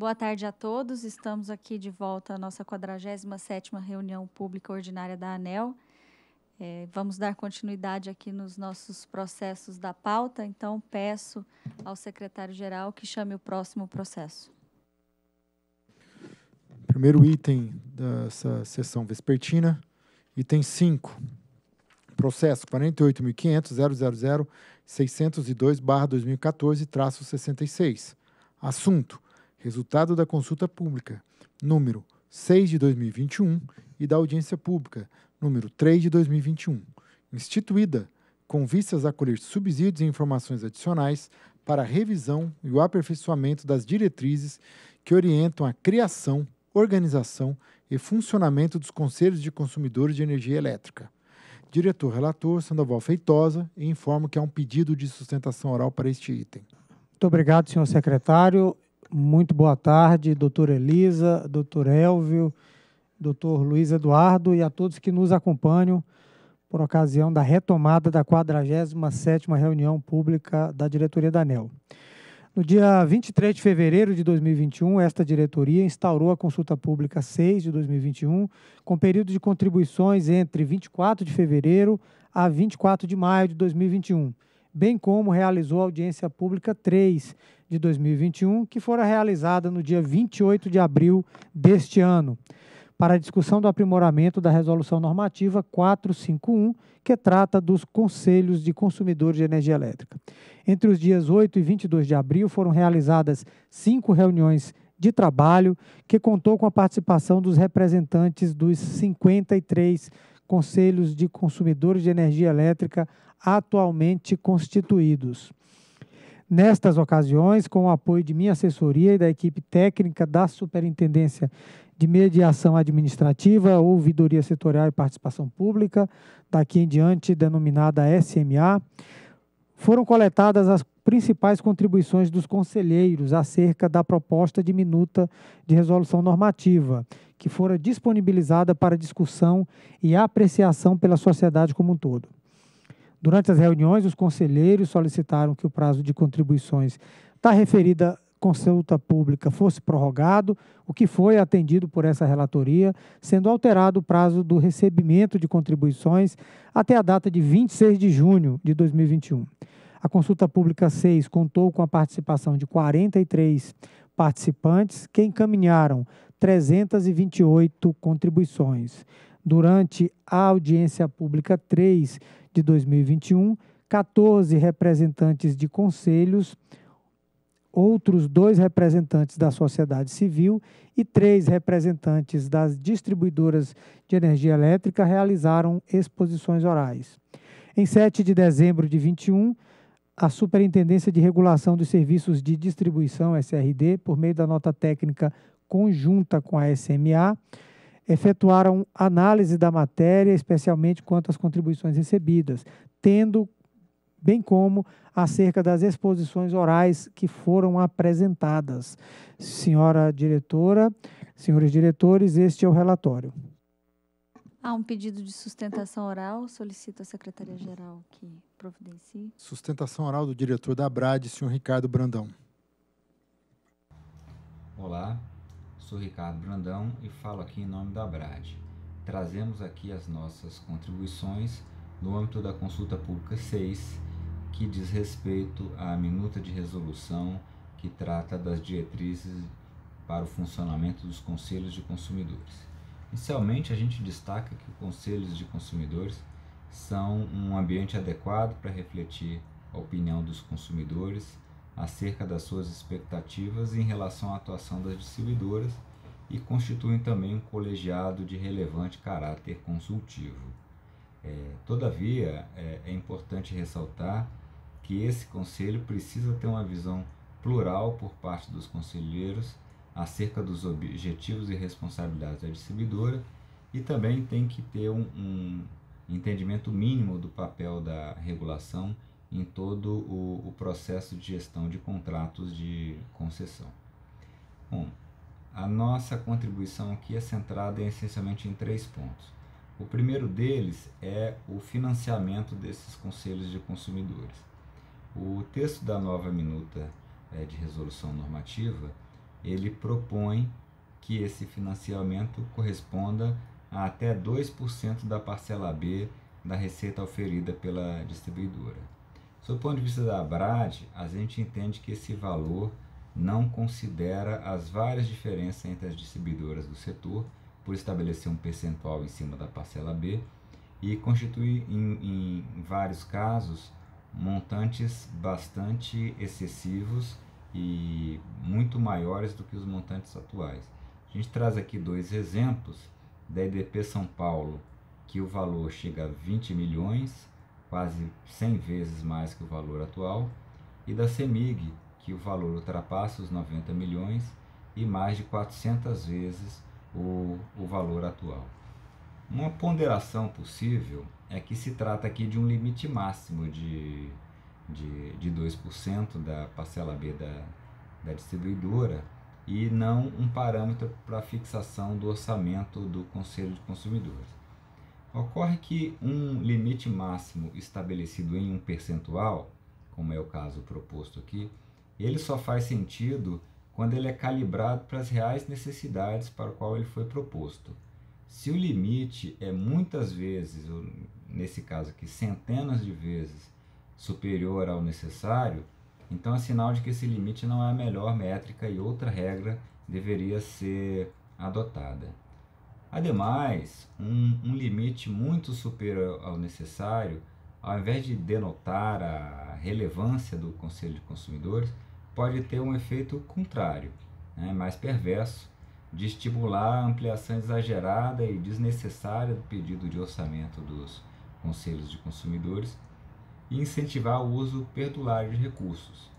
Boa tarde a todos. Estamos aqui de volta à nossa 47ª reunião pública ordinária da ANEL. É, vamos dar continuidade aqui nos nossos processos da pauta, então peço ao secretário-geral que chame o próximo processo. Primeiro item dessa sessão vespertina, item 5, processo 48.500.000.602-2014-66. Assunto: Resultado da consulta pública, número 6 de 2021, e da audiência pública, número 3 de 2021, instituída com vistas a colher subsídios e informações adicionais para a revisão e o aperfeiçoamento das diretrizes que orientam a criação, organização e funcionamento dos conselhos de consumidores de energia elétrica. Diretor relator Sandoval Feitosa informa que há um pedido de sustentação oral para este item. Muito obrigado, senhor secretário. Muito boa tarde, doutora Elisa, doutor Elvio, doutor Luiz Eduardo e a todos que nos acompanham por ocasião da retomada da 47ª reunião pública da diretoria da ANEL. No dia 23 de fevereiro de 2021, esta diretoria instaurou a consulta pública 6 de 2021, com período de contribuições entre 24 de fevereiro a 24 de maio de 2021 bem como realizou a audiência pública 3 de 2021, que fora realizada no dia 28 de abril deste ano, para a discussão do aprimoramento da resolução normativa 451, que trata dos conselhos de consumidores de energia elétrica. Entre os dias 8 e 22 de abril foram realizadas cinco reuniões de trabalho, que contou com a participação dos representantes dos 53 conselhos de consumidores de energia elétrica atualmente constituídos. Nestas ocasiões, com o apoio de minha assessoria e da equipe técnica da Superintendência de Mediação Administrativa, Ouvidoria Setorial e Participação Pública, daqui em diante denominada SMA, foram coletadas as principais contribuições dos conselheiros acerca da proposta de minuta de resolução normativa, que fora disponibilizada para discussão e apreciação pela sociedade como um todo. Durante as reuniões, os conselheiros solicitaram que o prazo de contribuições da referida consulta pública fosse prorrogado, o que foi atendido por essa relatoria, sendo alterado o prazo do recebimento de contribuições até a data de 26 de junho de 2021. A consulta pública 6 contou com a participação de 43 participantes que encaminharam 328 contribuições. Durante a audiência pública 3, de 2021, 14 representantes de conselhos, outros dois representantes da sociedade civil e três representantes das distribuidoras de energia elétrica realizaram exposições orais. Em 7 de dezembro de 21, a Superintendência de Regulação dos Serviços de Distribuição, SRD, por meio da nota técnica conjunta com a SMA, efetuaram análise da matéria, especialmente quanto às contribuições recebidas, tendo bem como acerca das exposições orais que foram apresentadas. Senhora diretora, senhores diretores, este é o relatório. Há um pedido de sustentação oral. Solicito à Secretaria-Geral que providencie. Sustentação oral do diretor da ABRAD, senhor Ricardo Brandão. Olá, sou Ricardo Brandão e falo aqui em nome da Brad. Trazemos aqui as nossas contribuições no âmbito da consulta pública 6, que diz respeito à minuta de resolução que trata das diretrizes para o funcionamento dos conselhos de consumidores. Inicialmente, a gente destaca que os conselhos de consumidores são um ambiente adequado para refletir a opinião dos consumidores acerca das suas expectativas em relação à atuação das distribuidoras e constituem também um colegiado de relevante caráter consultivo. É, todavia, é, é importante ressaltar que esse conselho precisa ter uma visão plural por parte dos conselheiros acerca dos objetivos e responsabilidades da distribuidora e também tem que ter um, um entendimento mínimo do papel da regulação em todo o, o processo de gestão de contratos de concessão. Bom, a nossa contribuição aqui é centrada essencialmente em três pontos. O primeiro deles é o financiamento desses conselhos de consumidores. O texto da nova minuta é, de resolução normativa ele propõe que esse financiamento corresponda a até 2% da parcela B da receita oferida pela distribuidora. Sob o ponto de vista da Abrad, a gente entende que esse valor não considera as várias diferenças entre as distribuidoras do setor, por estabelecer um percentual em cima da parcela B, e constitui, em, em vários casos, montantes bastante excessivos e muito maiores do que os montantes atuais. A gente traz aqui dois exemplos da EDP São Paulo, que o valor chega a 20 milhões quase 100 vezes mais que o valor atual, e da CEMIG, que o valor ultrapassa os 90 milhões e mais de 400 vezes o, o valor atual. Uma ponderação possível é que se trata aqui de um limite máximo de, de, de 2% da parcela B da, da distribuidora e não um parâmetro para fixação do orçamento do Conselho de Consumidores. Ocorre que um limite máximo estabelecido em um percentual, como é o caso proposto aqui, ele só faz sentido quando ele é calibrado para as reais necessidades para o qual ele foi proposto. Se o limite é muitas vezes, nesse caso aqui, centenas de vezes superior ao necessário, então é sinal de que esse limite não é a melhor métrica e outra regra deveria ser adotada. Ademais, um, um limite muito superior ao necessário, ao invés de denotar a relevância do Conselho de Consumidores, pode ter um efeito contrário, né, mais perverso, de estimular a ampliação exagerada e desnecessária do pedido de orçamento dos conselhos de consumidores e incentivar o uso perdulário de recursos.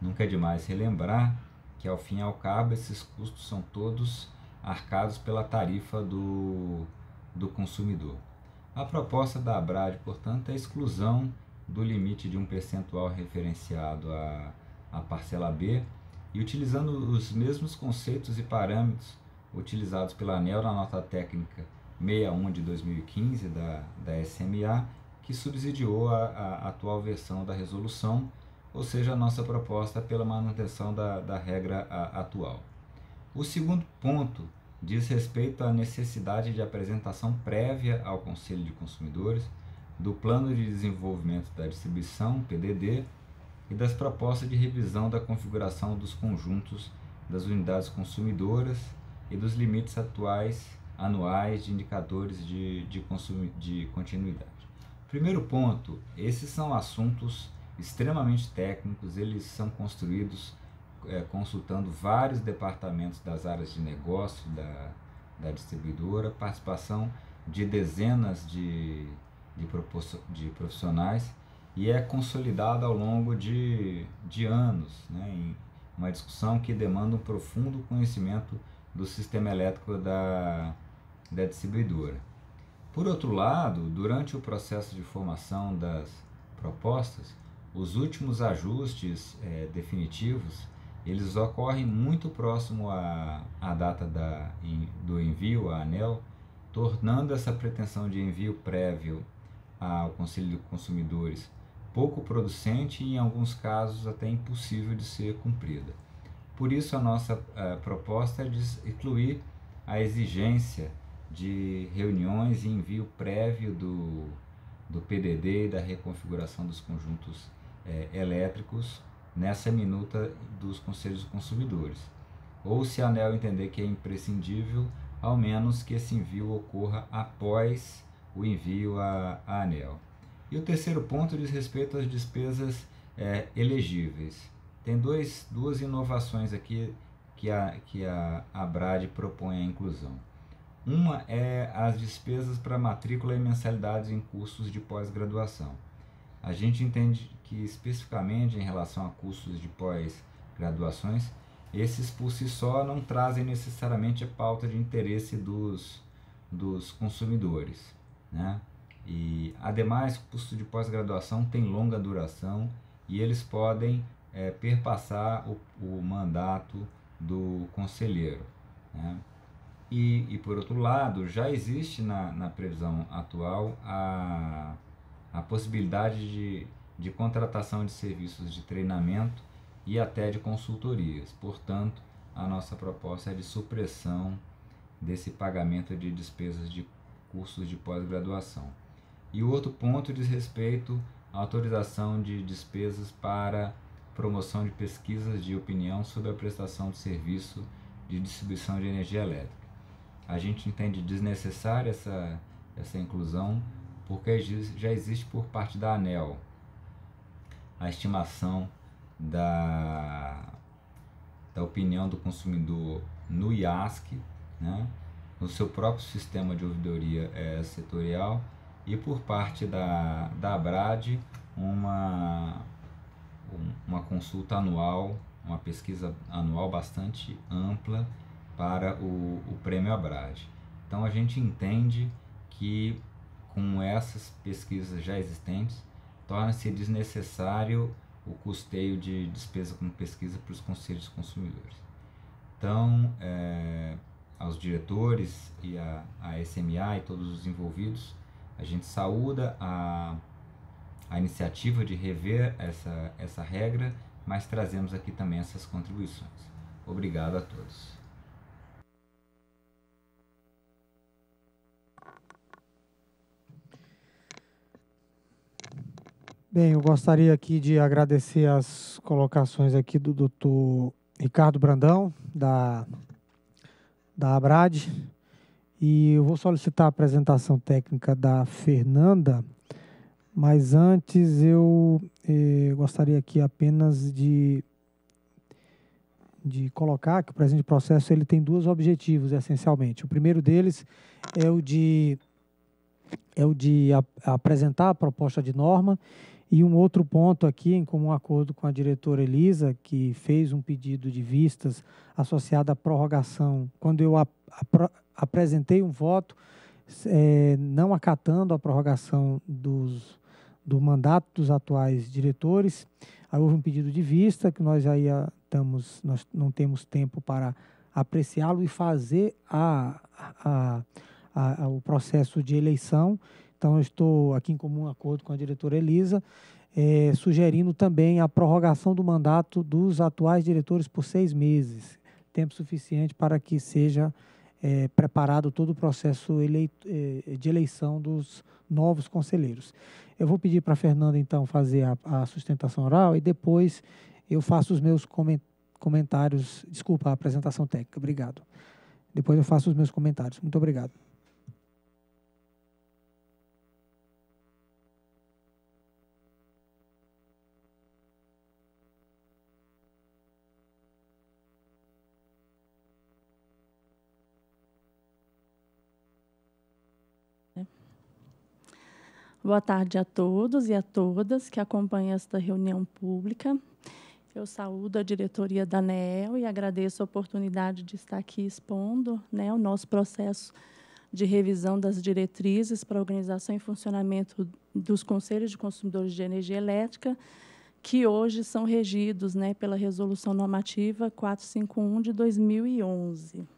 Nunca é demais relembrar que, ao fim e ao cabo, esses custos são todos arcados pela tarifa do, do consumidor. A proposta da ABRAD, portanto, é a exclusão do limite de um percentual referenciado à, à parcela B e utilizando os mesmos conceitos e parâmetros utilizados pela ANEL na nota técnica 61 de 2015 da, da SMA, que subsidiou a, a atual versão da resolução, ou seja, a nossa proposta pela manutenção da, da regra a, atual. O segundo ponto diz respeito à necessidade de apresentação prévia ao Conselho de Consumidores do Plano de Desenvolvimento da Distribuição, PDD, e das propostas de revisão da configuração dos conjuntos das unidades consumidoras e dos limites atuais anuais de indicadores de, de, consumi, de continuidade. Primeiro ponto, esses são assuntos extremamente técnicos, eles são construídos é, consultando vários departamentos das áreas de negócio da, da distribuidora, participação de dezenas de, de, de profissionais e é consolidada ao longo de, de anos, né, em uma discussão que demanda um profundo conhecimento do sistema elétrico da, da distribuidora. Por outro lado, durante o processo de formação das propostas, os últimos ajustes é, definitivos eles ocorrem muito próximo à, à data da, em, do envio à ANEL, tornando essa pretensão de envio prévio ao Conselho de Consumidores pouco producente e, em alguns casos, até impossível de ser cumprida. Por isso, a nossa a eh, proposta é de incluir a exigência de reuniões e envio prévio do, do PDD e da reconfiguração dos conjuntos é, elétricos nessa minuta dos conselhos dos consumidores, ou se a ANEL entender que é imprescindível, ao menos que esse envio ocorra após o envio à, ANEL. E o terceiro ponto diz respeito às despesas é, elegíveis. Tem dois, duas inovações aqui que a, que a, a BRAD propõe a inclusão. Uma é as despesas para matrícula e mensalidades em cursos de pós-graduação. A gente entende que especificamente em relação a cursos de pós-graduações, esses por si só não trazem necessariamente a pauta de interesse dos, dos consumidores. Né? E, ademais, cursos de pós-graduação têm longa duração e eles podem é, perpassar o, o, mandato do conselheiro. Né? E, e, por outro lado, já existe na, na previsão atual a, a possibilidade de, de contratação de serviços de treinamento e até de consultorias. Portanto, a nossa proposta é de supressão desse pagamento de despesas de cursos de pós-graduação. E o outro ponto diz respeito à autorização de despesas para promoção de pesquisas de opinião sobre a prestação de serviço de distribuição de energia elétrica. A gente entende desnecessária essa, essa inclusão porque já existe por parte da ANEL, a estimação da, da opinião do consumidor no IASC, né? no seu próprio sistema de ouvidoria é, setorial e por parte da, da ABRAD uma, uma consulta anual, uma pesquisa anual bastante ampla para o, o prêmio ABRAD. Então a gente entende que com essas pesquisas já existentes torna-se desnecessário o custeio de despesa com pesquisa para os conselhos consumidores. Então, é, aos diretores e a, a SMA e todos os envolvidos, a gente saúda a, a iniciativa de rever essa, essa regra, mas trazemos aqui também essas contribuições. Obrigado a todos. Bem, eu gostaria aqui de agradecer as colocações aqui do doutor Ricardo Brandão, da, da Abrad, e eu vou solicitar a apresentação técnica da Fernanda, mas antes eu eh, gostaria aqui apenas de, de colocar que o presente processo ele tem dois objetivos, essencialmente. O primeiro deles é o de, é o de apresentar a proposta de norma e um outro ponto aqui, em comum acordo com a diretora Elisa, que fez um pedido de vistas associado à prorrogação, quando eu ap ap apresentei um voto é, não acatando a prorrogação dos, do mandato dos atuais diretores, aí houve um pedido de vista que nós aí estamos, ah, nós não temos tempo para apreciá-lo e fazer a, a, a, o processo de eleição então, eu estou aqui em comum acordo com a diretora Elisa, é, sugerindo também a prorrogação do mandato dos atuais diretores por seis meses, tempo suficiente para que seja é, preparado todo o processo eleito, é, de eleição dos novos conselheiros. Eu vou pedir para a Fernanda, então, fazer a, a, sustentação oral e depois eu faço os meus comentários, desculpa, a apresentação técnica. Obrigado. Depois eu faço os meus comentários. Muito obrigado. Boa tarde a todos e a todas que acompanham esta reunião pública. Eu saúdo a diretoria da ANEEL e agradeço a oportunidade de estar aqui expondo né, o nosso processo de revisão das diretrizes para a organização e funcionamento dos conselhos de consumidores de energia elétrica, que hoje são regidos né, pela Resolução Normativa 451 de 2011.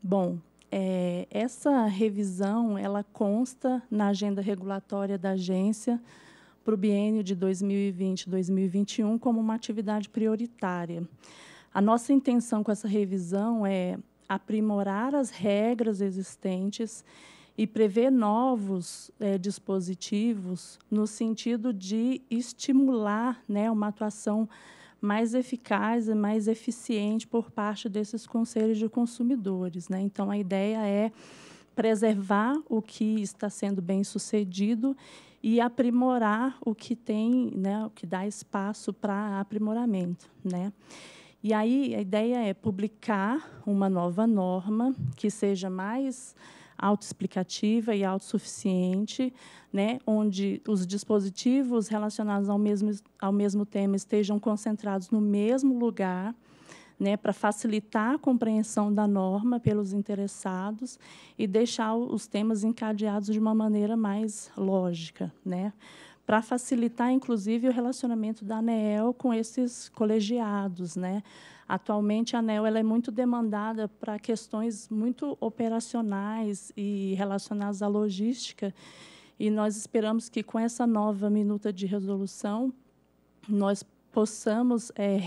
Bom, é, essa revisão ela consta na agenda regulatória da agência para o biênio de 2020-2021 como uma atividade prioritária. A nossa intenção com essa revisão é aprimorar as regras existentes e prever novos é, dispositivos no sentido de estimular né, uma atuação mais eficaz e mais eficiente por parte desses conselhos de consumidores. Né? Então, a ideia é preservar o que está sendo bem sucedido e aprimorar o que tem, né, o que dá espaço para aprimoramento, né? E aí a ideia é publicar uma nova norma que seja mais autoexplicativa e autossuficiente, né, onde os dispositivos relacionados ao mesmo, ao mesmo tema estejam concentrados no mesmo lugar, né, para facilitar a compreensão da norma pelos interessados e deixar os temas encadeados de uma maneira mais lógica, né, para facilitar, inclusive, o relacionamento da ANEEL com esses colegiados, né, Atualmente, a ANEL ela é muito demandada para questões muito operacionais e relacionadas à logística, e nós esperamos que, com essa nova minuta de resolução, nós possamos, é,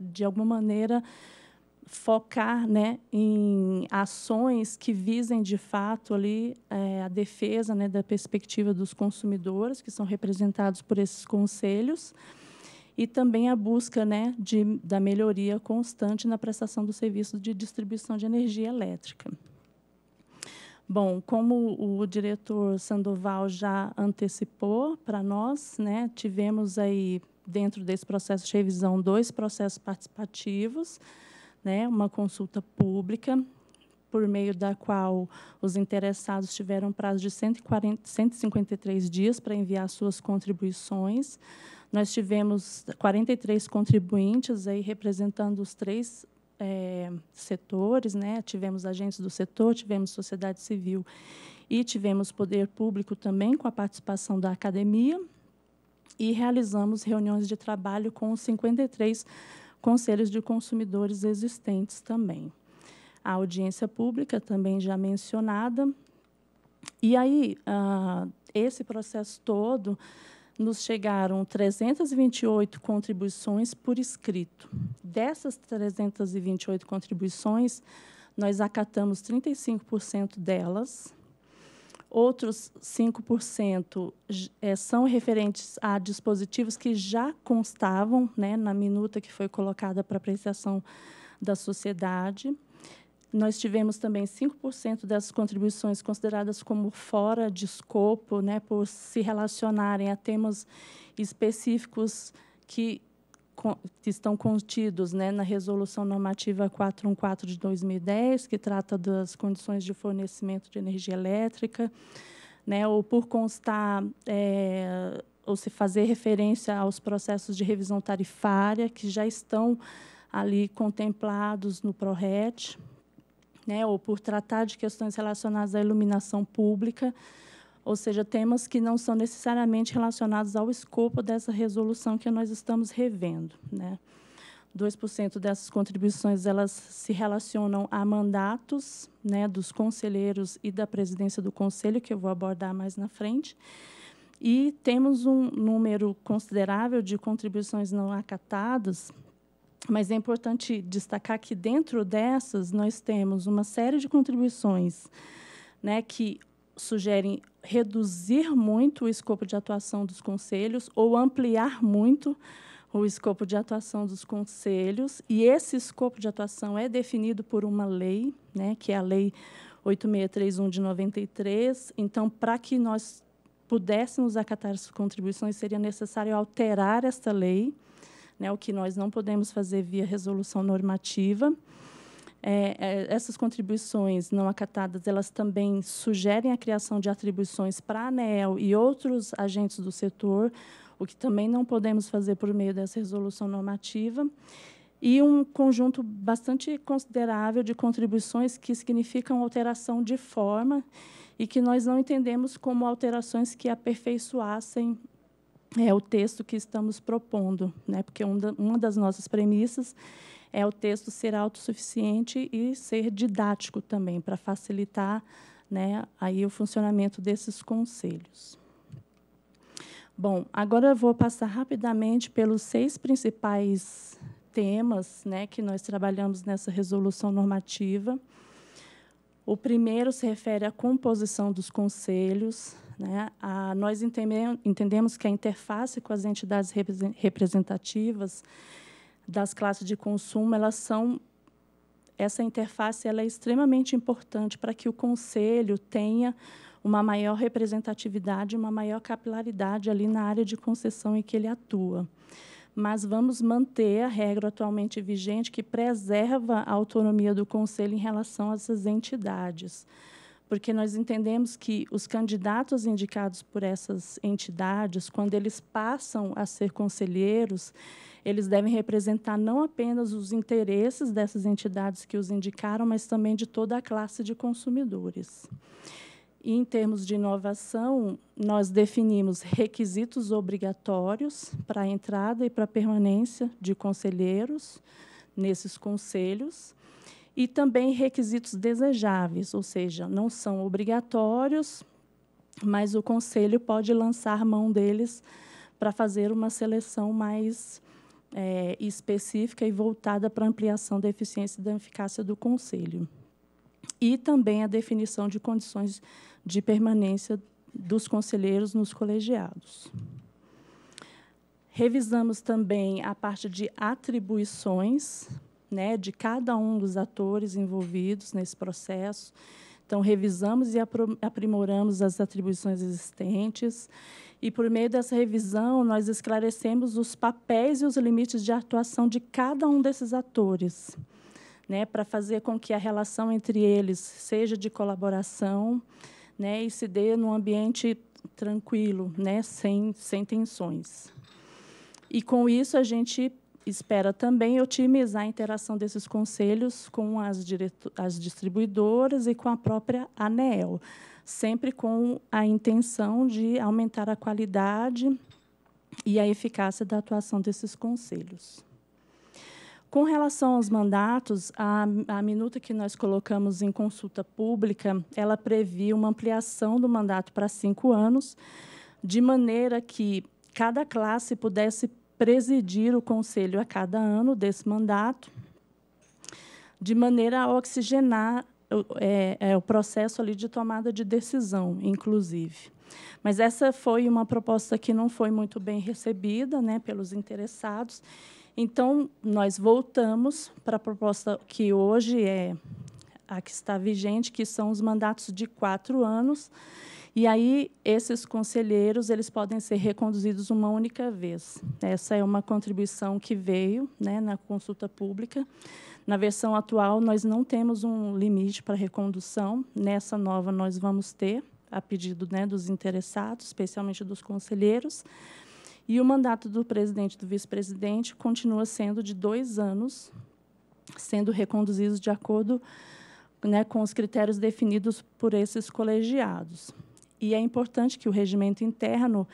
de alguma maneira, focar né, em ações que visem de fato ali é, a defesa né, da perspectiva dos consumidores que são representados por esses conselhos e também a busca né, de, da melhoria constante na prestação do serviço de distribuição de energia elétrica. Bom, como o diretor Sandoval já antecipou para nós, né, tivemos aí dentro desse processo de revisão dois processos participativos, né, uma consulta pública por meio da qual os interessados tiveram prazo de 140, 153 dias para enviar suas contribuições nós tivemos 43 contribuintes aí representando os três é, setores, né? tivemos agentes do setor, tivemos sociedade civil e tivemos poder público também com a participação da academia e realizamos reuniões de trabalho com os 53 conselhos de consumidores existentes também. A audiência pública também já mencionada. E aí, ah, esse processo todo nos chegaram 328 contribuições por escrito. Dessas 328 contribuições, nós acatamos 35% delas. Outros 5% é, são referentes a dispositivos que já constavam né, na minuta que foi colocada para apreciação da sociedade. Nós tivemos também 5% das contribuições consideradas como fora de escopo, né, por se relacionarem a temas específicos que estão contidos né, na Resolução Normativa 414 de 2010, que trata das condições de fornecimento de energia elétrica, né, ou por constar é, ou se fazer referência aos processos de revisão tarifária que já estão ali contemplados no PRORET, né, ou por tratar de questões relacionadas à iluminação pública, ou seja, temas que não são necessariamente relacionados ao escopo dessa resolução que nós estamos revendo. Né. 2% dessas contribuições elas se relacionam a mandatos né, dos conselheiros e da presidência do conselho, que eu vou abordar mais na frente. E temos um número considerável de contribuições não acatadas, mas é importante destacar que, dentro dessas, nós temos uma série de contribuições né, que sugerem reduzir muito o escopo de atuação dos conselhos ou ampliar muito o escopo de atuação dos conselhos, e esse escopo de atuação é definido por uma lei, né, que é a Lei 8631 de 93. Então, para que nós pudéssemos acatar as contribuições, seria necessário alterar esta lei né, o que nós não podemos fazer via resolução normativa. É, é, essas contribuições não acatadas, elas também sugerem a criação de atribuições para a ANEEL e outros agentes do setor, o que também não podemos fazer por meio dessa resolução normativa e um conjunto bastante considerável de contribuições que significam alteração de forma e que nós não entendemos como alterações que aperfeiçoassem é o texto que estamos propondo, né? porque uma das nossas premissas é o texto ser autossuficiente e ser didático também, para facilitar né, aí o funcionamento desses conselhos. Bom, agora eu vou passar rapidamente pelos seis principais temas né, que nós trabalhamos nessa resolução normativa. O primeiro se refere à composição dos conselhos, né? A, nós entendemos que a interface com as entidades representativas das classes de consumo, elas são essa interface ela é extremamente importante para que o conselho tenha uma maior representatividade, uma maior capilaridade ali na área de concessão em que ele atua. Mas vamos manter a regra atualmente vigente que preserva a autonomia do conselho em relação a essas entidades porque nós entendemos que os candidatos indicados por essas entidades, quando eles passam a ser conselheiros, eles devem representar não apenas os interesses dessas entidades que os indicaram, mas também de toda a classe de consumidores. E, em termos de inovação, nós definimos requisitos obrigatórios para a entrada e para a permanência de conselheiros nesses conselhos e também requisitos desejáveis, ou seja, não são obrigatórios, mas o conselho pode lançar mão deles para fazer uma seleção mais é, específica e voltada para ampliação da eficiência e da eficácia do conselho. E também a definição de condições de permanência dos conselheiros nos colegiados. Revisamos também a parte de atribuições né, de cada um dos atores envolvidos nesse processo. Então, revisamos e aprimoramos as atribuições existentes. E, por meio dessa revisão, nós esclarecemos os papéis e os limites de atuação de cada um desses atores, né, para fazer com que a relação entre eles seja de colaboração né, e se dê num ambiente tranquilo, né, sem, sem tensões. E, com isso, a gente espera também otimizar a interação desses conselhos com as, as distribuidoras e com a própria ANEEL, sempre com a intenção de aumentar a qualidade e a eficácia da atuação desses conselhos. Com relação aos mandatos, a, a, minuta que nós colocamos em consulta pública, ela previa uma ampliação do mandato para cinco anos, de maneira que cada classe pudesse presidir o Conselho a cada ano desse mandato, de maneira a oxigenar é, é, o processo ali de tomada de decisão, inclusive. Mas essa foi uma proposta que não foi muito bem recebida né, pelos interessados. Então, nós voltamos para a proposta que hoje é a que está vigente, que são os mandatos de quatro anos, e aí esses conselheiros eles podem ser reconduzidos uma única vez. Essa é uma contribuição que veio né, na consulta pública. Na versão atual nós não temos um limite para recondução. Nessa nova nós vamos ter, a pedido né, dos interessados, especialmente dos conselheiros. E o mandato do presidente e do vice-presidente continua sendo de dois anos, sendo reconduzidos de acordo né, com os critérios definidos por esses colegiados. E é importante que o regimento interno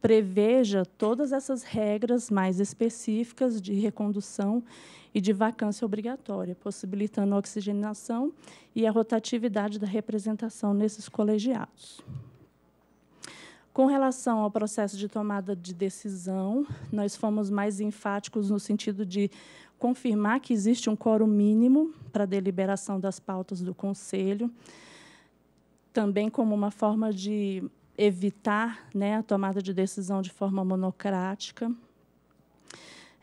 preveja todas essas regras mais específicas de recondução e de vacância obrigatória, possibilitando a oxigenação e a rotatividade da representação nesses colegiados. Com relação ao processo de tomada de decisão, nós fomos mais enfáticos no sentido de confirmar que existe um quórum mínimo para a deliberação das pautas do Conselho, também como uma forma de evitar né, a tomada de decisão de forma monocrática.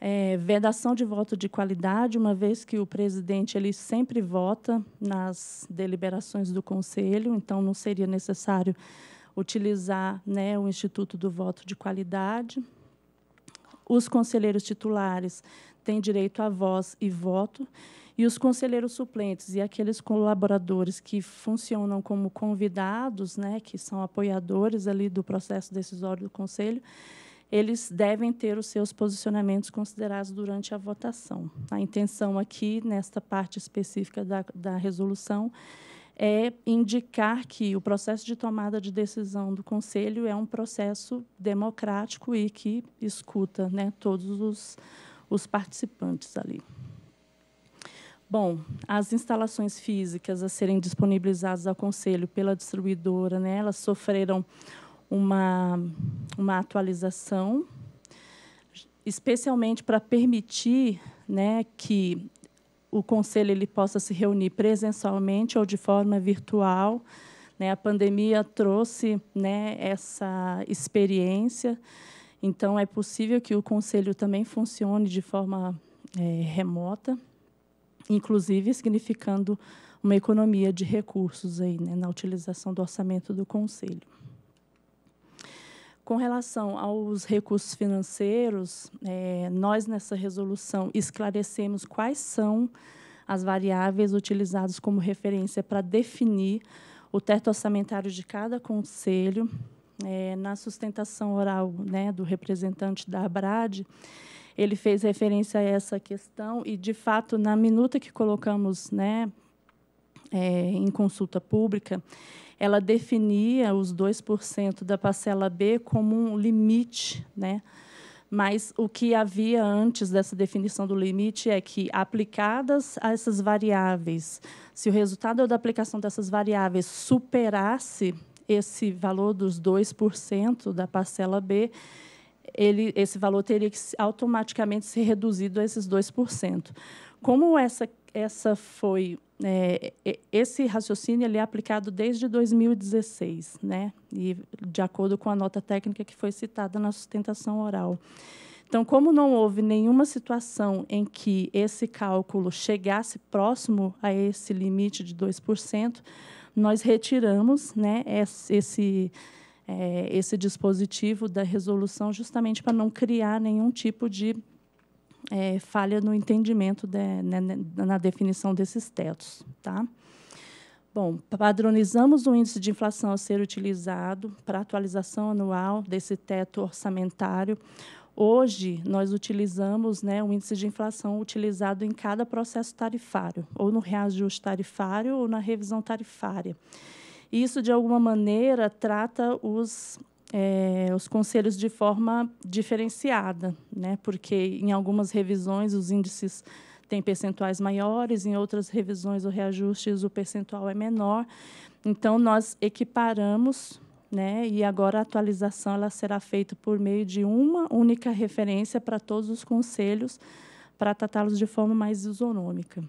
É, vedação de voto de qualidade, uma vez que o presidente ele sempre vota nas deliberações do conselho, então não seria necessário utilizar né, o instituto do voto de qualidade. Os conselheiros titulares têm direito a voz e voto. E os conselheiros suplentes e aqueles colaboradores que funcionam como convidados, né, que são apoiadores ali do processo decisório do conselho, eles devem ter os seus posicionamentos considerados durante a votação. A intenção aqui, nesta parte específica da, da resolução, é indicar que o processo de tomada de decisão do Conselho é um processo democrático e que escuta né, todos os, os participantes ali. Bom, as instalações físicas a serem disponibilizadas ao Conselho pela distribuidora, né, elas sofreram uma, uma atualização, especialmente para permitir né, que o Conselho ele possa se reunir presencialmente ou de forma virtual. Né, a pandemia trouxe né, essa experiência, então é possível que o Conselho também funcione de forma é, remota inclusive significando uma economia de recursos aí, né, na utilização do orçamento do Conselho. Com relação aos recursos financeiros, é, nós, nessa resolução, esclarecemos quais são as variáveis utilizadas como referência para definir o teto orçamentário de cada conselho. É, na sustentação oral né, do representante da ABRAD, ele fez referência a essa questão e, de fato, na minuta que colocamos né, é, em consulta pública, ela definia os 2% da parcela B como um limite, né? mas o que havia antes dessa definição do limite é que, aplicadas a essas variáveis, se o resultado da aplicação dessas variáveis superasse esse valor dos 2% da parcela B, ele, esse valor teria que automaticamente ser reduzido a esses 2%. Como essa, essa foi é, esse raciocínio ele é aplicado desde 2016, né? E de acordo com a nota técnica que foi citada na sustentação oral. Então, como não houve nenhuma situação em que esse cálculo chegasse próximo a esse limite de 2%, nós retiramos né, esse, é, esse dispositivo da resolução justamente para não criar nenhum tipo de é, falha no entendimento de, né, né, na definição desses tetos. Tá? Bom, padronizamos o índice de inflação a ser utilizado para atualização anual desse teto orçamentário. Hoje, nós utilizamos né, o índice de inflação utilizado em cada processo tarifário, ou no reajuste tarifário ou na revisão tarifária. Isso, de alguma maneira, trata os, é, os conselhos de forma diferenciada, né? porque em algumas revisões os índices têm percentuais maiores, em outras revisões o reajuste o percentual é menor. Então, nós equiparamos né? E agora a atualização ela será feita por meio de uma única referência para todos os conselhos, para tratá-los de forma mais isonômica.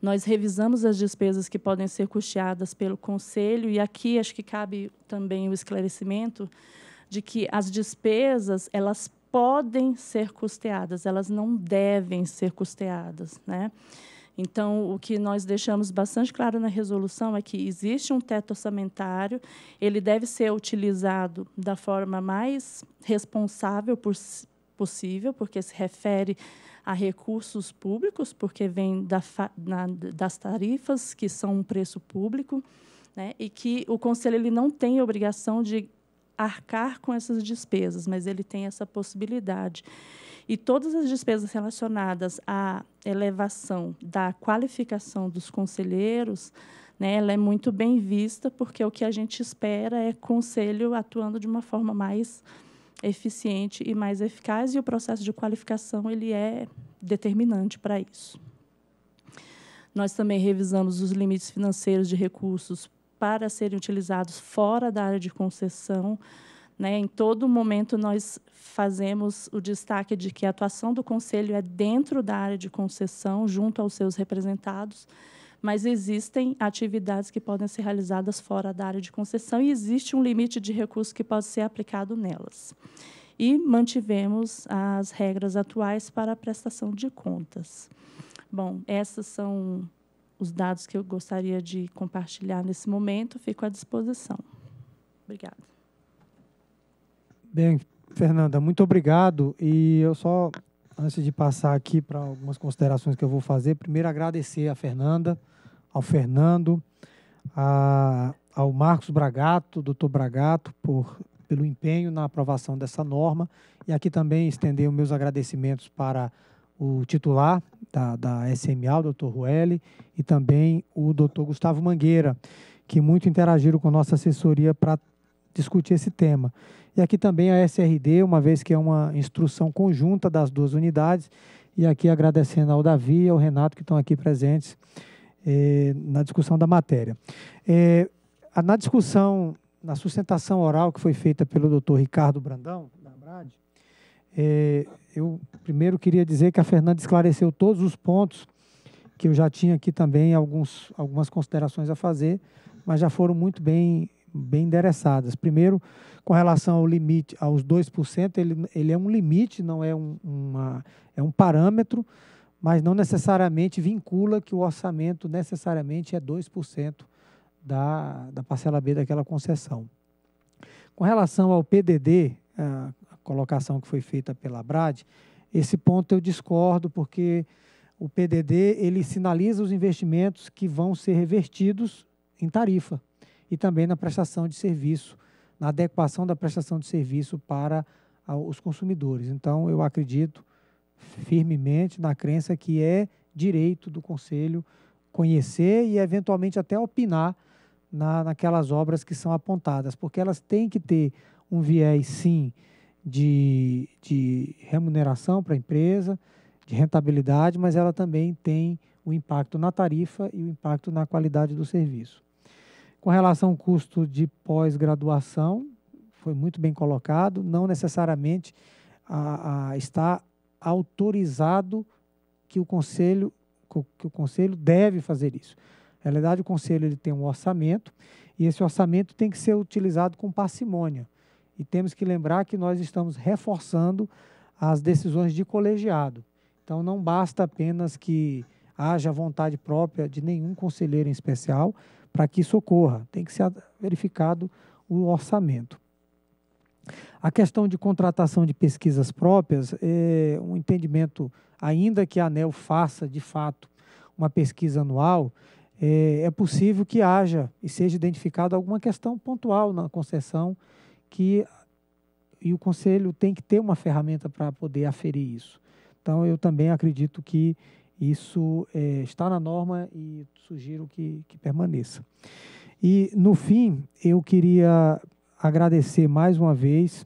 Nós revisamos as despesas que podem ser custeadas pelo Conselho, e aqui acho que cabe também o esclarecimento de que as despesas elas podem ser custeadas, elas não devem ser custeadas, né? Então, o que nós deixamos bastante claro na resolução é que existe um teto orçamentário, ele deve ser utilizado da forma mais responsável possível, porque se refere a recursos públicos, porque vem da, na, das tarifas, que são um preço público, né, e que o conselho ele não tem obrigação de arcar com essas despesas, mas ele tem essa possibilidade. E todas as despesas relacionadas à elevação da qualificação dos conselheiros, né, ela é muito bem vista, porque o que a gente espera é conselho atuando de uma forma mais eficiente e mais eficaz, e o processo de qualificação ele é determinante para isso. Nós também revisamos os limites financeiros de recursos para serem utilizados fora da área de concessão. Né? Em todo momento, nós fazemos o destaque de que a atuação do Conselho é dentro da área de concessão, junto aos seus representados, mas existem atividades que podem ser realizadas fora da área de concessão e existe um limite de recurso que pode ser aplicado nelas. E mantivemos as regras atuais para a prestação de contas. Bom, esses são os dados que eu gostaria de compartilhar nesse momento. Fico à disposição. Obrigada. Bem, Fernanda, muito obrigado. E eu só antes de passar aqui para algumas considerações que eu vou fazer, primeiro agradecer a Fernanda, ao Fernando, a, ao Marcos Bragato, doutor Bragato, por, pelo empenho na aprovação dessa norma e aqui também estender os meus agradecimentos para o titular da, da SMA, o doutor Rueli, e também o doutor Gustavo Mangueira, que muito interagiram com nossa assessoria para discutir esse tema. E aqui também a SRD, uma vez que é uma instrução conjunta das duas unidades. E aqui agradecendo ao Davi e ao Renato que estão aqui presentes eh, na discussão da matéria. Eh, na discussão, na sustentação oral que foi feita pelo doutor Ricardo Brandão, da Brad, eh, eu primeiro queria dizer que a Fernanda esclareceu todos os pontos que eu já tinha aqui também alguns, algumas considerações a fazer, mas já foram muito bem bem endereçadas. Primeiro, com relação ao limite, aos 2%, ele, ele é um limite, não é um, uma, é um parâmetro, mas não necessariamente vincula que o orçamento necessariamente é 2% da, da parcela B daquela concessão. Com relação ao PDD, a colocação que foi feita pela Brad, esse ponto eu discordo, porque o PDD ele sinaliza os investimentos que vão ser revertidos em tarifa e também na prestação de serviço, na adequação da prestação de serviço para os consumidores. Então, eu acredito firmemente na crença que é direito do Conselho conhecer e, eventualmente, até opinar na, naquelas obras que são apontadas, porque elas têm que ter um viés, sim, de, de remuneração para a empresa, de rentabilidade, mas ela também tem o impacto na tarifa e o impacto na qualidade do serviço. Com relação ao custo de pós-graduação, foi muito bem colocado, não necessariamente a, a, está autorizado que o conselho que o conselho deve fazer isso. Na realidade, o conselho ele tem um orçamento e esse orçamento tem que ser utilizado com parcimônia. E temos que lembrar que nós estamos reforçando as decisões de colegiado. Então, não basta apenas que haja vontade própria de nenhum conselheiro em especial, para que isso ocorra. Tem que ser verificado o orçamento. A questão de contratação de pesquisas próprias, é um entendimento, ainda que a ANEL faça de fato uma pesquisa anual, é, é possível que haja e seja identificada alguma questão pontual na concessão que e o conselho tem que ter uma ferramenta para poder aferir isso. Então, eu também acredito que isso é, está na norma e sugiro que, que permaneça. E, no fim, eu queria agradecer mais uma vez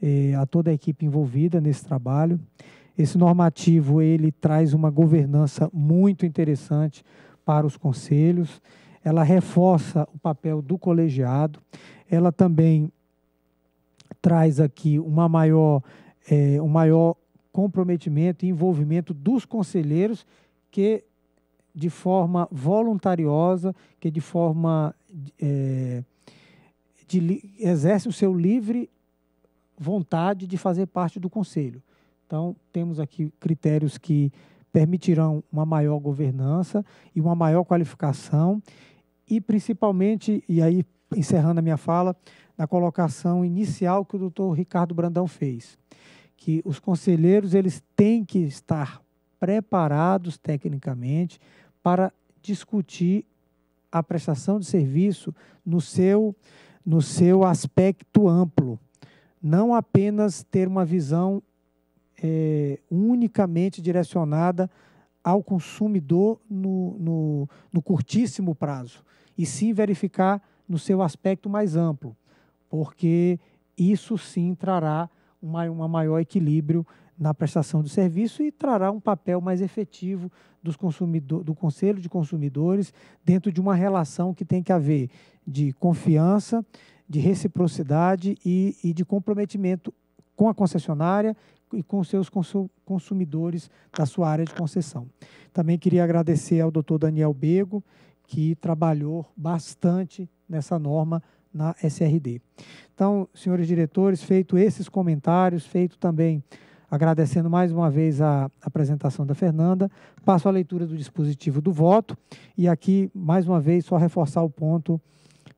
é, a toda a equipe envolvida nesse trabalho. Esse normativo ele traz uma governança muito interessante para os conselhos. Ela reforça o papel do colegiado. Ela também traz aqui uma maior, eh, um maior comprometimento e envolvimento dos conselheiros que, de forma voluntariosa, que de forma é, de, exerce o seu livre vontade de fazer parte do conselho. Então, temos aqui critérios que permitirão uma maior governança e uma maior qualificação e principalmente, e aí encerrando a minha fala, na colocação inicial que o doutor Ricardo Brandão fez que os conselheiros eles têm que estar preparados tecnicamente para discutir a prestação de serviço no seu no seu aspecto amplo, não apenas ter uma visão é, unicamente direcionada ao consumidor no, no, no curtíssimo prazo, e sim verificar no seu aspecto mais amplo, porque isso sim trará um maior equilíbrio na prestação do serviço e trará um papel mais efetivo dos consumidor, do Conselho de Consumidores dentro de uma relação que tem que haver de confiança, de reciprocidade e, e de comprometimento com a concessionária e com seus consumidores da sua área de concessão. Também queria agradecer ao doutor Daniel Bego, que trabalhou bastante nessa norma na SRD. Então, senhores diretores, feito esses comentários, feito também agradecendo mais uma vez a apresentação da Fernanda, passo a leitura do dispositivo do voto e aqui, mais uma vez, só reforçar o ponto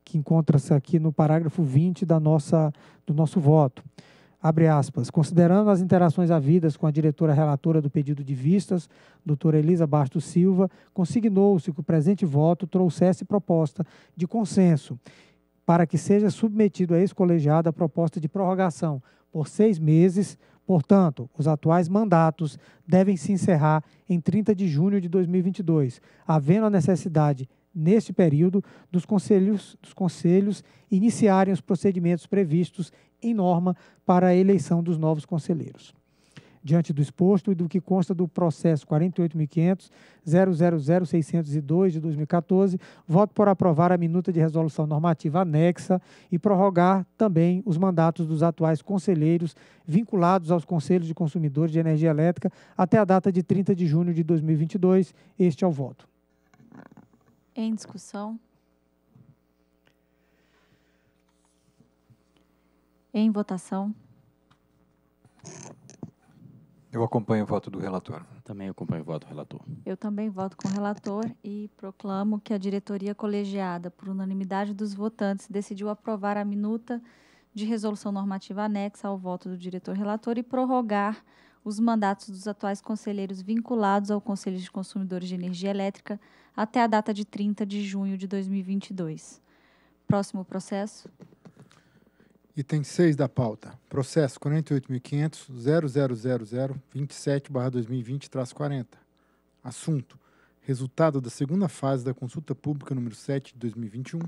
que encontra-se aqui no parágrafo 20 da nossa, do nosso voto. Abre aspas. Considerando as interações havidas com a diretora relatora do pedido de vistas, doutora Elisa Bastos Silva, consignou-se que o presente voto trouxesse proposta de consenso para que seja submetido a ex-colegiado a proposta de prorrogação por seis meses. Portanto, os atuais mandatos devem se encerrar em 30 de junho de 2022, havendo a necessidade, neste período, dos conselhos, dos conselhos iniciarem os procedimentos previstos em norma para a eleição dos novos conselheiros diante do exposto e do que consta do processo 48.500.000.602 de 2014, voto por aprovar a minuta de resolução normativa anexa e prorrogar também os mandatos dos atuais conselheiros vinculados aos conselhos de consumidores de energia elétrica até a data de 30 de junho de 2022. Este é o voto. Em discussão. Em votação. Eu acompanho o voto do relator. Também acompanho o voto do relator. Eu também voto com o relator e proclamo que a diretoria colegiada, por unanimidade dos votantes, decidiu aprovar a minuta de resolução normativa anexa ao voto do diretor relator e prorrogar os mandatos dos atuais conselheiros vinculados ao Conselho de Consumidores de Energia Elétrica até a data de 30 de junho de 2022. Próximo processo. Item 6 da pauta. Processo 4850000027 2020 40 Assunto. Resultado da segunda fase da consulta pública número 7 de 2021,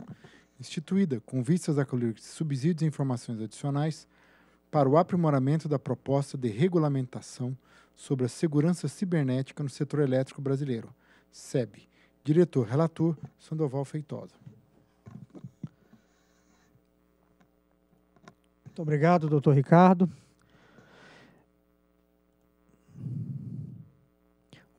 instituída com vistas a colher subsídios e informações adicionais para o aprimoramento da proposta de regulamentação sobre a segurança cibernética no setor elétrico brasileiro, SEB. Diretor-relator Sandoval Feitosa. Muito obrigado, doutor Ricardo.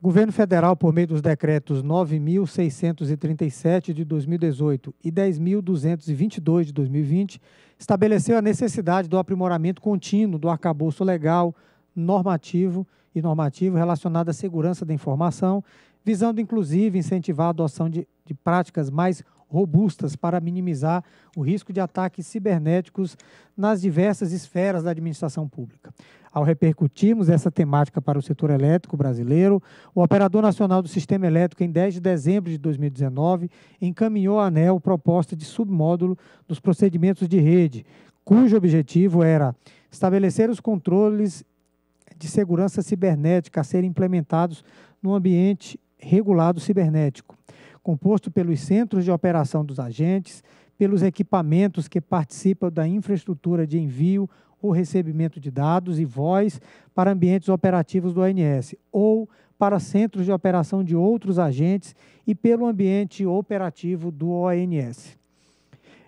O governo federal, por meio dos decretos 9.637 de 2018 e 10.222 de 2020, estabeleceu a necessidade do aprimoramento contínuo do arcabouço legal, normativo e normativo relacionado à segurança da informação, visando inclusive incentivar a adoção de, de práticas mais robustas para minimizar o risco de ataques cibernéticos nas diversas esferas da administração pública. Ao repercutirmos essa temática para o setor elétrico brasileiro, o Operador Nacional do Sistema Elétrico, em 10 de dezembro de 2019, encaminhou à ANEL proposta de submódulo dos procedimentos de rede, cujo objetivo era estabelecer os controles de segurança cibernética a serem implementados no ambiente regulado cibernético, composto pelos centros de operação dos agentes, pelos equipamentos que participam da infraestrutura de envio ou recebimento de dados e voz para ambientes operativos do ONS ou para centros de operação de outros agentes e pelo ambiente operativo do ONS.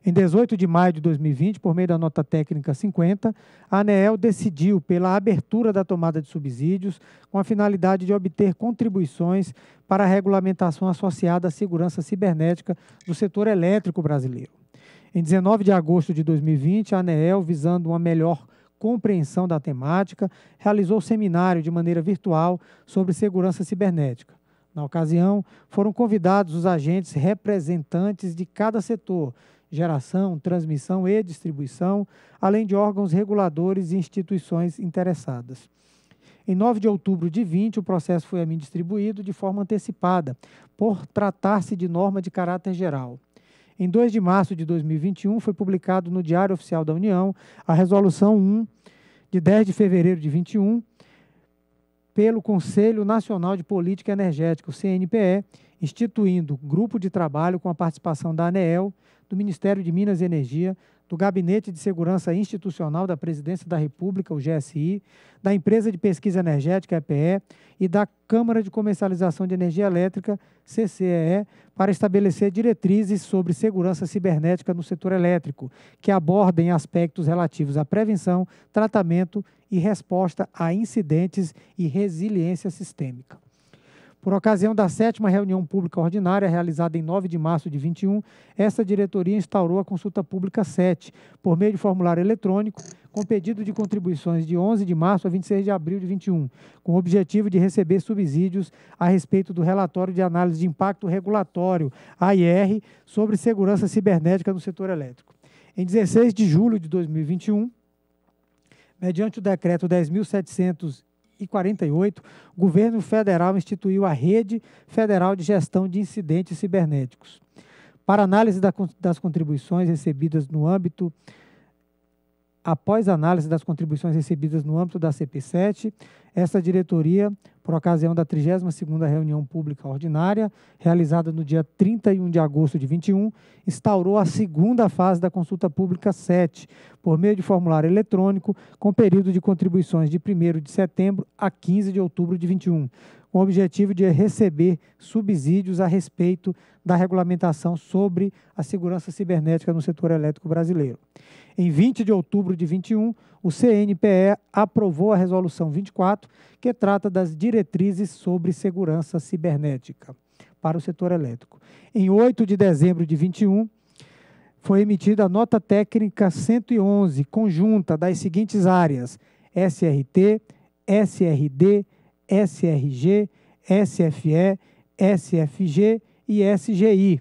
Em 18 de maio de 2020, por meio da nota técnica 50, a ANEEL decidiu pela abertura da tomada de subsídios com a finalidade de obter contribuições para a regulamentação associada à segurança cibernética do setor elétrico brasileiro. Em 19 de agosto de 2020, a ANEEL, visando uma melhor compreensão da temática, realizou seminário de maneira virtual sobre segurança cibernética. Na ocasião, foram convidados os agentes representantes de cada setor, geração, transmissão e distribuição, além de órgãos reguladores e instituições interessadas. Em 9 de outubro de 20, o processo foi a mim distribuído de forma antecipada, por tratar-se de norma de caráter geral. Em 2 de março de 2021, foi publicado no Diário Oficial da União a Resolução 1, de 10 de fevereiro de 21, pelo Conselho Nacional de Política Energética, o CNPE, instituindo grupo de trabalho com a participação da ANEEL, do Ministério de Minas e Energia, do Gabinete de Segurança Institucional da Presidência da República, o GSI, da Empresa de Pesquisa Energética, EPE, e da Câmara de Comercialização de Energia Elétrica, CCEE, para estabelecer diretrizes sobre segurança cibernética no setor elétrico, que abordem aspectos relativos à prevenção, tratamento e resposta a incidentes e resiliência sistêmica. Por ocasião da sétima reunião pública ordinária, realizada em 9 de março de 21, essa diretoria instaurou a consulta pública 7, por meio de formulário eletrônico, com pedido de contribuições de 11 de março a 26 de abril de 21, com o objetivo de receber subsídios a respeito do relatório de análise de impacto regulatório, AIR, sobre segurança cibernética no setor elétrico. Em 16 de julho de 2021, mediante o decreto 10.700 48, o governo federal instituiu a Rede Federal de Gestão de Incidentes Cibernéticos. Para análise das contribuições recebidas no âmbito após análise das contribuições recebidas no âmbito da CP7, esta diretoria, por ocasião da 32ª reunião pública ordinária, realizada no dia 31 de agosto de 21, instaurou a segunda fase da consulta pública 7, por meio de formulário eletrônico, com período de contribuições de 1º de setembro a 15 de outubro de 21, com o objetivo de receber subsídios a respeito da regulamentação sobre a segurança cibernética no setor elétrico brasileiro. Em 20 de outubro de 21, o CNPE aprovou a Resolução 24, que trata das diretrizes sobre segurança cibernética para o setor elétrico. Em 8 de dezembro de 21, foi emitida a nota técnica 111, conjunta das seguintes áreas: SRT, SRD, SRG, SFE, SFG e SGI,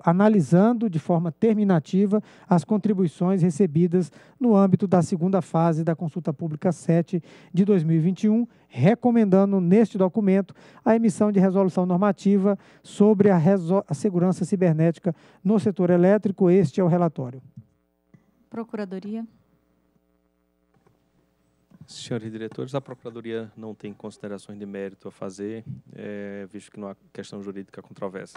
analisando de forma terminativa as contribuições recebidas no âmbito da segunda fase da Consulta Pública 7 de 2021, recomendando neste documento a emissão de resolução normativa sobre a, a segurança cibernética no setor elétrico. Este é o relatório. Procuradoria. Senhores diretores, a Procuradoria não tem considerações de mérito a fazer, é, visto que não há questão jurídica controversa.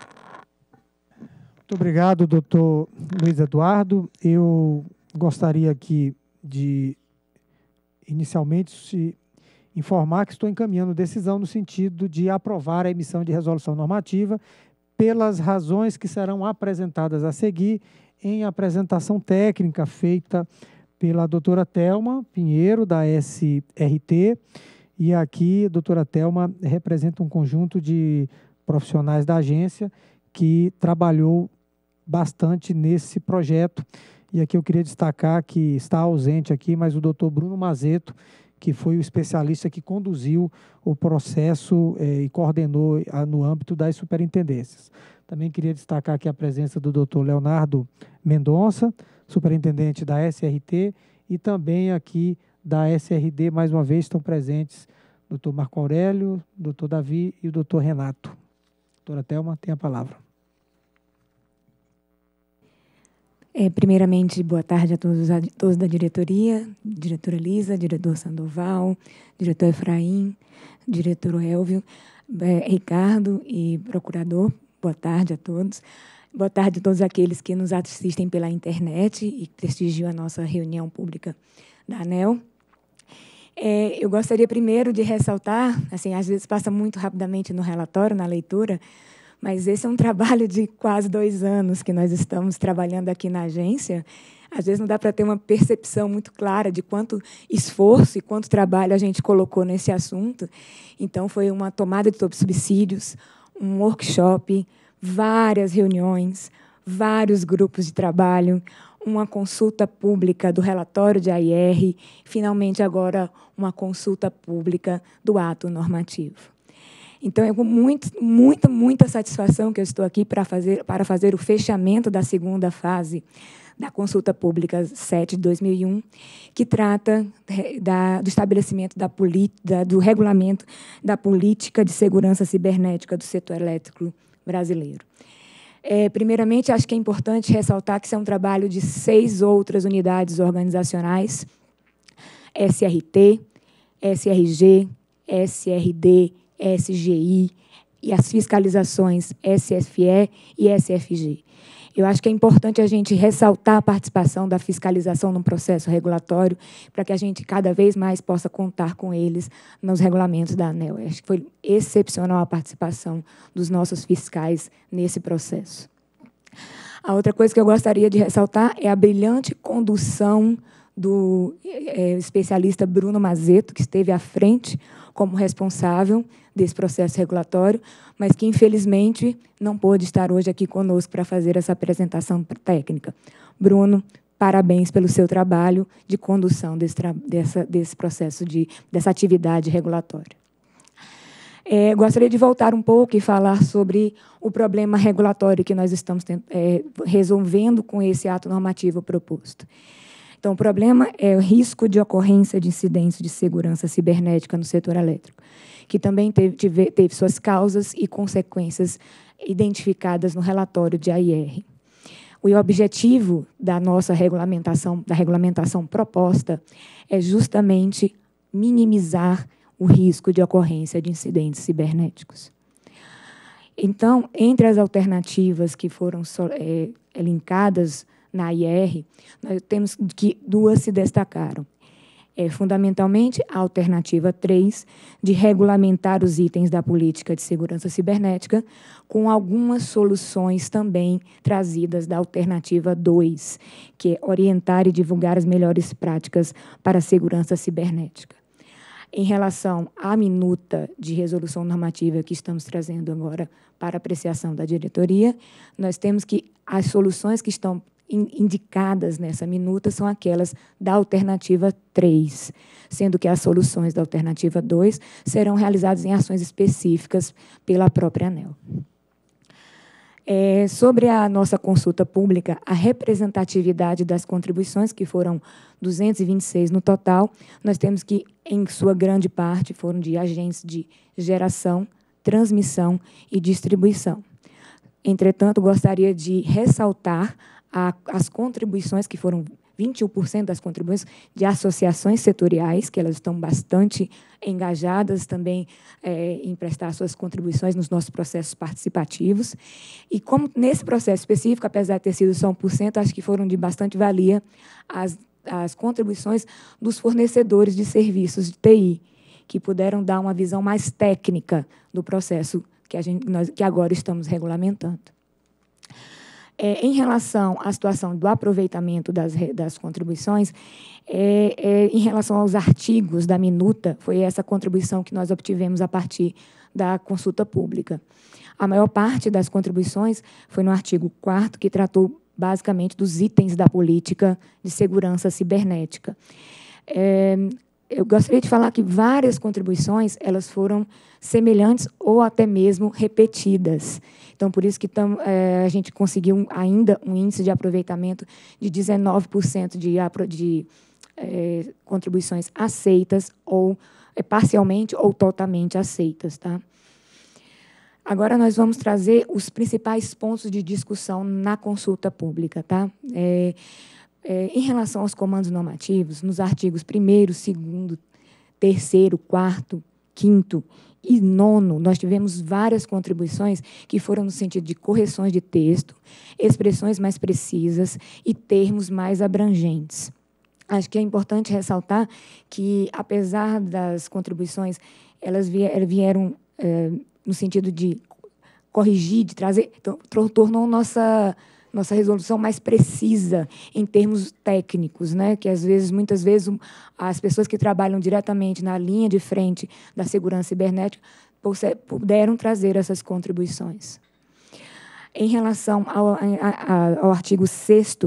Muito obrigado, doutor Luiz Eduardo. Eu gostaria aqui de, inicialmente, se informar que estou encaminhando decisão no sentido de aprovar a emissão de resolução normativa pelas razões que serão apresentadas a seguir em apresentação técnica feita pela doutora Telma Pinheiro, da SRT. E aqui a doutora Telma representa um conjunto de profissionais da agência que trabalhou bastante nesse projeto. E aqui eu queria destacar que está ausente aqui, mas o doutor Bruno Mazeto, que foi o especialista que conduziu o processo eh, e coordenou a, ah, no âmbito das superintendências. Também queria destacar aqui a presença do doutor Leonardo Mendonça, superintendente da SRT e também aqui da SRD, mais uma vez, estão presentes o doutor Marco Aurélio, o doutor Davi e o doutor Renato. Doutora Thelma, tem a palavra. É, primeiramente, boa tarde a todos, a todos da diretoria, diretora Lisa, diretor Sandoval, diretor Efraim, diretor Elvio, é, Ricardo e procurador. Boa tarde a todos. Boa tarde a todos aqueles que nos assistem pela internet e que prestigiam a nossa reunião pública da ANEL. É, eu gostaria primeiro de ressaltar, assim, às vezes passa muito rapidamente no relatório, na leitura, mas esse é um trabalho de quase dois anos que nós estamos trabalhando aqui na agência. Às vezes não dá para ter uma percepção muito clara de quanto esforço e quanto trabalho a gente colocou nesse assunto. Então, foi uma tomada de subsídios, um workshop, várias reuniões, vários grupos de trabalho, uma consulta pública do relatório de AIR, finalmente agora uma consulta pública do ato normativo. Então, é com muito, muita, muita satisfação que eu estou aqui para fazer, para fazer o fechamento da segunda fase da Consulta Pública 7 de 2001, que trata é, da, do estabelecimento da política, do regulamento da política de segurança cibernética do setor elétrico brasileiro. É, primeiramente, acho que é importante ressaltar que isso é um trabalho de seis outras unidades organizacionais: SRT, SRG, SRD, SGI e as fiscalizações SFE e SFG. Eu acho que é importante a gente ressaltar a participação da fiscalização no processo regulatório, para que a gente cada vez mais possa contar com eles nos regulamentos da ANEL. Eu acho que foi excepcional a participação dos nossos fiscais nesse processo. A outra coisa que eu gostaria de ressaltar é a brilhante condução do é, especialista Bruno Mazeto, que esteve à frente como responsável desse processo regulatório, mas que, infelizmente, não pôde estar hoje aqui conosco para fazer essa apresentação técnica. Bruno, parabéns pelo seu trabalho de condução desse, dessa, desse processo, de, dessa atividade regulatória. É, gostaria de voltar um pouco e falar sobre o problema regulatório que nós estamos é, resolvendo com esse ato normativo proposto. Então, o problema é o risco de ocorrência de incidentes de segurança cibernética no setor elétrico, que também teve, teve, teve suas causas e consequências identificadas no relatório de AIR. O objetivo da nossa regulamentação, da regulamentação proposta, é justamente minimizar o risco de ocorrência de incidentes cibernéticos. Então, entre as alternativas que foram é, elencadas na IR, nós temos que duas se destacaram. É, fundamentalmente, a alternativa 3, de regulamentar os itens da política de segurança cibernética, com algumas soluções também trazidas da alternativa 2, que é orientar e divulgar as melhores práticas para a segurança cibernética. Em relação à minuta de resolução normativa que estamos trazendo agora para apreciação da diretoria, nós temos que as soluções que estão indicadas nessa minuta são aquelas da alternativa 3, sendo que as soluções da alternativa 2 serão realizadas em ações específicas pela própria ANEL. É, sobre a nossa consulta pública, a representatividade das contribuições, que foram 226 no total, nós temos que, em sua grande parte, foram de agentes de geração, transmissão e distribuição. Entretanto, gostaria de ressaltar a, as contribuições que foram 21% das contribuições de associações setoriais, que elas estão bastante engajadas também é, em prestar suas contribuições nos nossos processos participativos. E como nesse processo específico, apesar de ter sido só 1%, acho que foram de bastante valia as, as contribuições dos fornecedores de serviços de TI, que puderam dar uma visão mais técnica do processo que, a gente, nós, que agora estamos regulamentando. É, em relação à situação do aproveitamento das, das contribuições, é, é, em relação aos artigos da minuta, foi essa contribuição que nós obtivemos a partir da consulta pública. A maior parte das contribuições foi no artigo 4 que tratou basicamente dos itens da política de segurança cibernética. É, eu gostaria de falar que várias contribuições elas foram semelhantes ou até mesmo repetidas. Então, por isso que tam, é, a gente conseguiu ainda um índice de aproveitamento de 19% de, de é, contribuições aceitas ou é, parcialmente ou totalmente aceitas, tá? Agora nós vamos trazer os principais pontos de discussão na consulta pública, tá? É, é, em relação aos comandos normativos, nos artigos 1, 2, 3, 4, 5 e 9, nós tivemos várias contribuições que foram no sentido de correções de texto, expressões mais precisas e termos mais abrangentes. Acho que é importante ressaltar que, apesar das contribuições, elas eh, vieram é, no sentido de corrigir, de trazer, tornou nossa nossa resolução mais precisa em termos técnicos, né? Que às vezes, muitas vezes, as pessoas que trabalham diretamente na linha de frente da segurança cibernética puderam trazer essas contribuições. Em relação ao, ao artigo 6,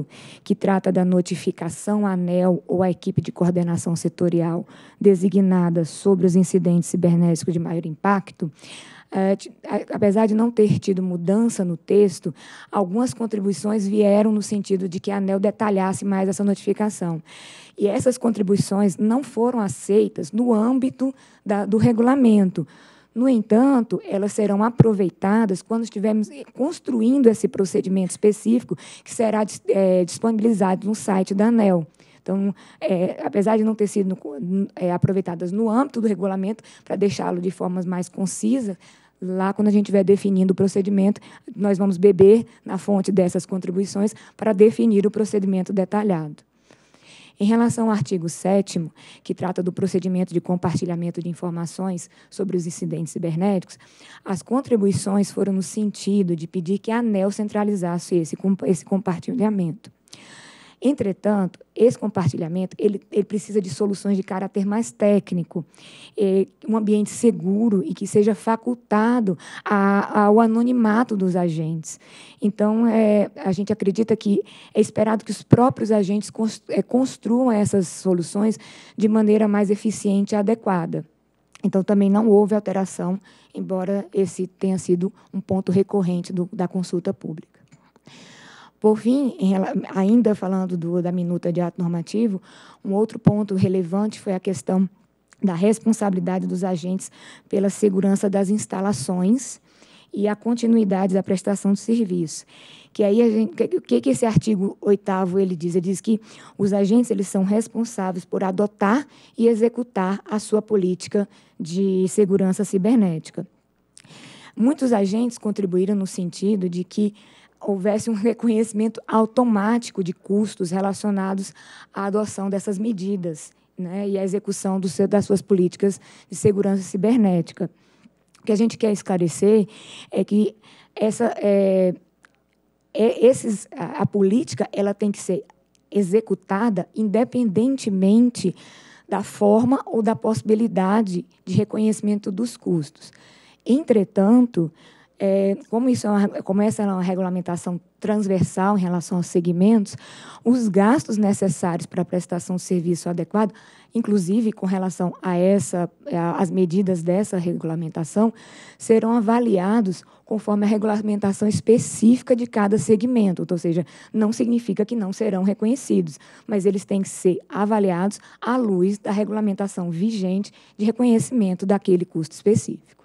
que trata da notificação à ANEL ou à equipe de coordenação setorial designada sobre os incidentes cibernéticos de maior impacto, eh, apesar de não ter tido mudança no texto, algumas contribuições vieram no sentido de que a ANEL detalhasse mais essa notificação. E essas contribuições não foram aceitas no âmbito da, do regulamento. No entanto, elas serão aproveitadas quando estivermos eh, construindo esse procedimento específico que será é, disponibilizado no site da ANEL. Então, é, apesar de não ter sido é, aproveitadas no âmbito do regulamento, para deixá-lo de formas mais concisas, Lá, quando a gente estiver definindo o procedimento, nós vamos beber na fonte dessas contribuições para definir o procedimento detalhado. Em relação ao artigo 7, que trata do procedimento de compartilhamento de informações sobre os incidentes cibernéticos, as contribuições foram no sentido de pedir que a ANEL centralizasse esse, esse compartilhamento. Entretanto, esse compartilhamento ele, ele precisa de soluções de caráter mais técnico, eh, um ambiente seguro e que seja facultado a, ao anonimato dos agentes. Então, é, a gente acredita que é esperado que os próprios agentes eh, construam essas soluções de maneira mais eficiente e adequada. Então, também não houve alteração, embora esse tenha sido um ponto recorrente do, da consulta pública. Por fim, ainda falando do, da minuta de ato normativo, um outro ponto relevante foi a questão da responsabilidade dos agentes pela segurança das instalações e a continuidade da prestação de serviço. Que aí gente, o que, que esse artigo 8 ele diz? Ele diz que os agentes eles são responsáveis por adotar e executar a sua política de segurança cibernética. Muitos agentes contribuíram no sentido de que houvesse um reconhecimento automático de custos relacionados à adoção dessas medidas né, e à execução do, das suas políticas de segurança cibernética. O que a gente quer esclarecer é que essa, é, é, esses, a, a política ela tem que ser executada independentemente da forma ou da possibilidade de reconhecimento dos custos. Entretanto, é, como, isso é uma, como essa é uma regulamentação transversal em relação aos segmentos, os gastos necessários para a prestação de serviço adequado, inclusive com relação a essa, as medidas dessa regulamentação, serão avaliados conforme a regulamentação específica de cada segmento, ou seja, não significa que não serão reconhecidos, mas eles têm que ser avaliados à luz da regulamentação vigente de reconhecimento daquele custo específico.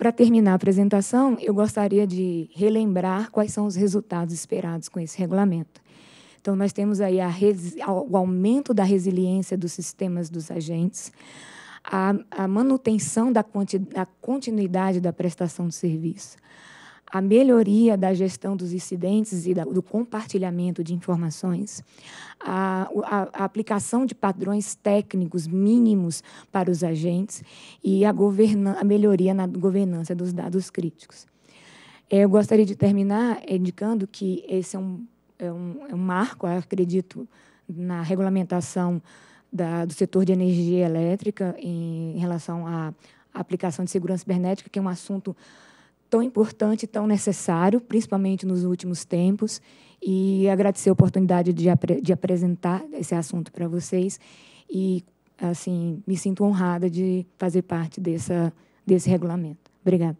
Para terminar a apresentação, eu gostaria de relembrar quais são os resultados esperados com esse regulamento. Então, nós temos aí o aumento da resiliência dos sistemas dos agentes, a, a manutenção da, da continuidade da prestação de serviço, a melhoria da gestão dos incidentes e do compartilhamento de informações, a, a, a, aplicação de padrões técnicos mínimos para os agentes e a, a melhoria na governança dos dados críticos. É, eu gostaria de terminar indicando que esse é um, é um, é um marco, acredito, na regulamentação da, do setor de energia elétrica em, em relação à aplicação de segurança cibernética, que é um assunto tão importante, tão necessário, principalmente nos últimos tempos, e agradecer a oportunidade de, apre de apresentar esse assunto para vocês. E, assim, me sinto honrada de fazer parte dessa, desse regulamento. Obrigada.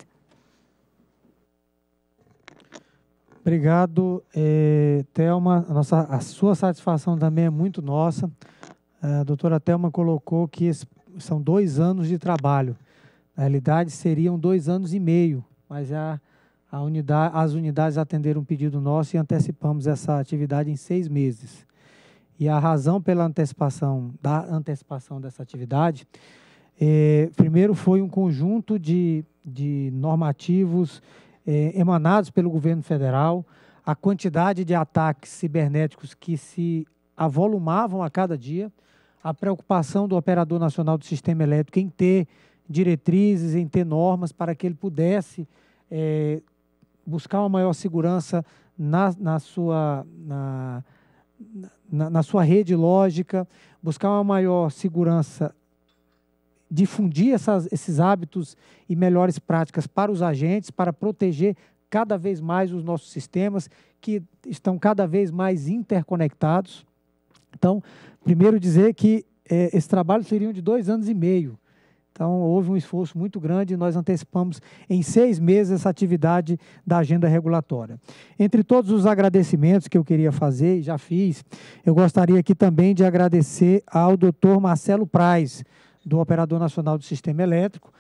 Obrigado, eh, Thelma. A, nossa, a sua satisfação também é muito nossa. Eh, a doutora Thelma colocou que esse, são dois anos de trabalho. Na realidade, seriam dois anos e meio mas é a, a unidade, as unidades atenderam um pedido nosso e antecipamos essa atividade em seis meses. E a razão pela antecipação da antecipação dessa atividade, é, primeiro foi um conjunto de, de normativos é, emanados pelo governo federal, a quantidade de ataques cibernéticos que se avolumavam a cada dia, a preocupação do operador nacional do sistema elétrico em ter diretrizes, em ter normas para que ele pudesse é, buscar uma maior segurança na, na sua. Na, na, na, sua rede lógica, buscar uma maior segurança, difundir essas, esses hábitos e melhores práticas para os agentes, para proteger cada vez mais os nossos sistemas, que estão cada vez mais interconectados. Então, primeiro dizer que é, esse trabalho seria de dois anos e meio. Então, houve um esforço muito grande e nós antecipamos em seis meses essa atividade da agenda regulatória. Entre todos os agradecimentos que eu queria fazer, e já fiz, eu gostaria aqui também de agradecer ao doutor Marcelo Praz, do Operador Nacional do Sistema Elétrico,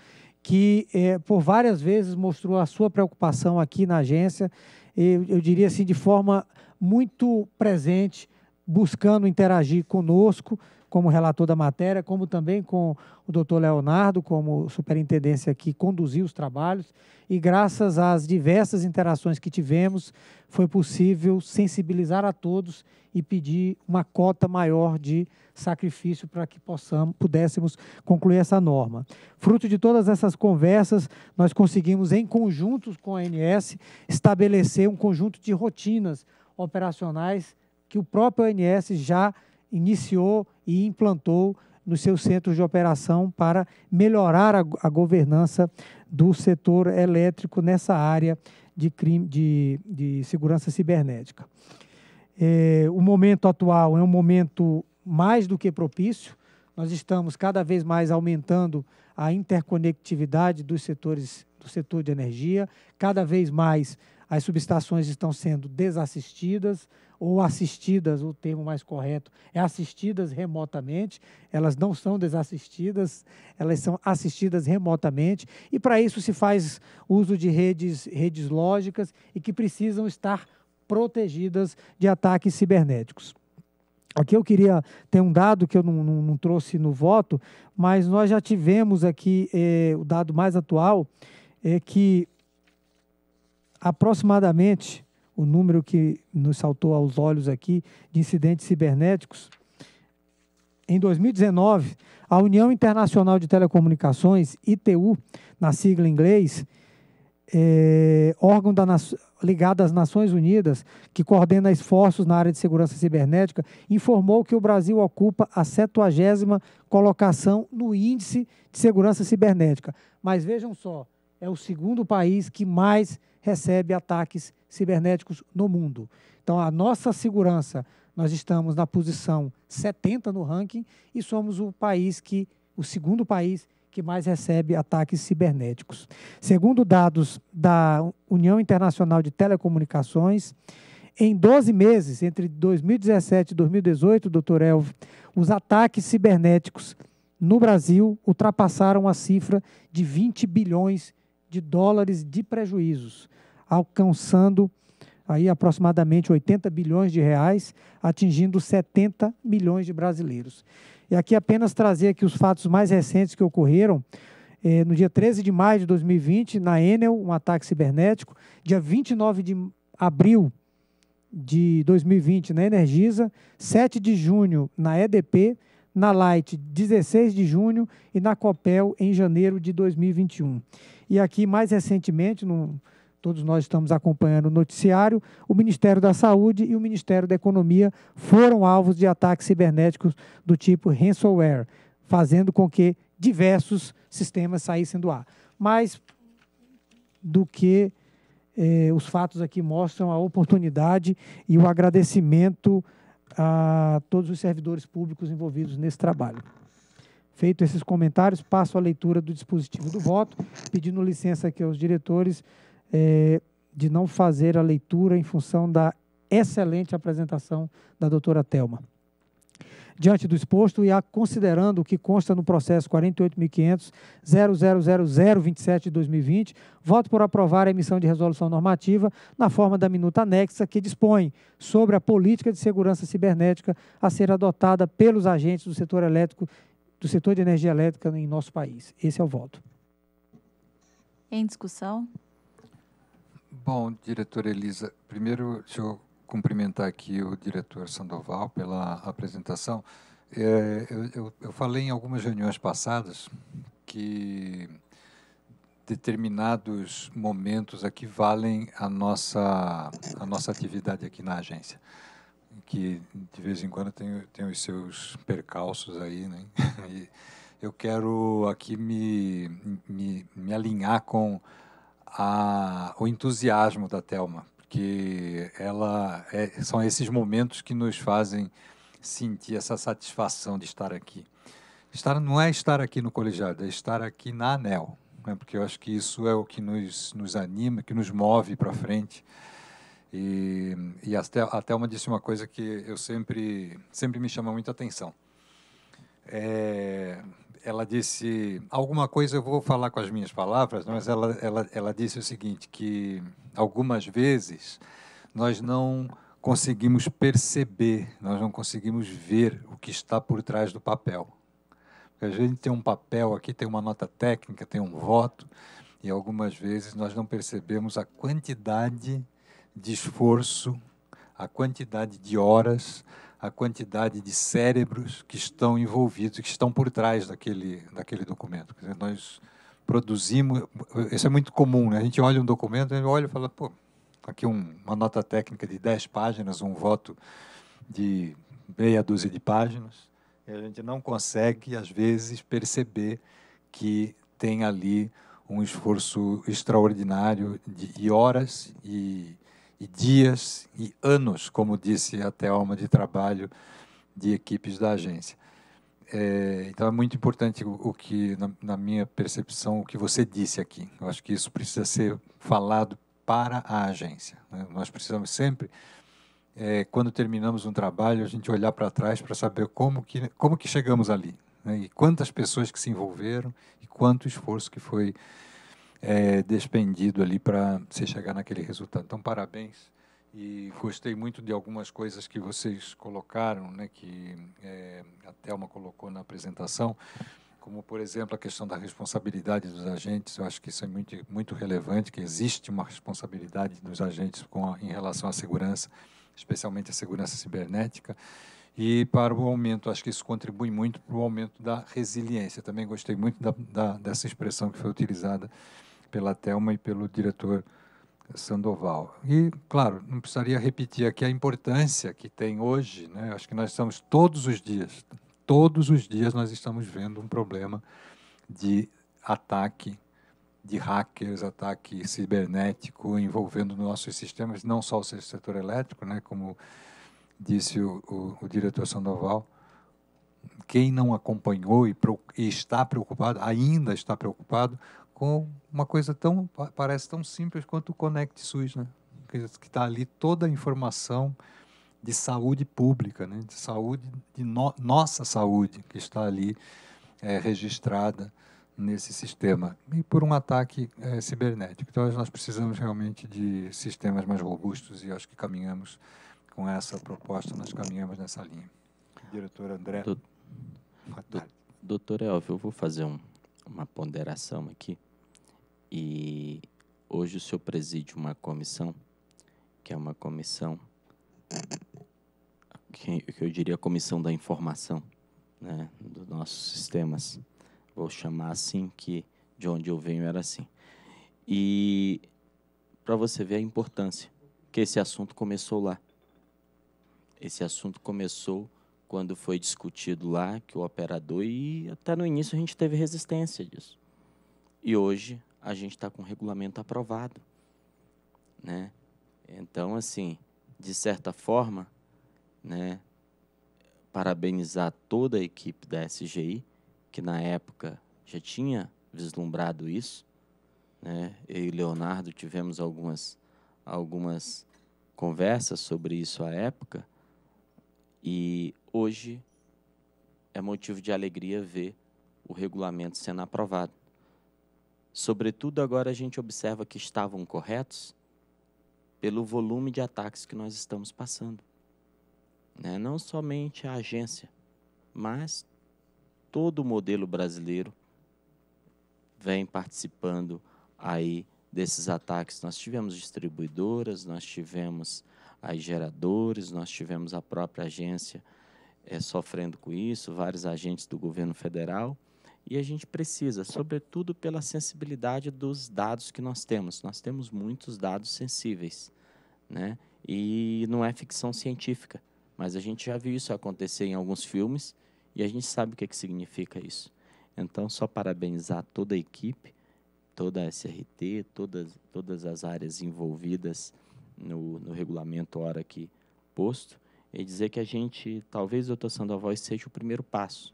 que eh, por várias vezes mostrou a sua preocupação aqui na agência, eu, eu diria assim, de forma muito presente, buscando interagir conosco, como relator da matéria, como também com o doutor Leonardo, como superintendência que conduziu os trabalhos. E graças às diversas interações que tivemos, foi possível sensibilizar a todos e pedir uma cota maior de sacrifício para que possamos, pudéssemos concluir essa norma. Fruto de todas essas conversas, nós conseguimos, em conjunto com a ANS, estabelecer um conjunto de rotinas operacionais que o próprio ANS já iniciou e implantou nos seus centros de operação para melhorar a, a governança do setor elétrico nessa área de, crime, de, de segurança cibernética. É, o momento atual é um momento mais do que propício, nós estamos cada vez mais aumentando a interconectividade dos setores do setor de energia, cada vez mais as subestações estão sendo desassistidas, ou assistidas, o termo mais correto, é assistidas remotamente, elas não são desassistidas, elas são assistidas remotamente, e para isso se faz uso de redes, redes lógicas e que precisam estar protegidas de ataques cibernéticos. Aqui eu queria ter um dado que eu não, não, não trouxe no voto, mas nós já tivemos aqui eh, o dado mais atual, é eh, que aproximadamente o número que nos saltou aos olhos aqui de incidentes cibernéticos. Em 2019, a União Internacional de Telecomunicações, ITU, na sigla em inglês, é, órgão da, ligado às Nações Unidas, que coordena esforços na área de segurança cibernética, informou que o Brasil ocupa a 70 colocação no Índice de Segurança Cibernética. Mas vejam só, é o segundo país que mais recebe ataques cibernéticos no mundo. Então, a nossa segurança, nós estamos na posição 70 no ranking e somos o país que o segundo país que mais recebe ataques cibernéticos. Segundo dados da União Internacional de Telecomunicações, em 12 meses, entre 2017 e 2018, doutor Elv, os ataques cibernéticos no Brasil ultrapassaram a cifra de 20 bilhões de dólares de prejuízos, alcançando aí aproximadamente 80 bilhões de reais, atingindo 70 milhões de brasileiros. E aqui apenas trazer aqui os fatos mais recentes que ocorreram. Eh, no dia 13 de maio de 2020, na Enel, um ataque cibernético. Dia 29 de abril de 2020, na Energisa. 7 de junho, na EDP. Na Light, 16 de junho. E na Copel, em janeiro de 2021. E aqui, mais recentemente, todos nós estamos acompanhando o noticiário, o Ministério da Saúde e o Ministério da Economia foram alvos de ataques cibernéticos do tipo ransomware, fazendo com que diversos sistemas saíssem do ar. Mas do que eh, os fatos aqui mostram a oportunidade e o agradecimento a todos os servidores públicos envolvidos nesse trabalho. Feito esses comentários, passo a leitura do dispositivo do voto, pedindo licença aqui aos diretores é, de não fazer a leitura em função da excelente apresentação da doutora Telma. Diante do exposto e a considerando o que consta no processo 48.500.000.027 de 2020, voto por aprovar a emissão de resolução normativa na forma da minuta anexa que dispõe sobre a política de segurança cibernética a ser adotada pelos agentes do setor elétrico do setor de energia elétrica em nosso país. Esse é o voto. Em discussão? Bom, diretora Elisa, primeiro deixa eu cumprimentar aqui o diretor Sandoval pela apresentação. É, eu, eu, falei em algumas reuniões passadas que determinados momentos aqui valem a nossa, a nossa atividade aqui na agência que de vez em quando tem, tem os seus percalços aí, né? E eu quero aqui me, me, me alinhar com a, o entusiasmo da Telma, porque ela é, são esses momentos que nos fazem sentir essa satisfação de estar aqui. Estar não é estar aqui no colegiado, é estar aqui na ANEL, né? porque eu acho que isso é o que nos, nos anima, que nos move para frente e, e até a Thelma disse uma coisa que eu sempre, sempre me chama muita atenção. É, ela disse alguma coisa eu vou falar com as minhas palavras, mas ela, ela, ela disse o seguinte que algumas vezes nós não conseguimos perceber, nós não conseguimos ver o que está por trás do papel. Porque a gente tem um papel aqui, tem uma nota técnica, tem um voto, e algumas vezes nós não percebemos a quantidade de esforço, a quantidade de horas, a quantidade de cérebros que estão envolvidos, que estão por trás daquele, daquele documento. Dizer, nós produzimos. Isso é muito comum, né? a gente olha um documento, ele olha e fala, pô, aqui um, uma nota técnica de 10 páginas, um voto de meia dúzia de páginas, e a gente não consegue, às vezes, perceber que tem ali um esforço extraordinário de, de horas e e dias e anos, como disse até a alma de trabalho de equipes da agência. É, então é muito importante o, o que, na, na, minha percepção, o que você disse aqui. Eu acho que isso precisa ser falado para a agência. Né? Nós precisamos sempre, é, quando terminamos um trabalho, a gente olhar para trás para saber como que, como que chegamos ali. Né? E quantas pessoas que se envolveram e quanto esforço que foi é, despendido ali para você chegar naquele resultado. Então, parabéns. E gostei muito de algumas coisas que vocês colocaram, né, que é, a Thelma colocou na apresentação, como, por exemplo, a questão da responsabilidade dos agentes. Eu acho que isso é muito, muito relevante, que existe uma responsabilidade dos agentes com a, em relação à segurança, especialmente a segurança cibernética e para o aumento. Acho que isso contribui muito para o aumento da resiliência. Também gostei muito da, da, dessa expressão que foi utilizada pela Telma e pelo diretor Sandoval. E, claro, não precisaria repetir aqui a importância que tem hoje, né? acho que nós estamos todos os dias, todos os dias nós estamos vendo um problema de ataque de hackers, ataque cibernético envolvendo nossos sistemas, não só o setor elétrico, né? como disse o, o, o diretor Sandoval, quem não acompanhou e, e, está preocupado, ainda está preocupado, com uma coisa tão parece tão simples quanto o Connect SUS, né? Que está ali toda a informação de saúde pública, né? De saúde de no, nossa saúde que está ali é, registrada nesse sistema e por um ataque é, cibernético. Então nós precisamos realmente de sistemas mais robustos e acho que caminhamos com essa proposta, nós caminhamos nessa linha. Diretor André. Do, do, doutor Elvio, eu vou fazer um, uma ponderação aqui. E hoje o senhor preside uma comissão, que é uma comissão que, que eu diria a comissão da informação, né, dos nossos sistemas. Vou chamar assim que de onde eu venho era assim. E para você ver a importância que esse assunto começou lá. Esse assunto começou quando foi discutido lá que o operador e até no início a gente teve resistência disso. E hoje a gente está com o regulamento aprovado. Né? Então, assim, de certa forma, né, parabenizar toda a equipe da SGI, que na época já tinha vislumbrado isso. Né? Eu e Leonardo tivemos algumas, algumas conversas sobre isso à época, e hoje é motivo de alegria ver o regulamento sendo aprovado. Sobretudo agora a gente observa que estavam corretos pelo volume de ataques que nós estamos passando. Né? Não somente a agência, mas todo o modelo brasileiro vem participando aí desses ataques. Nós tivemos distribuidoras, nós tivemos as geradores, nós tivemos a própria agência é, sofrendo com isso, vários agentes do governo federal e a gente precisa, sobretudo pela sensibilidade dos dados que nós temos. Nós temos muitos dados sensíveis, né? E não é ficção científica, mas a gente já viu isso acontecer em alguns filmes e a gente sabe o que, é que significa isso. Então, só parabenizar toda a equipe, toda a SRT, todas, todas as áreas envolvidas no, no regulamento hora aqui posto, e dizer que a gente, talvez o Doutor Sandoval seja o primeiro passo,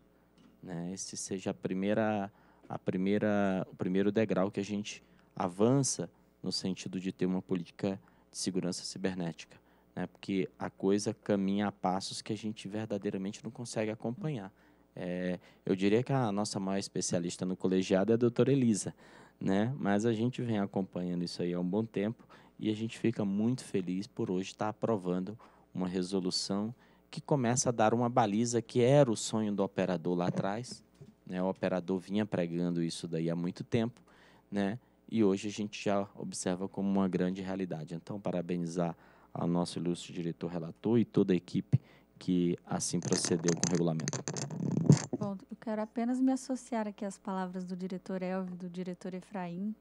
né, esse seja a primeira, a primeira, o primeiro degrau que a gente avança no sentido de ter uma política de segurança cibernética, né, porque a coisa caminha a passos que a gente verdadeiramente não consegue acompanhar. É, eu diria que a nossa maior especialista no colegiado é a doutora Elisa, né? mas a gente vem acompanhando isso aí há um bom tempo e a gente fica muito feliz por hoje estar aprovando uma resolução que começa a dar uma baliza que era o sonho do operador lá atrás. Né? O operador vinha pregando isso daí há muito tempo, né? e hoje a gente já observa como uma grande realidade. Então, parabenizar ao nosso ilustre diretor relator e toda a equipe que assim procedeu com o regulamento. Bom, eu quero apenas me associar aqui às palavras do diretor Elvio, do diretor Efraim,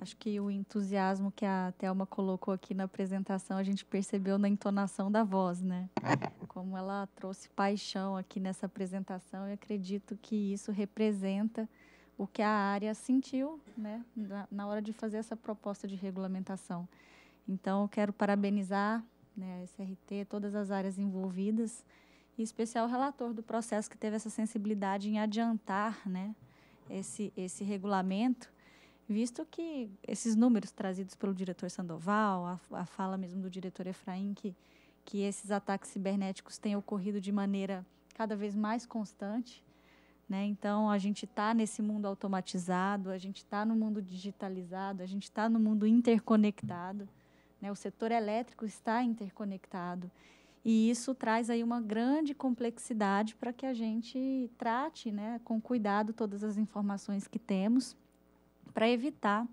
Acho que o entusiasmo que a Thelma colocou aqui na apresentação, a gente percebeu na entonação da voz, né? Como ela trouxe paixão aqui nessa apresentação, e acredito que isso representa o que a área sentiu, né, na hora de fazer essa proposta de regulamentação. Então, eu quero parabenizar né, a SRT, todas as áreas envolvidas, em especial o relator do processo que teve essa sensibilidade em adiantar né, esse, esse regulamento visto que esses números trazidos pelo diretor Sandoval, a, a fala mesmo do diretor Efraim, que, que esses ataques cibernéticos têm ocorrido de maneira cada vez mais constante. Né? Então, a gente está nesse mundo automatizado, a gente está no mundo digitalizado, a gente está no mundo interconectado. Né? O setor elétrico está interconectado. E isso traz aí uma grande complexidade para que a gente trate né, com cuidado todas as informações que temos para evitar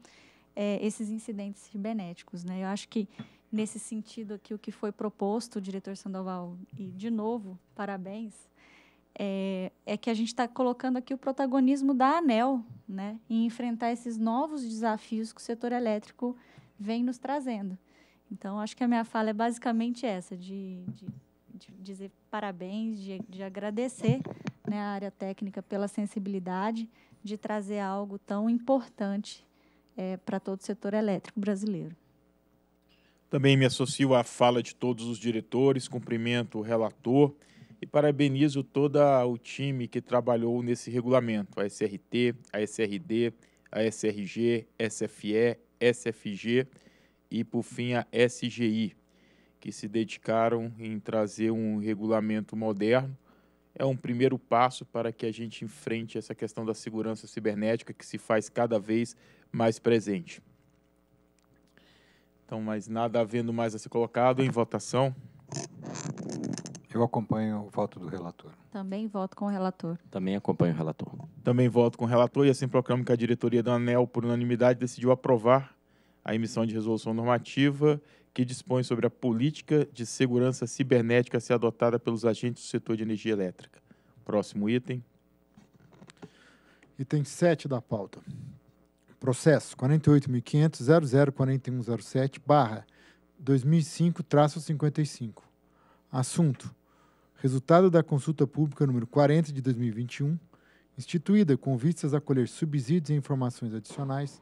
é, esses incidentes cibernéticos. Né? Eu acho que, nesse sentido aqui, o que foi proposto, o diretor Sandoval, e, de novo, parabéns, é, é que a gente está colocando aqui o protagonismo da ANEL né? em enfrentar esses novos desafios que o setor elétrico vem nos trazendo. Então, acho que a minha fala é basicamente essa, de, de, de dizer parabéns, de, de agradecer né, a área técnica pela sensibilidade, de trazer algo tão importante é, para todo o setor elétrico brasileiro. Também me associo à fala de todos os diretores, cumprimento o relator e parabenizo todo o time que trabalhou nesse regulamento, a SRT, a SRD, a SRG, SFE, SFG e, por fim, a SGI, que se dedicaram em trazer um regulamento moderno é um primeiro passo para que a gente enfrente essa questão da segurança cibernética que se faz cada vez mais presente. Então, mais nada havendo mais a ser colocado em votação. Eu acompanho o voto do relator. Também voto com o relator. Também acompanho o relator. Também voto com o relator e assim proclamo que a diretoria da ANEL, por unanimidade, decidiu aprovar a emissão de resolução normativa que dispõe sobre a política de segurança cibernética a ser adotada pelos agentes do setor de energia elétrica. Próximo item. Item 7 da pauta. Processo 48.500.004107, barra 2005-55. Assunto. Resultado da consulta pública número 40 de 2021, instituída com vistas a colher subsídios e informações adicionais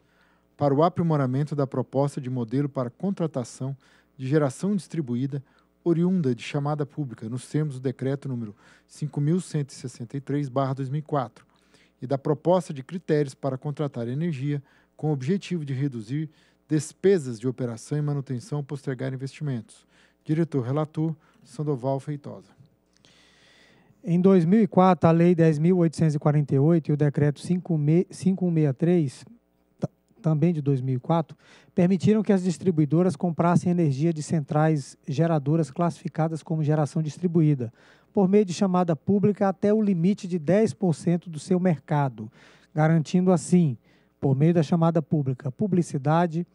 para o aprimoramento da proposta de modelo para contratação de geração distribuída oriunda de chamada pública, nos termos do decreto número 5163/2004, e da proposta de critérios para contratar energia com o objetivo de reduzir despesas de operação e manutenção postergar investimentos. Diretor relator Sandoval Feitosa. Em 2004, a Lei 10.848 e o Decreto 5163 também de 2004, permitiram que as distribuidoras comprassem energia de centrais geradoras classificadas como geração distribuída, por meio de chamada pública até o limite de 10% do seu mercado, garantindo assim, por meio da chamada pública, publicidade,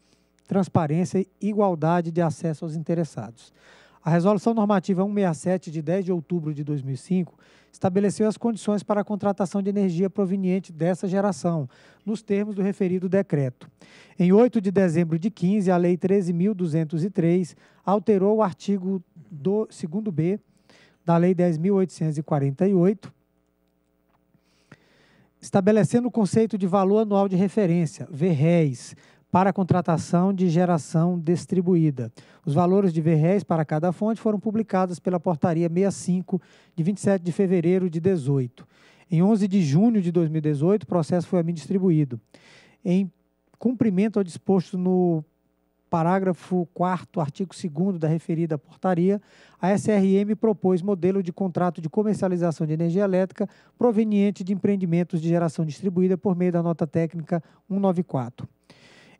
transparência e igualdade de acesso aos interessados. A Resolução Normativa 167, de 10 de outubro de 2005, estabeleceu as condições para a contratação de energia proveniente dessa geração, nos termos do referido decreto. Em 8 de dezembro de 15, a Lei 13.203 alterou o artigo 2b da Lei 10.848, estabelecendo o conceito de valor anual de referência, VRES, para a contratação de geração distribuída. Os valores de verréis para cada fonte foram publicados pela Portaria 65, de 27 de fevereiro de 18. Em 11 de junho de 2018, o processo foi a mim distribuído. Em cumprimento ao disposto no parágrafo 4 artigo 2 da referida portaria, a SRM propôs modelo de contrato de comercialização de energia elétrica proveniente de empreendimentos de geração distribuída por meio da nota técnica 194.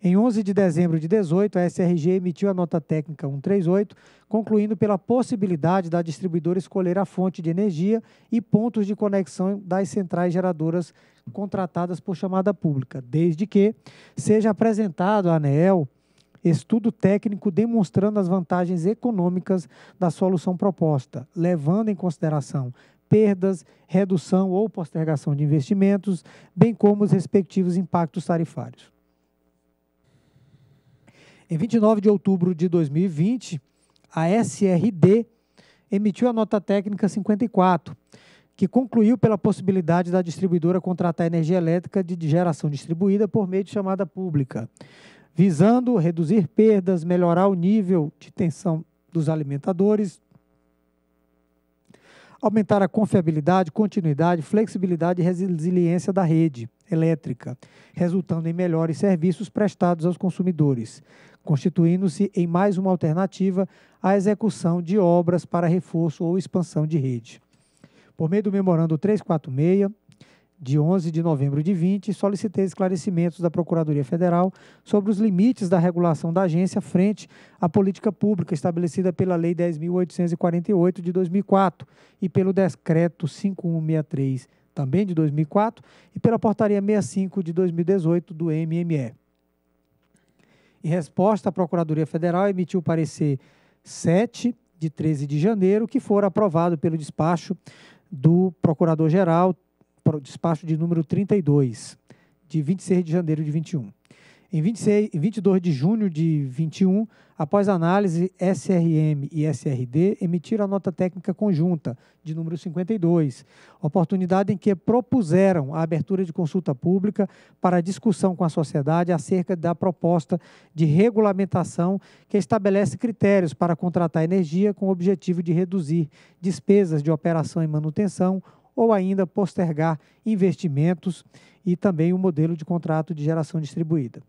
Em 11 de dezembro de 18, a SRG emitiu a nota técnica 138, concluindo pela possibilidade da distribuidora escolher a fonte de energia e pontos de conexão das centrais geradoras contratadas por chamada pública, desde que seja apresentado à ANEEL estudo técnico demonstrando as vantagens econômicas da solução proposta, levando em consideração perdas, redução ou postergação de investimentos, bem como os respectivos impactos tarifários. Em 29 de outubro de 2020, a SRD emitiu a nota técnica 54, que concluiu pela possibilidade da distribuidora contratar energia elétrica de geração distribuída por meio de chamada pública, visando reduzir perdas, melhorar o nível de tensão dos alimentadores, aumentar a confiabilidade, continuidade, flexibilidade e resiliência da rede elétrica, resultando em melhores serviços prestados aos consumidores, constituindo-se em mais uma alternativa à execução de obras para reforço ou expansão de rede. Por meio do memorando 346, de 11 de novembro de 20, solicitei esclarecimentos da Procuradoria Federal sobre os limites da regulação da agência frente à política pública estabelecida pela Lei 10.848 de 2004 e pelo Decreto 5163, também de 2004, e pela Portaria 65 de 2018 do MME. Em resposta, a Procuradoria Federal emitiu o parecer 7 de 13 de janeiro, que for aprovado pelo despacho do Procurador-Geral, despacho de número 32, de 26 de janeiro de 21. Em, 26, 22 de junho de 21, após análise, SRM e SRD emitiram a nota técnica conjunta, de número 52, oportunidade em que propuseram a abertura de consulta pública para discussão com a sociedade acerca da proposta de regulamentação que estabelece critérios para contratar energia com o objetivo de reduzir despesas de operação e manutenção ou ainda postergar investimentos e também o um modelo de contrato de geração distribuída.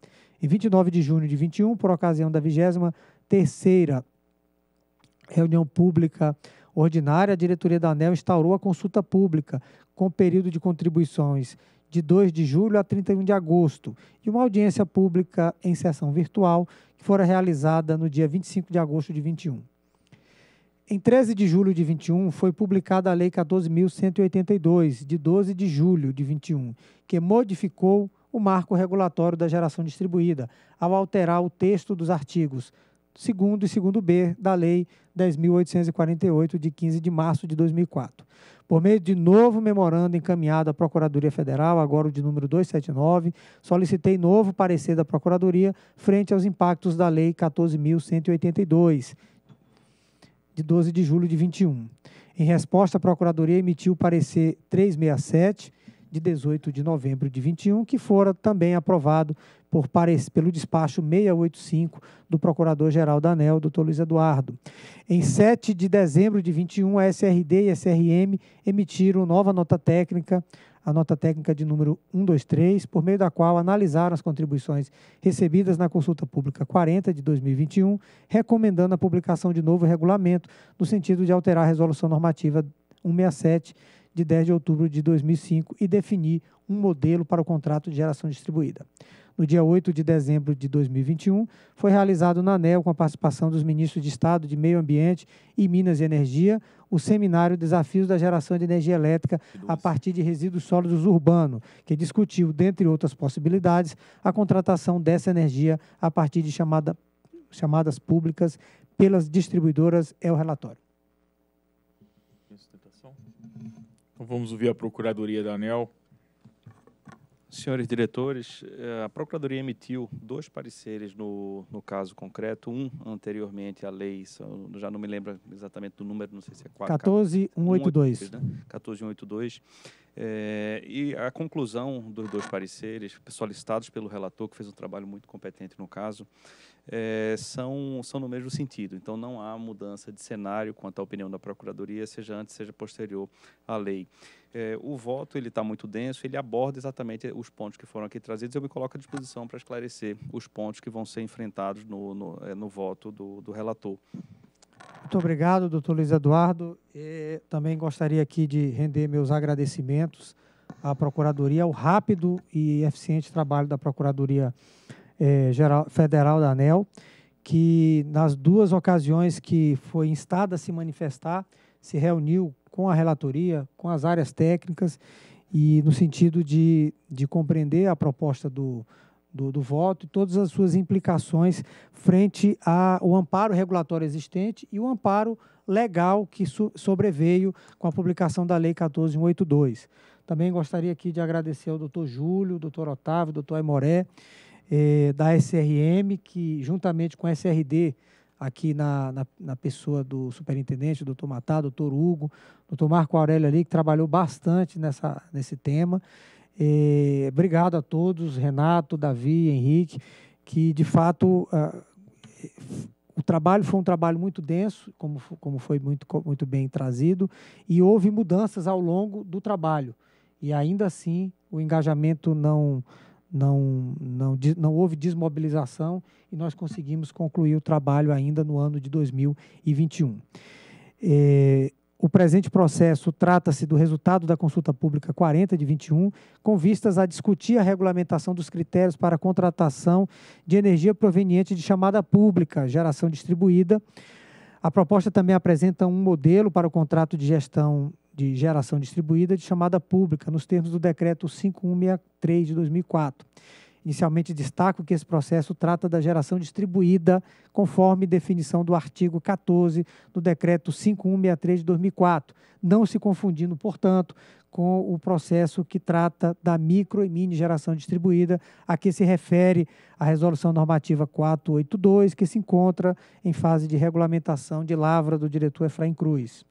Em 29 de junho de 21, por ocasião da 23ª reunião pública ordinária, a diretoria da ANEL instaurou a consulta pública com período de contribuições de 2 de julho a 31 de agosto e uma audiência pública em sessão virtual que fora realizada no dia 25 de agosto de 21. Em 13 de julho de 21, foi publicada a Lei 14.182, de 12 de julho de 21, que modificou o marco regulatório da geração distribuída, ao alterar o texto dos artigos 2 e 2b da Lei 10.848, de 15 de março de 2004. Por meio de novo memorando encaminhado à Procuradoria Federal, agora o de número 279, solicitei novo parecer da Procuradoria frente aos impactos da Lei 14.182, de 12 de julho de 21. Em resposta, a Procuradoria emitiu o parecer 367, de 18 de novembro de 21, que fora também aprovado por pelo despacho 685 do Procurador-Geral da ANEL, doutor Luiz Eduardo. Em 7 de dezembro de 21, a SRD e a SRM emitiram nova nota técnica a nota técnica de número 123, por meio da qual analisaram as contribuições recebidas na consulta pública 40 de 2021, recomendando a publicação de novo regulamento no sentido de alterar a resolução normativa 167 de 10 de outubro de 2005 e definir um modelo para o contrato de geração distribuída no dia 8 de dezembro de 2021, foi realizado na ANEL, com a participação dos ministros de Estado de Meio Ambiente e Minas e Energia, o seminário Desafios da Geração de Energia Elétrica a partir de Resíduos Sólidos Urbano, que discutiu, dentre outras possibilidades, a contratação dessa energia a partir de chamada, chamadas públicas pelas distribuidoras. É o relatório. Então vamos ouvir a Procuradoria da ANEL Senhores diretores, eh, a Procuradoria emitiu dois pareceres no, no caso concreto, um anteriormente à lei, já não me lembro exatamente do número, não sei se é 4. 14182. né? 14182. É, eh, e a conclusão dos dois pareceres, solicitados pelo relator, que fez um trabalho muito competente no caso, é, são, são no mesmo sentido. Então, não há mudança de cenário quanto à opinião da Procuradoria, seja antes, seja posterior à lei é, o voto ele está muito denso, ele aborda exatamente os pontos que foram aqui trazidos. Eu me coloco à disposição para esclarecer os pontos que vão ser enfrentados no, no, é, no voto do, do, relator. Muito obrigado, doutor Luiz Eduardo. E também gostaria aqui de render meus agradecimentos à Procuradoria, ao rápido e eficiente trabalho da Procuradoria é, Geral, Federal da ANEL, que nas duas ocasiões que foi instada a se manifestar, se reuniu com a relatoria, com as áreas técnicas e no sentido de, de compreender a proposta do, do, do voto e todas as suas implicações frente ao amparo regulatório existente e o amparo legal que so, sobreveio com a publicação da Lei 14182. Também gostaria aqui de agradecer ao doutor Júlio, doutor Otávio, doutor Aimoré, eh, da SRM, que juntamente com a SRD aqui na, na, na pessoa do superintendente, doutor Matá doutor Hugo, doutor Marco Aurélio ali, que trabalhou bastante nessa, nesse tema. E, é, obrigado a todos, Renato, Davi, Henrique, que de fato uh, o trabalho foi um trabalho muito denso, como, como foi muito, muito bem trazido, e houve mudanças ao longo do trabalho. E ainda assim, o engajamento não não, não, não houve desmobilização e nós conseguimos concluir o trabalho ainda no ano de 2021. É, o presente processo trata-se do resultado da consulta pública 40 de 21, com vistas a discutir a regulamentação dos critérios para a contratação de energia proveniente de chamada pública, geração distribuída. A proposta também apresenta um modelo para o contrato de gestão de geração distribuída de chamada pública, nos termos do Decreto 5163 de 2004. Inicialmente destaco que esse processo trata da geração distribuída, conforme definição do artigo 14 do Decreto 5163 de 2004, não se confundindo, portanto, com o processo que trata da micro e mini geração distribuída, a que se refere a Resolução Normativa 482, que se encontra em fase de regulamentação de lavra do diretor Efraim Cruz.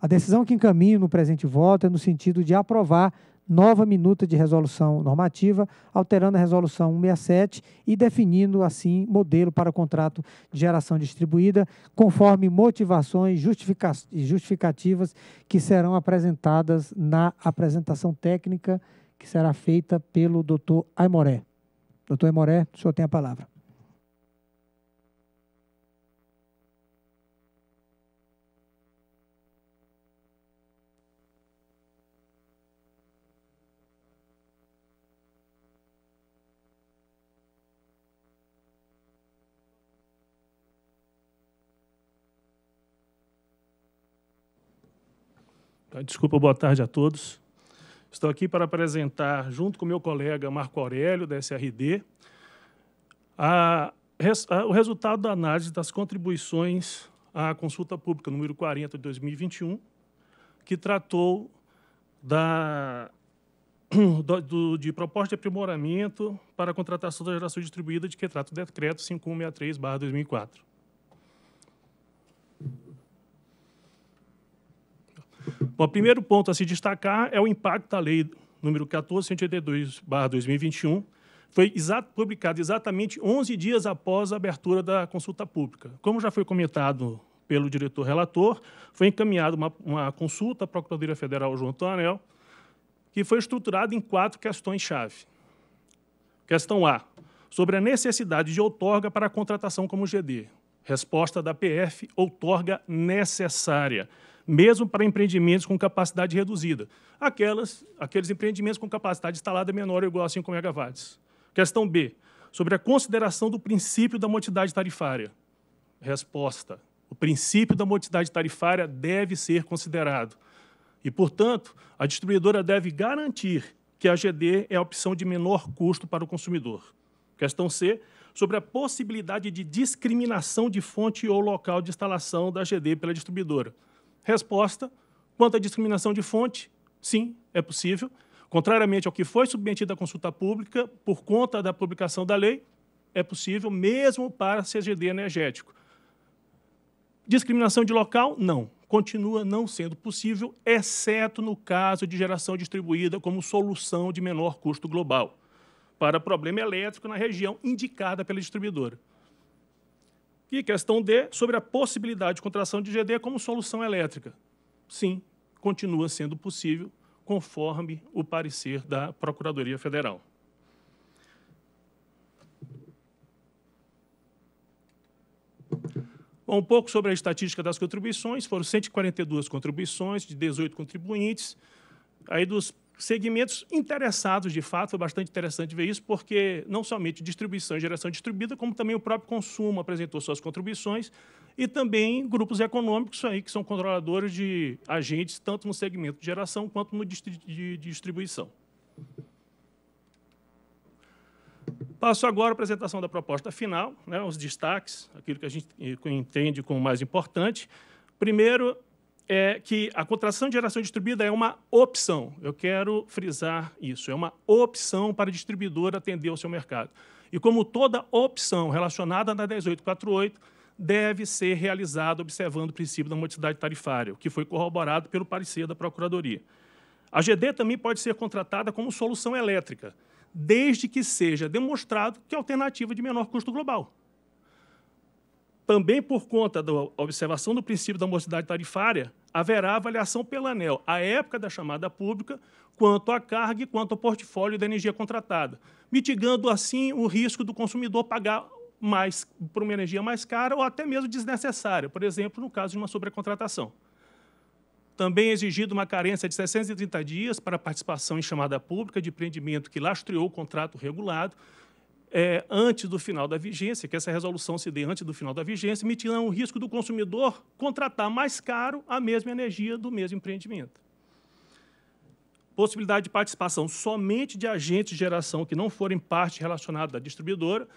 A decisão que encaminho no presente voto é no sentido de aprovar nova minuta de resolução normativa, alterando a resolução 167 e definindo assim modelo para contrato de geração distribuída, conforme motivações e justificativas que serão apresentadas na apresentação técnica que será feita pelo Dr. Aimoré. Doutor Aimoré, o senhor tem a palavra. Desculpa, boa tarde a todos. Estou aqui para apresentar, junto com meu colega Marco Aurélio, da SRD, a, a, o resultado da análise das contribuições à consulta pública número 40 de 2021, que tratou da, do, de proposta de aprimoramento para a contratação da geração distribuída, de que trata o decreto 5163-2004. Bom, o primeiro ponto a se destacar é o impacto da lei número 1482/2021, foi exato, publicado exatamente 11 dias após a abertura da consulta pública. Como já foi comentado pelo diretor relator, foi encaminhada uma, uma consulta à Procuradoria Federal João Anel, que foi estruturada em quatro questões-chave. Questão A, sobre a necessidade de outorga para a contratação como GD. Resposta da PF, outorga necessária mesmo para empreendimentos com capacidade reduzida, aquelas, aqueles empreendimentos com capacidade instalada menor ou igual a 5 MW. Questão B, sobre a consideração do princípio da motidade tarifária. Resposta: o princípio da motidade tarifária deve ser considerado. E, portanto, a distribuidora deve garantir que a GD é a opção de menor custo para o consumidor. Questão C, sobre a possibilidade de discriminação de fonte ou local de instalação da GD pela distribuidora. Resposta: quanto à discriminação de fonte, sim, é possível. Contrariamente ao que foi submetido à consulta pública, por conta da publicação da lei, é possível mesmo para CGD energético. Discriminação de local? Não. Continua não sendo possível, exceto no caso de geração distribuída como solução de menor custo global para problema elétrico na região indicada pela distribuidora. E questão D, sobre a possibilidade de contração de GD como solução elétrica. Sim, continua sendo possível, conforme o parecer da Procuradoria Federal. um pouco sobre a estatística das contribuições, foram 142 contribuições de 18 contribuintes. Aí dos segmentos interessados, de fato, foi bastante interessante ver isso, porque não somente distribuição e geração distribuída, como também o próprio consumo apresentou suas contribuições, e também grupos econômicos aí que são controladores de agentes, tanto no segmento de geração quanto no de distribuição. Passo agora à apresentação da proposta final, né, os destaques, aquilo que a gente eh, entende como mais importante. Primeiro, é que a contratação de geração distribuída é uma opção. Eu quero frisar isso. É uma opção para o distribuidor atender ao seu mercado. E como toda opção relacionada na 10848, deve ser realizada observando o princípio da modicidade tarifária, o que foi corroborado pelo parecer da Procuradoria. A GD também pode ser contratada como solução elétrica, desde que seja demonstrado que é alternativa de menor custo global também por conta da observação do princípio da mocidade tarifária, haverá avaliação pela ANEL, à época da chamada pública, quanto à carga e quanto ao portfólio da energia contratada, mitigando assim o risco do consumidor pagar mais por uma energia mais cara ou até mesmo desnecessária, por exemplo, no caso de uma sobrecontratação. Também é exigido uma carência de 630 dias para participação em chamada pública de empreendimento que lastreou o contrato regulado, é, antes do final da vigência, que essa resolução se dê antes do final da vigência, mitigando o risco do consumidor contratar mais caro a mesma energia do mesmo empreendimento. Possibilidade de participação somente de agentes de geração que não forem parte relacionada à distribuidora.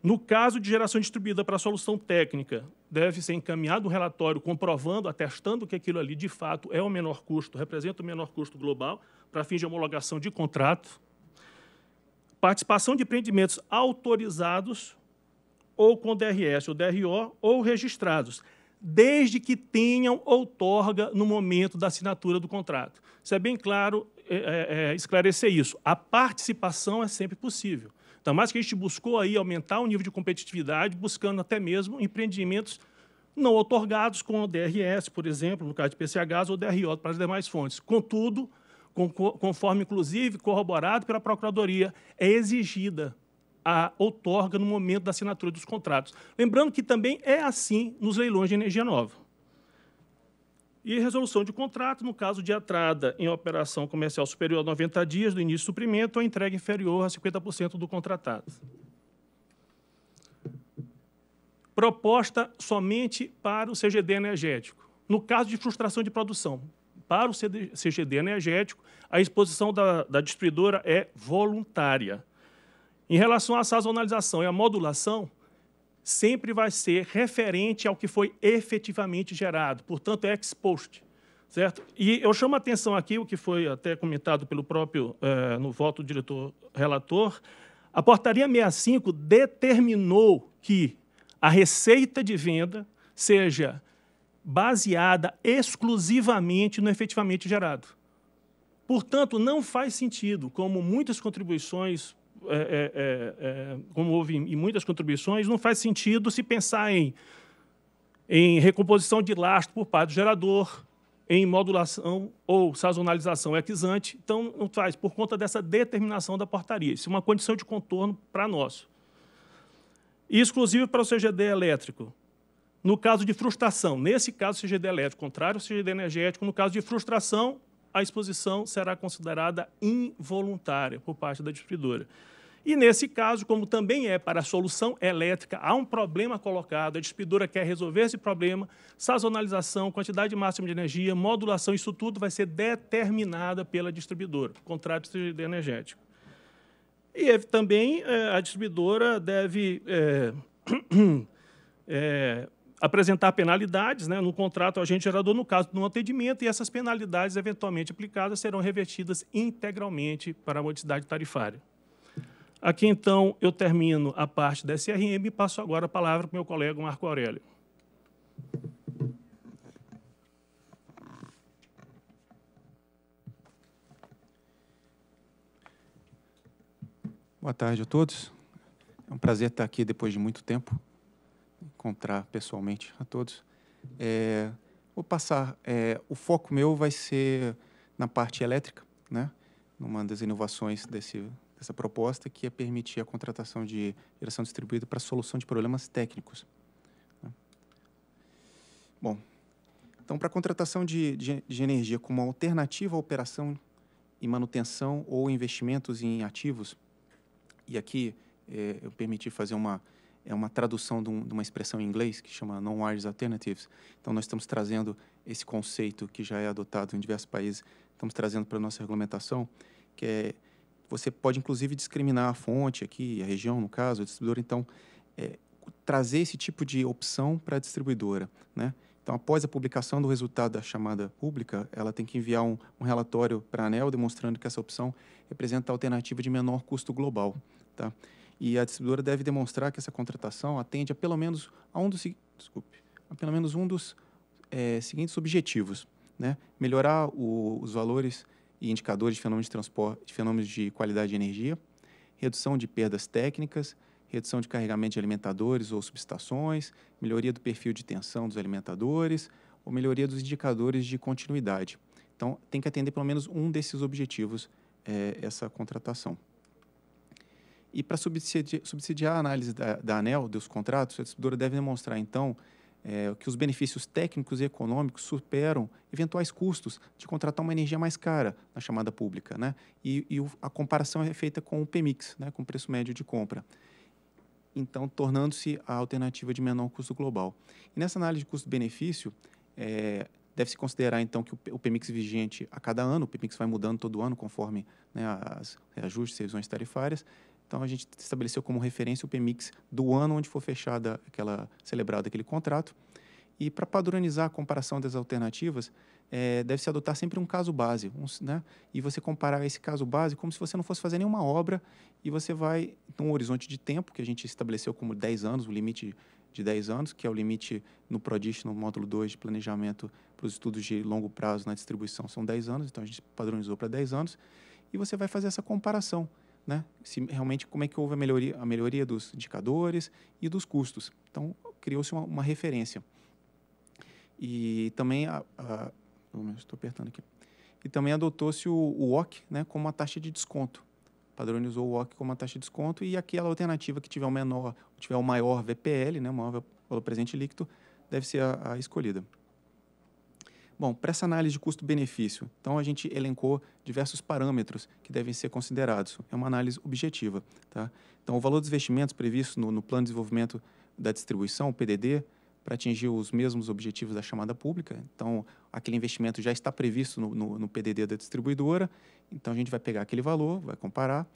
No caso de geração distribuída para solução técnica, deve ser encaminhado um relatório comprovando, atestando que aquilo ali de fato é o menor custo, representa o menor custo global para fins de homologação de contrato participação de empreendimentos autorizados ou com DRS ou DRO ou registrados, desde que tenham outorga no momento da assinatura do contrato. Isso é bem claro é, é, é esclarecer isso. A participação é sempre possível. Então, mais que a gente buscou aí aumentar o nível de competitividade, buscando até mesmo empreendimentos não otorgados com o DRS, por exemplo, no caso de PCHs ou DRO para as demais fontes. Contudo, conforme inclusive corroborado pela Procuradoria, é exigida a outorga no momento da assinatura dos contratos. Lembrando que também é assim nos leilões de energia nova. E resolução de contrato, no caso de entrada em operação comercial superior a 90 dias do início do suprimento ou entrega inferior a 50% do contratado. Proposta somente para o CGD energético. No caso de frustração de produção, para o CGD energético, a exposição da, da distribuidora é voluntária. Em relação à sazonalização e à modulação, sempre vai ser referente ao que foi efetivamente gerado, portanto, é ex post. Certo? E eu chamo a atenção aqui, o que foi até comentado pelo próprio, eh, no voto do diretor relator, a portaria 65 determinou que a receita de venda seja baseada exclusivamente no efetivamente gerado. Portanto, não faz sentido, como muitas contribuições, é, é, é, é como houve em muitas contribuições, não faz sentido se pensar em, em recomposição de lastro por parte do gerador, em modulação ou sazonalização exante. Então, não faz, por conta dessa determinação da portaria. Isso é uma condição de contorno para nós. E exclusivo para o CGD elétrico. No caso de frustração, nesse caso CGD elétrico, contrário ao CGD energético, no caso de frustração, a exposição será considerada involuntária por parte da distribuidora. E nesse caso, como também é para a solução elétrica, há um problema colocado, a distribuidora quer resolver esse problema, sazonalização, quantidade máxima de energia, modulação, isso tudo vai ser determinada pela distribuidora, contrato de energético. E eh, também eh, a distribuidora deve é, é, apresentar penalidades né, no contrato ao agente gerador no caso do não atendimento, e essas penalidades eventualmente aplicadas serão revertidas integralmente para a modicidade tarifária. Aqui, então, eu termino a parte da SRM e passo agora a palavra para o meu colega Marco Aurélio. Boa tarde a todos. É um prazer estar aqui depois de muito tempo encontrar pessoalmente a todos. É, vou passar. É, o foco meu vai ser na parte elétrica, né? Numa das inovações desse, dessa proposta, que é permitir a contratação de geração distribuída para solução de problemas técnicos. Né? Bom, então, para a contratação de, de, de energia como alternativa à operação e manutenção ou investimentos em ativos, e aqui é, eu permiti fazer uma é uma tradução de, um, de, uma expressão em inglês que chama non-wires alternatives. Então, nós estamos trazendo esse conceito que já é adotado em diversos países, estamos trazendo para a nossa regulamentação, que é você pode inclusive discriminar a fonte aqui, a região, no caso, o distribuidor. Então, é, trazer esse tipo de opção para a distribuidora, né? Então, após a publicação do resultado da chamada pública, ela tem que enviar um, um relatório para a ANEL demonstrando que essa opção representa a alternativa de menor custo global, tá? E a distribuidora deve demonstrar que essa contratação atende a pelo menos a um dos, desculpe, a pelo menos um dos é, seguintes objetivos. Né? Melhorar o, os valores e indicadores de fenômenos de transporte, fenômenos de qualidade de energia, redução de perdas técnicas, redução de carregamento de alimentadores ou subestações, melhoria do perfil de tensão dos alimentadores ou melhoria dos indicadores de continuidade. Então, tem que atender pelo menos um desses objetivos é, essa contratação. E para subsidiar, subsidiar, a análise da, da, ANEL, dos contratos, a distribuidora deve demonstrar, então, é, que os benefícios técnicos e econômicos superam eventuais custos de contratar uma energia mais cara na chamada pública. Né? E, e o, a comparação é feita com o PMIX, né? com o preço médio de compra. Então, tornando-se a alternativa de menor custo global. E nessa análise de custo-benefício, é, deve-se considerar, então, que o PMIX vigente a cada ano, o PMIX vai mudando todo ano conforme né, as ajustes revisões tarifárias, então a gente estabeleceu como referência o PMIX do ano onde for fechada aquela celebrado aquele contrato. E para padronizar a comparação das alternativas, é, deve-se adotar sempre um caso base, um, né? E você comparar esse caso base como se você não fosse fazer nenhuma obra e você vai num horizonte de tempo que a gente estabeleceu como 10 anos, o limite de 10 anos, que é o limite no PRODIST, no módulo 2 de planejamento para os estudos de longo prazo na distribuição, são 10 anos, então a gente padronizou para 10 anos, e você vai fazer essa comparação né? Se realmente como é que houve a melhoria, a melhoria dos indicadores e dos custos. Então, criou-se uma, uma, referência. E também, a, a, estou apertando aqui. E também adotou-se o, o né, como uma taxa de desconto. Padronizou o OC como uma taxa de desconto e aquela alternativa que tiver o menor, tiver o maior VPL, né, o maior valor presente líquido, deve ser a, a escolhida. Bom, para essa análise de custo-benefício, então a gente elencou diversos parâmetros que devem ser considerados. É uma análise objetiva. Tá? Então, o valor dos investimentos previsto no, no Plano de Desenvolvimento da Distribuição, o PDD, para atingir os mesmos objetivos da chamada pública. Então, aquele investimento já está previsto no, no, no PDD da distribuidora, então a gente vai pegar aquele valor, vai comparar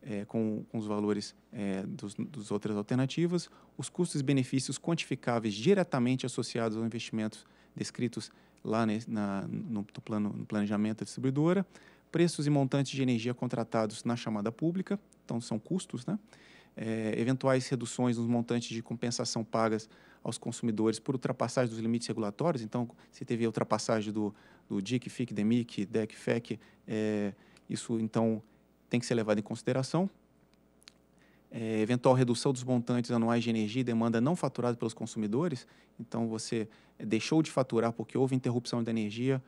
é, com, com, os valores é, dos, dos outras alternativas, os custos e benefícios quantificáveis diretamente associados aos investimentos descritos lá ne, na, no, plano, no planejamento da distribuidora, preços e montantes de energia contratados na chamada pública, então são custos, né? É, eventuais reduções nos montantes de compensação pagas aos consumidores por ultrapassagem dos limites regulatórios, então se teve a ultrapassagem do, do DIC, FIC, DEMIC, DEC, FEC, é, isso então tem que ser levado em consideração é, eventual redução dos montantes anuais de energia e demanda não faturada pelos consumidores, então você é, deixou de faturar porque houve interrupção da energia,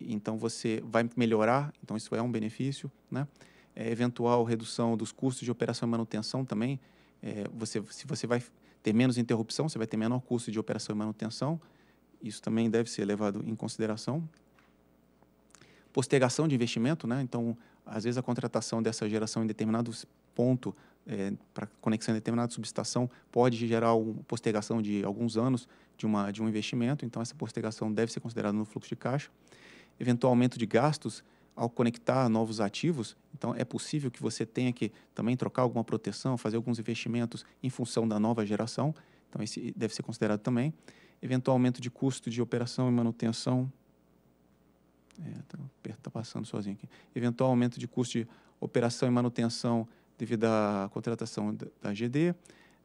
então você vai melhorar, então isso é um benefício, né? É, eventual redução dos custos de operação e manutenção também, é, você, se você vai ter menos interrupção, você vai ter menor custo de operação e manutenção, isso também deve ser levado em consideração. Postergação de investimento, né? Então, às vezes a contratação dessa geração em determinado ponto é, para conexão em determinada subestação pode gerar uma postergação de alguns anos de, uma, de um investimento, então essa postergação deve ser considerada no fluxo de caixa. Eventual aumento de gastos ao conectar novos ativos, então é possível que você tenha que também trocar alguma proteção, fazer alguns investimentos em função da nova geração, então esse deve ser considerado também. Eventual aumento de custo de operação e manutenção. Está é, tá, tá passando sozinho aqui. Eventual aumento de custo de operação e manutenção devido à contratação da GD,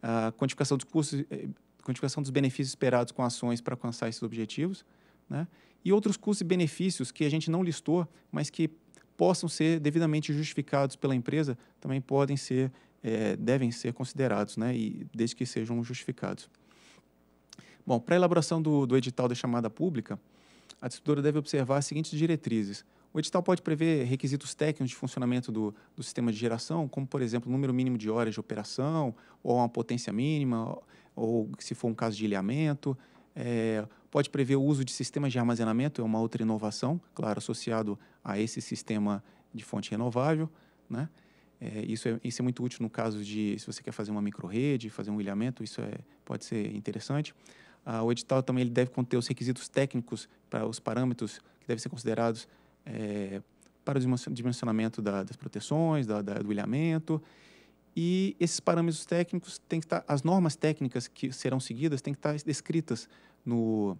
a quantificação dos custos, eh, quantificação dos benefícios esperados com ações para alcançar esses objetivos, né? e outros custos e benefícios que a gente não listou, mas que possam ser devidamente justificados pela empresa, também podem ser, é, devem ser considerados, né? e desde que sejam justificados. Bom, para a elaboração do, do edital da chamada pública, a distribuidora deve observar as seguintes diretrizes. O edital pode prever requisitos técnicos de funcionamento do, do sistema de geração, como, por exemplo, número mínimo de horas de operação, ou uma potência mínima, ou se for um caso de ilhamento. É, pode prever o uso de sistemas de armazenamento, é uma outra inovação, claro, associado a esse sistema de fonte renovável. Né? É, isso, é, isso é muito útil no caso de se você quer fazer uma micro rede, fazer um ilhamento, isso é, pode ser interessante. Ah, o edital também ele deve conter os requisitos técnicos para os parâmetros que devem ser considerados é, para o dimensionamento da, das proteções, da, da, do ilhamento. E esses parâmetros técnicos têm que estar, tá, as normas técnicas que serão seguidas têm que estar tá descritas no,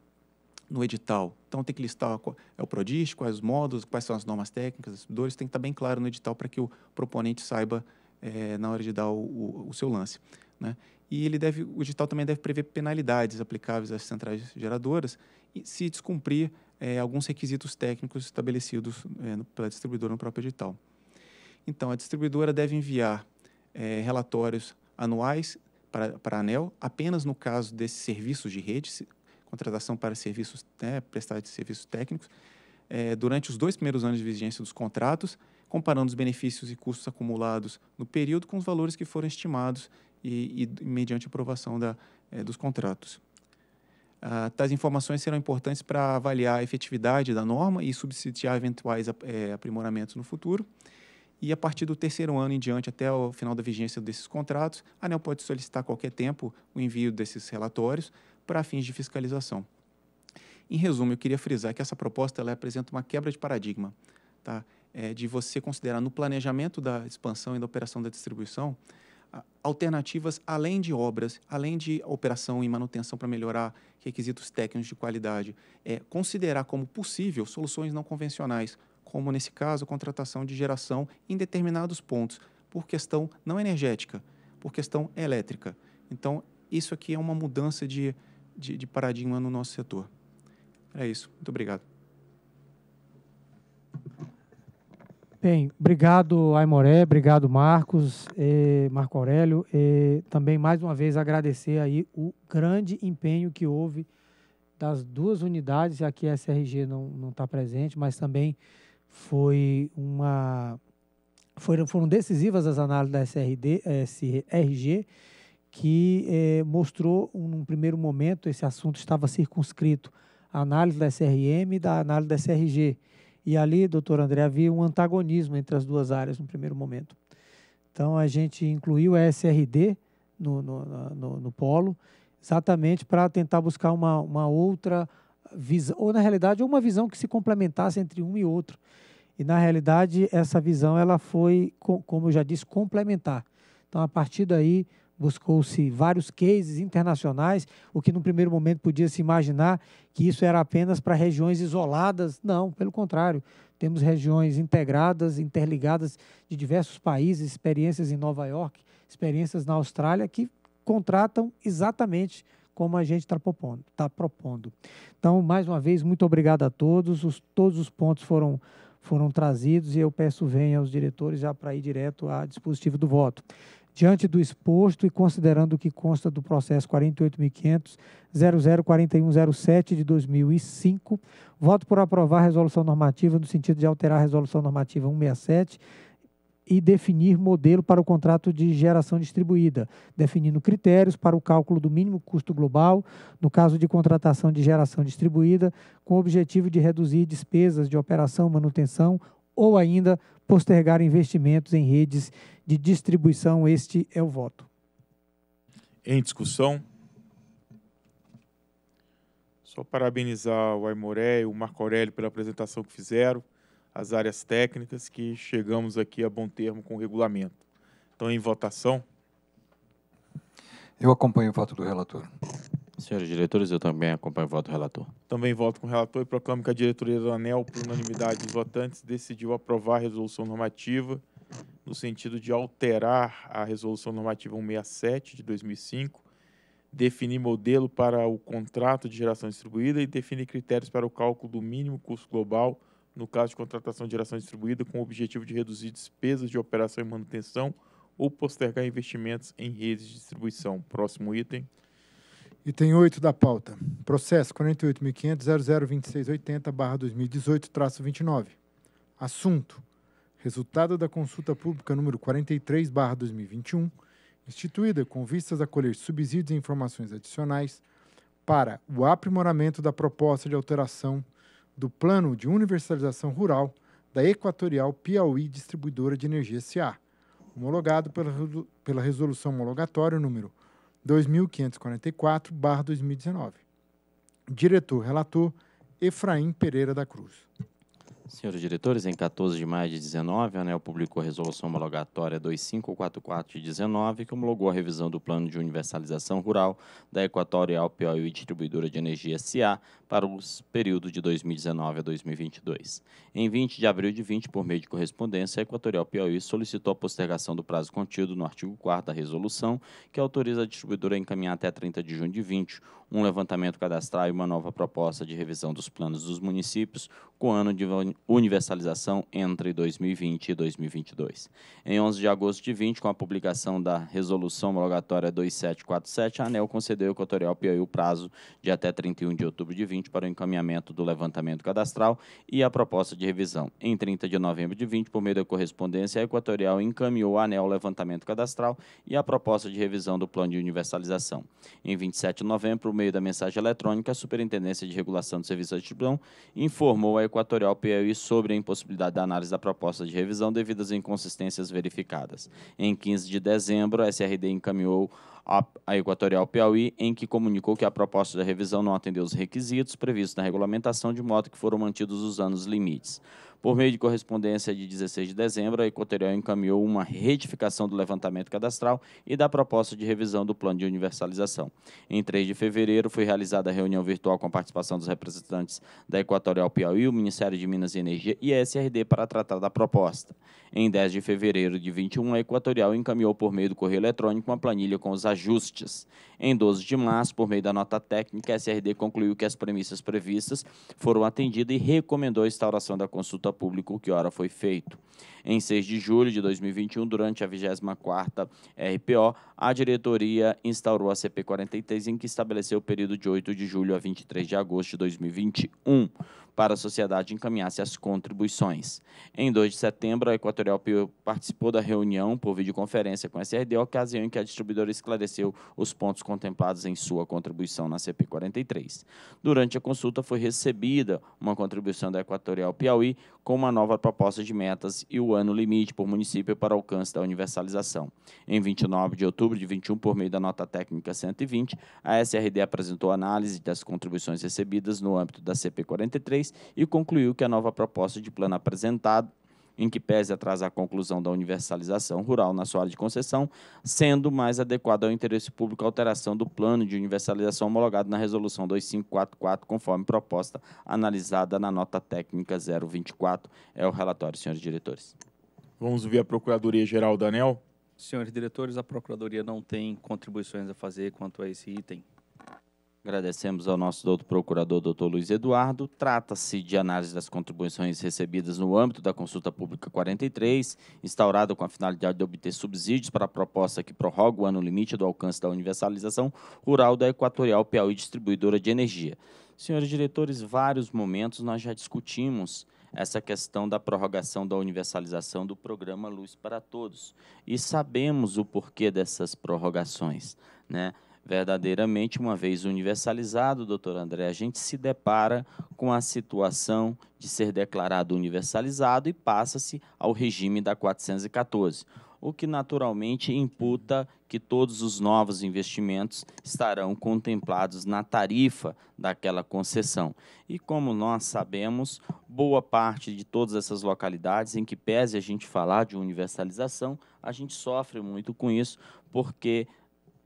no edital. Então tem que listar qual é o prodígio, quais os módulos, quais são as normas técnicas, os estudores, tem que estar tá bem claro no edital para que o proponente saiba é, na hora de dar o, o, o seu lance. Né? E ele deve, o edital também deve prever penalidades aplicáveis às centrais geradoras se descumprir é, alguns requisitos técnicos estabelecidos é, no, pela distribuidora no próprio edital. Então, a distribuidora deve enviar é, relatórios anuais para, para a ANEL, apenas no caso desses serviços de rede, se, contratação para serviços, né, prestar de serviços técnicos, é, durante os dois primeiros anos de vigência dos contratos, comparando os benefícios e custos acumulados no período com os valores que foram estimados e, e mediante aprovação da, é, dos contratos. Ah, tais informações serão importantes para avaliar a efetividade da norma e subsidiar eventuais é, aprimoramentos no futuro. E a partir do terceiro ano em diante, até o final da vigência desses contratos, a ANEL pode solicitar a qualquer tempo o envio desses relatórios para fins de fiscalização. Em resumo, eu queria frisar que essa proposta ela apresenta uma quebra de paradigma, tá? É, de você considerar no planejamento da expansão e da operação da distribuição alternativas além de obras, além de operação e manutenção para melhorar requisitos técnicos de qualidade, é considerar como possível soluções não convencionais, como nesse caso contratação de geração em determinados pontos, por questão não energética, por questão elétrica. Então, isso aqui é uma mudança de, de, de paradigma no nosso setor. É isso. Muito obrigado. Bem, obrigado Aimoré, obrigado Marcos, Marco Aurélio, e também mais uma vez agradecer aí o grande empenho que houve das duas unidades, aqui a SRG não está presente, mas também foi uma foram, foram decisivas as análises da SRD, SRG, que eh, mostrou um, num primeiro momento esse assunto estava circunscrito à análise da SRM e da análise da SRG e ali, doutor André, havia um antagonismo entre as duas áreas no primeiro momento. Então, a gente incluiu a SRD no, no, no, no polo, exatamente para tentar buscar uma, uma outra visão, ou na realidade, uma visão que se complementasse entre um e outro. E na realidade, essa visão ela foi, como eu já disse, complementar. Então, a partir daí, buscou-se vários cases internacionais, o que no primeiro momento podia se imaginar que isso era apenas para regiões isoladas. Não, pelo contrário, temos regiões integradas, interligadas de diversos países, experiências em Nova York, experiências na Austrália, que contratam exatamente como a gente está propondo, tá propondo. Então, mais uma vez, muito obrigado a todos. Os, todos os pontos foram foram trazidos e eu peço venha aos diretores já para ir direto ao dispositivo do voto. Diante do exposto e considerando o que consta do processo 48.500.004107 de 2005, voto por aprovar a resolução normativa no sentido de alterar a resolução normativa 167 e definir modelo para o contrato de geração distribuída, definindo critérios para o cálculo do mínimo custo global, no caso de contratação de geração distribuída, com o objetivo de reduzir despesas de operação, manutenção ou ainda postergar investimentos em redes de distribuição. Este é o voto. Em discussão. Só parabenizar o Aimoré e o Marco Aurélio pela apresentação que fizeram, as áreas técnicas que chegamos aqui a bom termo com o regulamento. Então, em votação. Eu acompanho o voto do relator. Senhores diretores, eu também acompanho o voto do relator. Também voto com o relator e proclamo que a diretoria do ANEL, por unanimidade dos votantes, decidiu aprovar a resolução normativa no sentido de alterar a resolução normativa 167 de 2005, definir modelo para o contrato de geração distribuída e definir critérios para o cálculo do mínimo custo global no caso de contratação de geração distribuída com o objetivo de reduzir despesas de operação e manutenção ou postergar investimentos em redes de distribuição. Próximo item. Item 8 da pauta. Processo 48.500.002680-2018-29. Assunto. Resultado da consulta pública número 43-2021, instituída com vistas a colher subsídios e informações adicionais para o aprimoramento da proposta de alteração do Plano de Universalização Rural da Equatorial Piauí Distribuidora de Energia S.A., homologado pela, pela Resolução Homologatória número 2544/2019. Diretor relator Efraim Pereira da Cruz. Senhores diretores, em 14 de maio de 19, a ANEL publicou a Resolução Homologatória 2544 de 19, que homologou a revisão do Plano de Universalização Rural da Equatorial Piauí Distribuidora de Energia SA para o período de 2019 a 2022. Em 20 de abril de 20, por meio de correspondência, a Equatorial Piauí solicitou a postergação do prazo contido no artigo 4 da resolução, que autoriza a distribuidora a encaminhar até 30 de junho de 20 um levantamento cadastral e uma nova proposta de revisão dos planos dos municípios com ano de universalização entre 2020 e 2022. Em 11 de agosto de 20, com a publicação da Resolução Homologatória 2747, a ANEL concedeu ao Equatorial Piauí o prazo de até 31 de outubro de 20 para o encaminhamento do levantamento cadastral e a proposta de revisão. Em 30 de novembro de 20, por meio da correspondência, a Equatorial encaminhou à ANEL o levantamento cadastral e a proposta de revisão do plano de universalização. Em 27 de novembro, por meio da mensagem eletrônica, a Superintendência de Regulação do Serviço de Distribuição informou a Equatorial Piauí instruir sobre a impossibilidade da análise da proposta de revisão devido às inconsistências verificadas. Em 15 de dezembro, a SRD encaminhou a, a Equatorial Piauí, em que comunicou que a proposta de revisão não atendeu os requisitos previstos na regulamentação, de modo que foram mantidos os anos limites. Por meio de correspondência de 16 de dezembro, a Equatorial encaminhou uma retificação do levantamento cadastral e da proposta de revisão do plano de universalização. Em 3 de fevereiro, foi realizada a reunião virtual com a participação dos representantes da Equatorial Piauí, o Ministério de Minas e Energia e a SRD para tratar da proposta. Em 10 de fevereiro de 21, a Equatorial encaminhou por meio do correio eletrônico uma planilha com os ajustes. Em 12 de março, por meio da nota técnica, a SRD concluiu que as premissas previstas foram atendidas e recomendou a instauração da consulta pública, o que ora foi feito. Em 6 de julho de 2021, durante a 24ª RPO, a diretoria instaurou a CP 43, em que estabeleceu o período de 8 de julho a 23 de agosto de 2021 para a sociedade encaminhasse as contribuições. Em 2 de setembro, a Equatorial participou da reunião por videoconferência com a SRD, ocasião em que a distribuidora esclareceu os pontos contemplados em sua contribuição na CP 43. Durante a consulta, foi recebida uma contribuição da Equatorial Piauí com uma nova proposta de metas e o ano limite por município para alcance da universalização. Em 29 de outubro de 21, por meio da nota técnica 120, a SRD apresentou análise das contribuições recebidas no âmbito da CP43 e concluiu que a nova proposta de plano apresentada em que pese atrasar a conclusão da universalização rural na sua área de concessão, sendo mais adequada ao interesse público a alteração do plano de universalização homologado na Resolução 2544, conforme proposta analisada na nota técnica 024. É o relatório, senhores diretores. Vamos ouvir a Procuradoria-Geral, Daniel. Senhores diretores, a Procuradoria não tem contribuições a fazer quanto a esse item. Agradecemos ao nosso doutor procurador, doutor Luiz Eduardo. Trata-se de análise das contribuições recebidas no âmbito da consulta pública 43, instaurada com a finalidade de obter subsídios para a proposta que prorroga o ano limite do alcance da universalização rural da Equatorial Piauí Distribuidora de Energia. Senhores diretores, vários momentos nós já discutimos essa questão da prorrogação da universalização do programa Luz para Todos e sabemos o porquê dessas prorrogações, né? Verdadeiramente, uma vez universalizado, doutor André, a gente se depara com a situação de ser declarado universalizado e passa-se ao regime da 414, o que naturalmente imputa que todos os novos investimentos estarão contemplados na tarifa daquela concessão. E como nós sabemos, boa parte de todas essas localidades, em que pese a gente falar de universalização, a gente sofre muito com isso, porque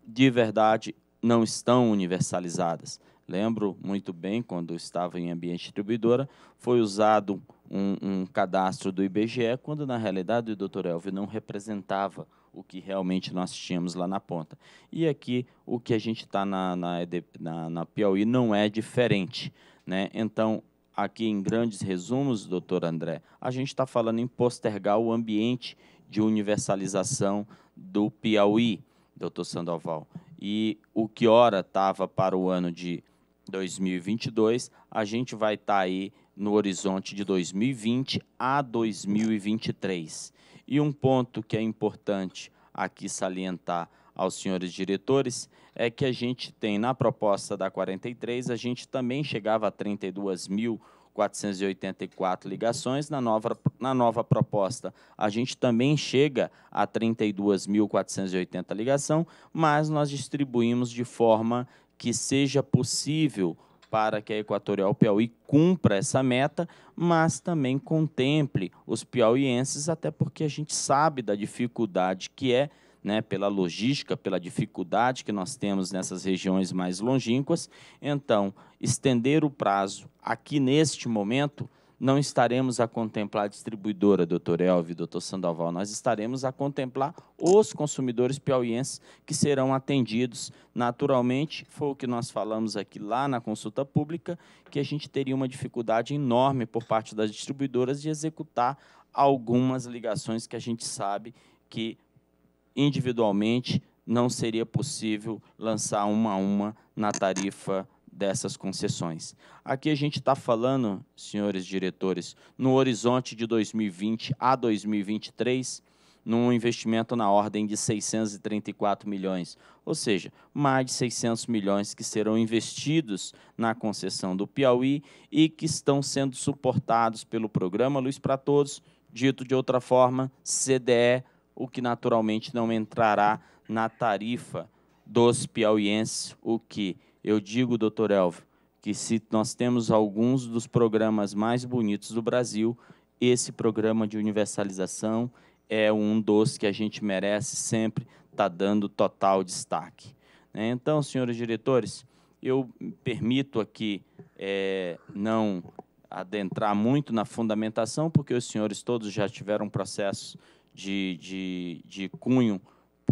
de verdade não estão universalizadas. Lembro muito bem quando estava em ambiente distribuidora, foi usado um, um, cadastro do IBGE, quando na realidade o Dr. Elvio não representava o que realmente nós tínhamos lá na ponta. E aqui o que a gente está na, na, na, na Piauí não é diferente. Né? Então, aqui em grandes resumos, doutor André, a gente está falando em postergar o ambiente de universalização do Piauí doutor Sandoval, e o que ora estava para o ano de 2022, a gente vai estar tá aí no horizonte de 2020 a 2023. E um ponto que é importante aqui salientar aos senhores diretores é que a gente tem na proposta da 43, a gente também chegava a 32 mil 484 ligações. Na nova, na nova proposta, a gente também chega a 32.480 ligação, mas nós distribuímos de forma que seja possível para que a Equatorial Piauí cumpra essa meta, mas também contemple os piauienses, até porque a gente sabe da dificuldade que é né, pela logística, pela dificuldade que nós temos nessas regiões mais longínquas. Então, estender o prazo aqui neste momento, não estaremos a contemplar a distribuidora, doutor Elvio, doutor Sandoval, nós estaremos a contemplar os consumidores piauienses que serão atendidos naturalmente. Foi o que nós falamos aqui lá na consulta pública, que a gente teria uma dificuldade enorme por parte das distribuidoras de executar algumas ligações que a gente sabe que individualmente não seria possível lançar uma a uma na tarifa dessas concessões. Aqui a gente está falando, senhores diretores, no horizonte de 2020 a 2023, num investimento na ordem de 634 milhões, ou seja, mais de 600 milhões que serão investidos na concessão do Piauí e que estão sendo suportados pelo programa Luz para Todos, dito de outra forma, CDE, o que naturalmente não entrará na tarifa dos piauienses, o que eu digo, doutor Elvio, que se nós temos alguns dos programas mais bonitos do Brasil, esse programa de universalização é um dos que a gente merece sempre estar tá dando total destaque. Né? Então, senhores diretores, eu permito aqui é, não adentrar muito na fundamentação, porque os senhores todos já tiveram processos de, de, de cunho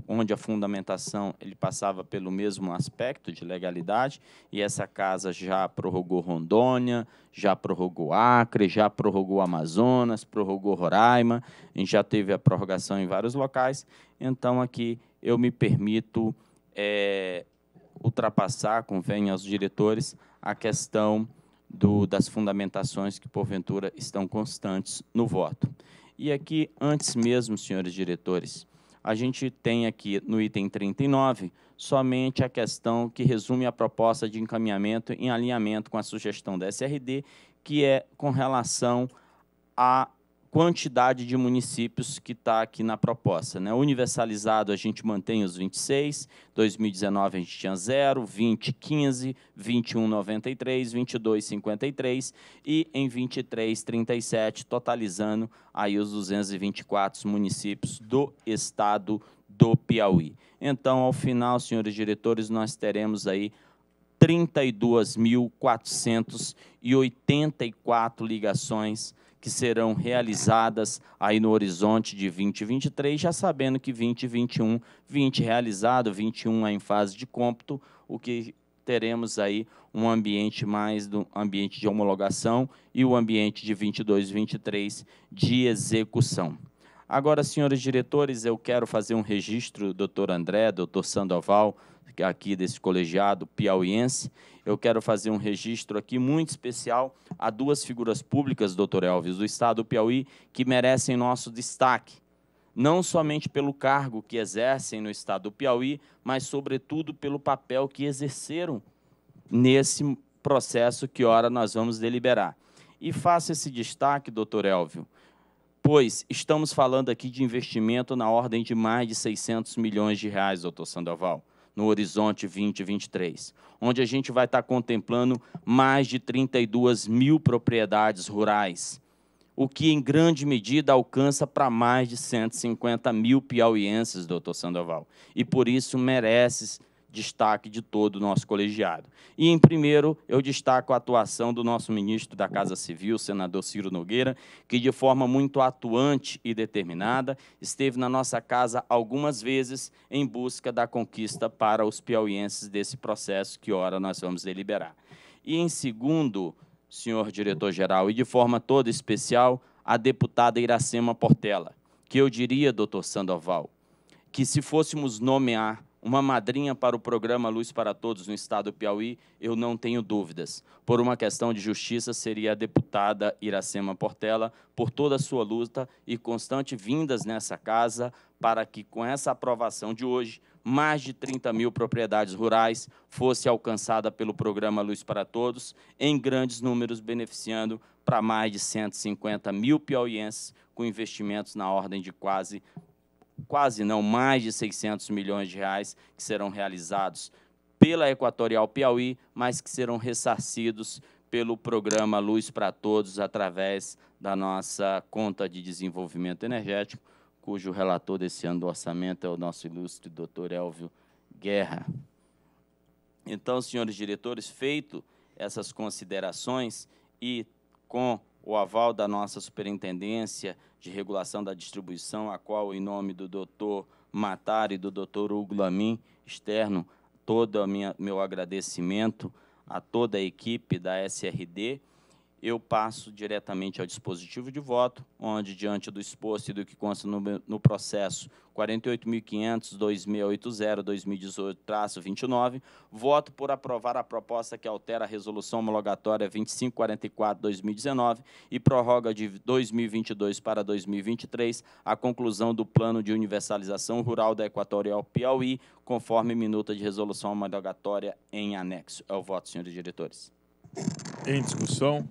onde a fundamentação ele passava pelo mesmo aspecto de legalidade, e essa casa já prorrogou Rondônia, já prorrogou Acre, já prorrogou Amazonas, prorrogou Roraima, a gente já teve a prorrogação em vários locais, então aqui eu me permito é, ultrapassar, convém aos diretores, a questão do, das fundamentações que, porventura, estão constantes no voto. E aqui, antes mesmo, senhores diretores, a gente tem aqui no item 39 somente a questão que resume a proposta de encaminhamento em alinhamento com a sugestão da SRD, que é com relação à quantidade de municípios que está aqui na proposta. Né? Universalizado, a gente mantém os 26, 2019 a gente tinha 0, 20, 15, 21, 93, 22, 53 e em 23, 37, totalizando aí os 224 municípios do estado do Piauí. Então, ao final, senhores diretores, nós teremos aí 32.484 ligações que serão realizadas aí no horizonte de 2023, já sabendo que 2021, 20 realizado, 21 em fase de cômputo, o que teremos aí um ambiente mais do ambiente de homologação e o ambiente de 22 e 23 de execução. Agora, senhores diretores, eu quero fazer um registro, doutor André, doutor Sandoval, aqui desse colegiado piauiense. Eu quero fazer um registro aqui muito especial a duas figuras públicas, doutor Elvis, do estado do Piauí, que merecem nosso destaque. Não somente pelo cargo que exercem no estado do Piauí, mas, sobretudo, pelo papel que exerceram nesse processo que, ora, nós vamos deliberar. E faço esse destaque, doutor Elvio, pois estamos falando aqui de investimento na ordem de mais de 600 milhões de reais, doutor Sandoval, no horizonte 2023, onde a gente vai estar contemplando mais de 32 mil propriedades rurais, o que em grande medida alcança para mais de 150 mil piauienses, doutor Sandoval, e por isso merece destaque de todo o nosso colegiado. E, em primeiro, eu destaco a atuação do nosso ministro da Casa Civil, senador Ciro Nogueira, que, de forma muito atuante e determinada, esteve na nossa casa algumas vezes em busca da conquista para os piauienses desse processo que, ora, nós vamos deliberar. E, em segundo, senhor diretor-geral, e de forma toda especial, a deputada Iracema Portela, que eu diria, doutor Sandoval, que se fôssemos nomear uma madrinha para o programa Luz para Todos no estado do Piauí, eu não tenho dúvidas. Por uma questão de justiça, seria a deputada Iracema Portela, por toda a sua luta e constante vindas nessa casa para que, com essa aprovação de hoje, mais de 30 mil propriedades rurais fosse alcançada pelo programa Luz para Todos, em grandes números, beneficiando para mais de 150 mil piauienses, com investimentos na ordem de quase quase não, mais de 600 milhões de reais que serão realizados pela Equatorial Piauí, mas que serão ressarcidos pelo programa Luz para Todos através da nossa conta de desenvolvimento energético, cujo relator desse ano do orçamento é o nosso ilustre doutor Elvio Guerra. Então, senhores diretores, feito essas considerações e com o aval da nossa superintendência, de Regulação da Distribuição, a qual, em nome do doutor Matar e do doutor Hugo Lamin, externo todo o meu agradecimento a toda a equipe da SRD eu passo diretamente ao dispositivo de voto, onde, diante do exposto e do que consta no, no processo 485002680 2018 29 voto por aprovar a proposta que altera a Resolução Homologatória 2544-2019 e prorroga de 2022 para 2023 a conclusão do Plano de Universalização Rural da Equatorial Piauí, conforme minuta de Resolução Homologatória em anexo. É o voto, senhores diretores. Em discussão.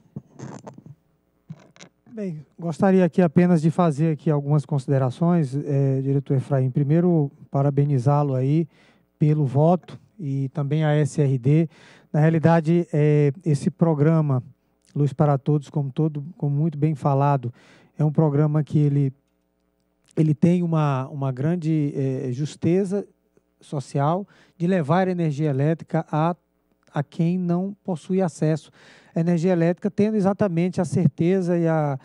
Bem, gostaria aqui apenas de fazer aqui algumas considerações, é, diretor Efraim. Primeiro, parabenizá-lo aí pelo voto e também a SRD. Na realidade, é, esse programa Luz para Todos, como todo, como muito bem falado, é um programa que ele ele tem uma, uma grande é, justeza social de levar energia elétrica a, a quem não possui acesso energia elétrica, tendo exatamente a certeza e a,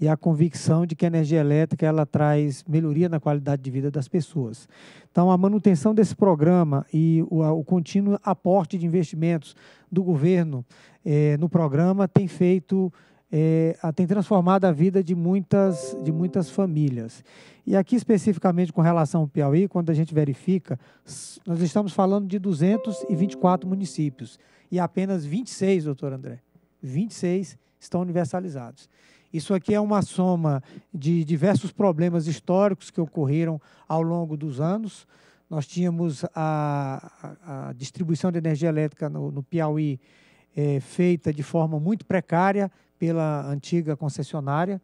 e a convicção de que a energia elétrica ela traz melhoria na qualidade de vida das pessoas. Então, a manutenção desse programa e o, o contínuo aporte de investimentos do governo eh, no programa tem feito é, tem transformado a vida de muitas, de muitas famílias. E aqui especificamente com relação ao Piauí, quando a gente verifica, nós estamos falando de 224 municípios e apenas 26, doutor André, 26 estão universalizados. Isso aqui é uma soma de diversos problemas históricos que ocorreram ao longo dos anos. Nós tínhamos a, a, a distribuição de energia elétrica no, no Piauí é, feita de forma muito precária pela antiga concessionária,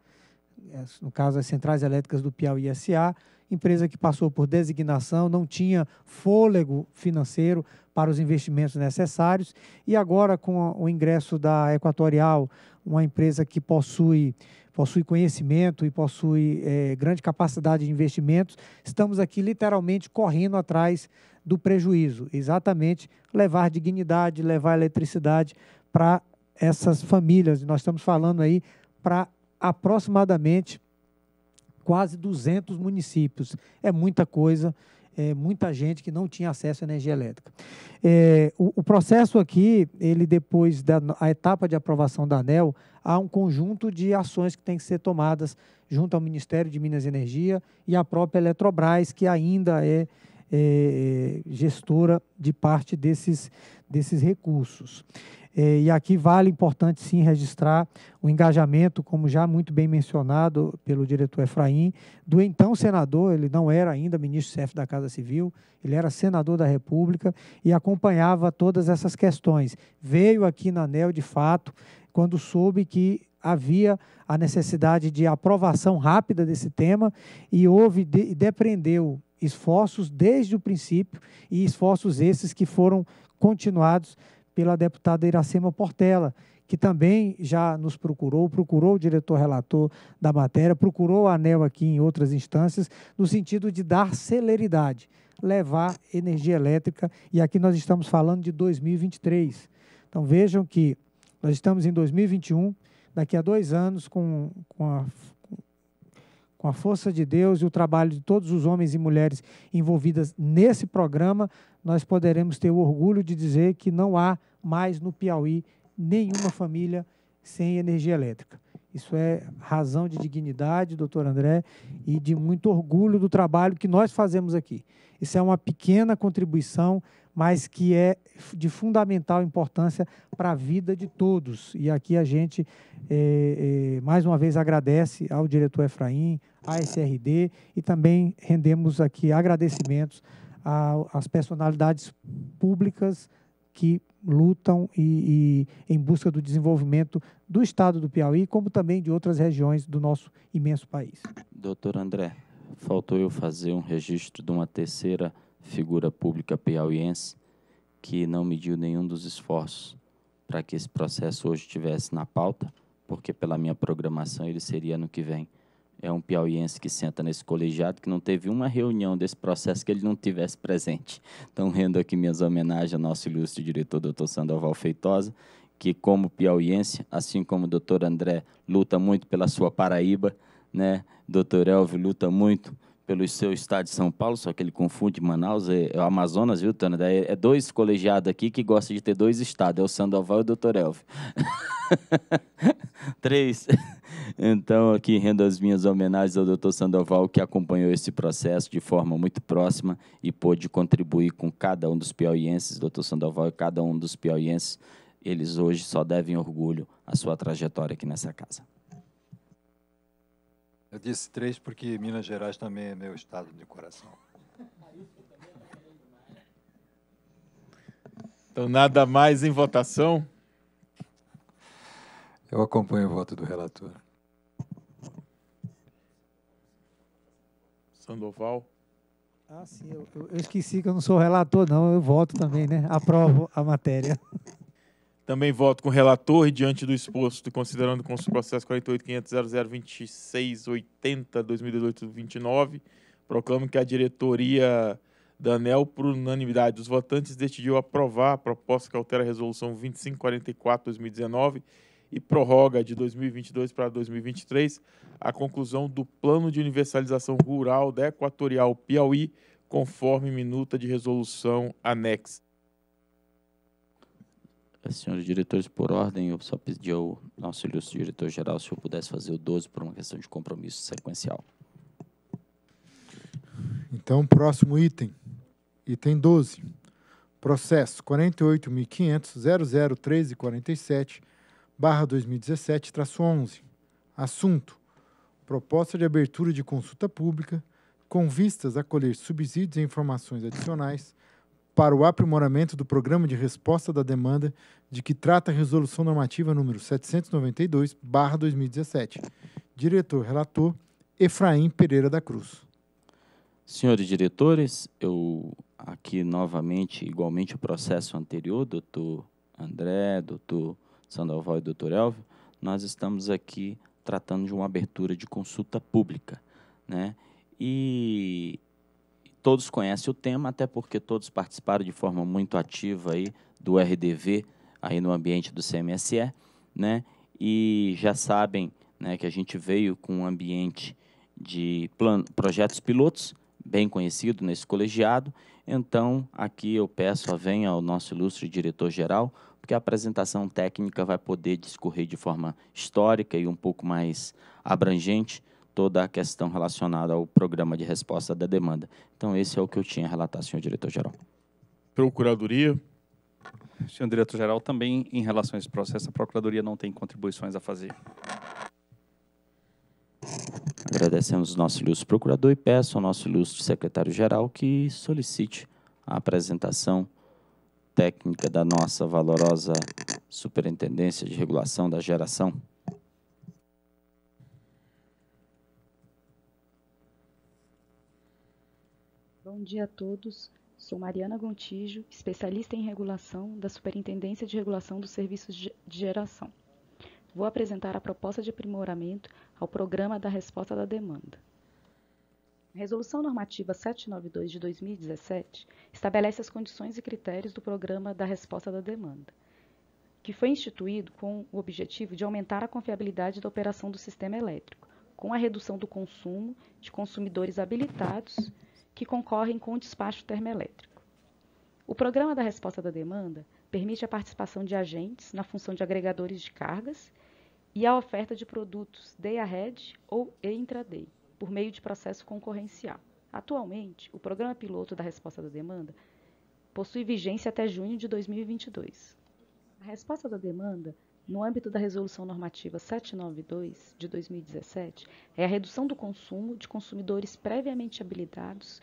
é, no caso as Centrais Elétricas do Piauí SA, empresa que passou por designação, não tinha fôlego financeiro para os investimentos necessários e agora com o ingresso da Equatorial, uma empresa que possui possui conhecimento e possui é, grande capacidade de investimentos, estamos aqui literalmente correndo atrás do prejuízo, exatamente levar dignidade, levar eletricidade para essas famílias. Nós estamos falando aí para aproximadamente quase 200 municípios. É muita coisa, é muita gente que não tinha acesso à energia elétrica. É, o, o, processo aqui, ele depois da a etapa de aprovação da ANEL, há um conjunto de ações que têm que ser tomadas junto ao Ministério de Minas e Energia e à própria Eletrobras, que ainda é, é, é gestora de parte desses, desses recursos. É, e aqui vale importante sim registrar o engajamento, como já muito bem mencionado pelo diretor Efraim, do então senador, ele não era ainda ministro-chefe da Casa Civil, ele era senador da República e acompanhava todas essas questões. Veio aqui na ANEL, de fato, quando soube que havia a necessidade de aprovação rápida desse tema e houve de, depreendeu esforços desde o princípio e esforços esses que foram continuados pela deputada Iracema Portela, que também já nos procurou, procurou o diretor relator da matéria, procurou a ANEL aqui em outras instâncias, no sentido de dar celeridade, levar energia elétrica, e aqui nós estamos falando de 2023. Então vejam que nós estamos em 2021, daqui a dois anos, com, com a com a força de Deus e o trabalho de todos os homens e mulheres envolvidas nesse programa, nós poderemos ter o orgulho de dizer que não há mais no Piauí nenhuma família sem energia elétrica. Isso é razão de dignidade, doutor André, e de muito orgulho do trabalho que nós fazemos aqui. Isso é uma pequena contribuição, mas que é de fundamental importância para a vida de todos. E aqui a gente, é, é, mais uma vez, agradece ao diretor Efraim, à SRD, e também rendemos aqui agradecimentos às personalidades públicas que lutam e, e, em busca do desenvolvimento do estado do Piauí, como também de outras regiões do nosso imenso país. Doutor André, faltou eu fazer um registro de uma terceira figura pública piauiense que não mediu nenhum dos esforços para que esse processo hoje estivesse na pauta, porque pela minha programação ele seria no que vem é um piauiense que senta nesse colegiado que não teve uma reunião desse processo que ele não tivesse presente. Então, rendo aqui minhas homenagens ao nosso ilustre diretor, doutor Sandoval Feitosa, que, como piauiense, assim como o doutor André, luta muito pela sua Paraíba, né? doutor Elvio luta muito pelo seu estado de São Paulo, só que ele confunde Manaus, é, é o Amazonas, viu, Tânia? É, é, dois colegiados aqui que gostam de ter dois estados, é o Sandoval e o Dr. Elvio. Três. Então, aqui rendo as minhas homenagens ao Dr. Sandoval, que acompanhou esse processo de forma muito próxima e pôde contribuir com cada um dos piauienses, Dr. Sandoval e cada um dos piauienses. Eles hoje só devem orgulho à sua trajetória aqui nessa casa. Eu disse três porque Minas Gerais também é meu estado de coração. Então, nada mais em votação? Eu acompanho o voto do relator. Sandoval. Ah, sim, eu, eu esqueci que eu não sou relator, não. Eu voto também, né? Aprovo a matéria. Também voto com o relator diante do exposto, considerando o consulto processo 48.500.002680-2018-29, proclamo que a diretoria da ANEL, por unanimidade dos votantes, decidiu aprovar a proposta que altera a resolução 2544-2019 e prorroga de 2022 para 2023 a conclusão do Plano de Universalização Rural da Equatorial Piauí, conforme minuta de resolução anexa senhores diretores, por ordem, eu só pedi ao nosso ilustre diretor-geral se eu pudesse fazer o 12 por uma questão de compromisso sequencial. Então, próximo item, item 12. Processo 48.500.001347, barra 2017, traço 11. Assunto, proposta de abertura de consulta pública com vistas a colher subsídios e informações adicionais para o aprimoramento do Programa de Resposta da Demanda de que trata a Resolução Normativa número 792-2017. Diretor relator Efraim Pereira da Cruz. Senhores diretores, eu aqui novamente, igualmente o processo anterior, doutor André, doutor Sandoval e doutor Elvio, nós estamos aqui tratando de uma abertura de consulta pública, né? E Todos conhecem o tema, até porque todos participaram de forma muito ativa aí do RDV, aí no ambiente do CMSE, né? E já sabem né, que a gente veio com um ambiente de plano, projetos pilotos, bem conhecido nesse colegiado. Então, aqui eu peço a venha ao nosso ilustre diretor-geral, porque a apresentação técnica vai poder discorrer de forma histórica e um pouco mais abrangente toda a questão relacionada ao programa de resposta da demanda. Então, esse é o que eu tinha a relatar, senhor diretor-geral. Procuradoria. Senhor diretor-geral, também em relação a esse processo, a Procuradoria não tem contribuições a fazer. Agradecemos o nosso ilustre procurador e peço ao nosso ilustre secretário-geral que solicite a apresentação técnica da nossa valorosa Superintendência de Regulação da Geração. bom dia a todos. Sou Mariana Gontijo, especialista em regulação da Superintendência de Regulação dos Serviços de Geração. Vou apresentar a proposta de aprimoramento ao Programa da Resposta da Demanda. A Resolução Normativa 792 de 2017 estabelece as condições e critérios do Programa da Resposta da Demanda, que foi instituído com o objetivo de aumentar a confiabilidade da operação do sistema elétrico, com a redução do consumo de consumidores habilitados que concorrem com o despacho termoelétrico. O programa da resposta da demanda permite a participação de agentes na função de agregadores de cargas e a oferta de produtos day ahead ou intraday, por meio de processo concorrencial. Atualmente, o programa piloto da resposta da demanda possui vigência até junho de 2022. A resposta da demanda no âmbito da Resolução Normativa 792 de 2017, é a redução do consumo de consumidores previamente habilitados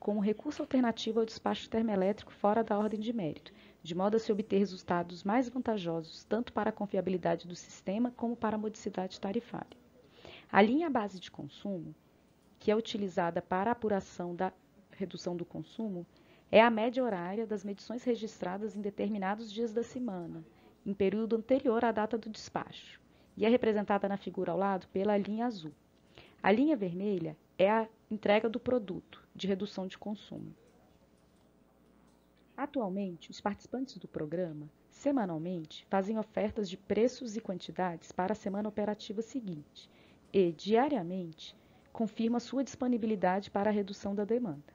como recurso alternativo ao despacho termoelétrico fora da ordem de mérito, de modo a se obter resultados mais vantajosos tanto para a confiabilidade do sistema como para a modicidade tarifária. A linha base de consumo, que é utilizada para a apuração da redução do consumo, é a média horária das medições registradas em determinados dias da semana, em período anterior à data do despacho e é representada na figura ao lado pela linha azul. A linha vermelha é a entrega do produto de redução de consumo. Atualmente, os participantes do programa, semanalmente, fazem ofertas de preços e quantidades para a semana operativa seguinte e, diariamente, confirma sua disponibilidade para a redução da demanda.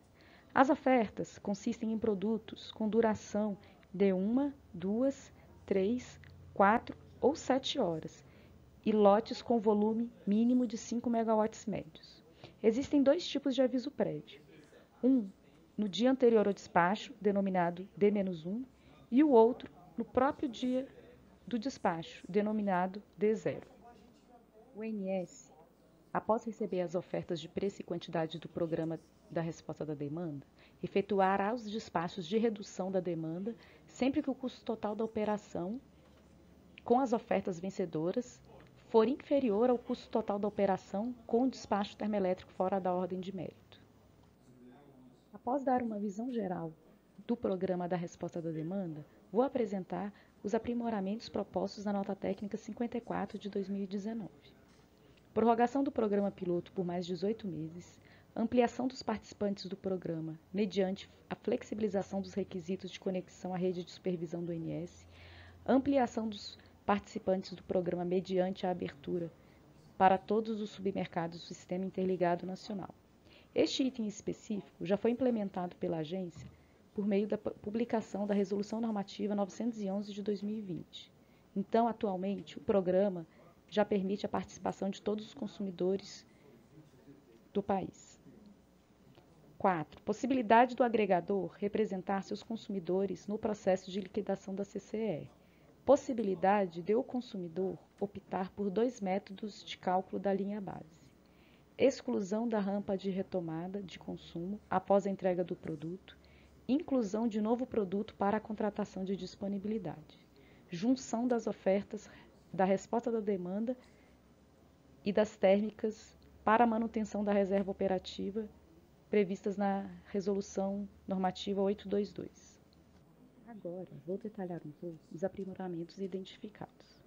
As ofertas consistem em produtos com duração de uma, duas 3, 4 ou 7 horas, e lotes com volume mínimo de 5 megawatts médios. Existem dois tipos de aviso prévio. Um no dia anterior ao despacho, denominado D-1, e o outro no próprio dia do despacho, denominado D0. O INS, após receber as ofertas de preço e quantidade do programa da resposta da demanda, efetuará os despachos de redução da demanda sempre que o custo total da operação com as ofertas vencedoras for inferior ao custo total da operação com o despacho termoelétrico fora da ordem de mérito. Após dar uma visão geral do programa da resposta da demanda, vou apresentar os aprimoramentos propostos na nota técnica 54 de 2019. Prorrogação do programa piloto por mais 18 meses, ampliação dos participantes do programa, mediante a flexibilização dos requisitos de conexão à rede de supervisão do INS, ampliação dos participantes do programa mediante a abertura para todos os submercados do Sistema Interligado Nacional. Este item específico já foi implementado pela agência por meio da publicação da Resolução Normativa 911 de 2020. Então, atualmente, o programa já permite a participação de todos os consumidores do país. 4. Possibilidade do agregador representar seus consumidores no processo de liquidação da CCE. Possibilidade de o consumidor optar por dois métodos de cálculo da linha base. Exclusão da rampa de retomada de consumo após a entrega do produto. Inclusão de novo produto para a contratação de disponibilidade. Junção das ofertas da resposta da demanda e das térmicas para a manutenção da reserva operativa previstas na Resolução Normativa 822. Agora, vou detalhar um pouco os aprimoramentos identificados.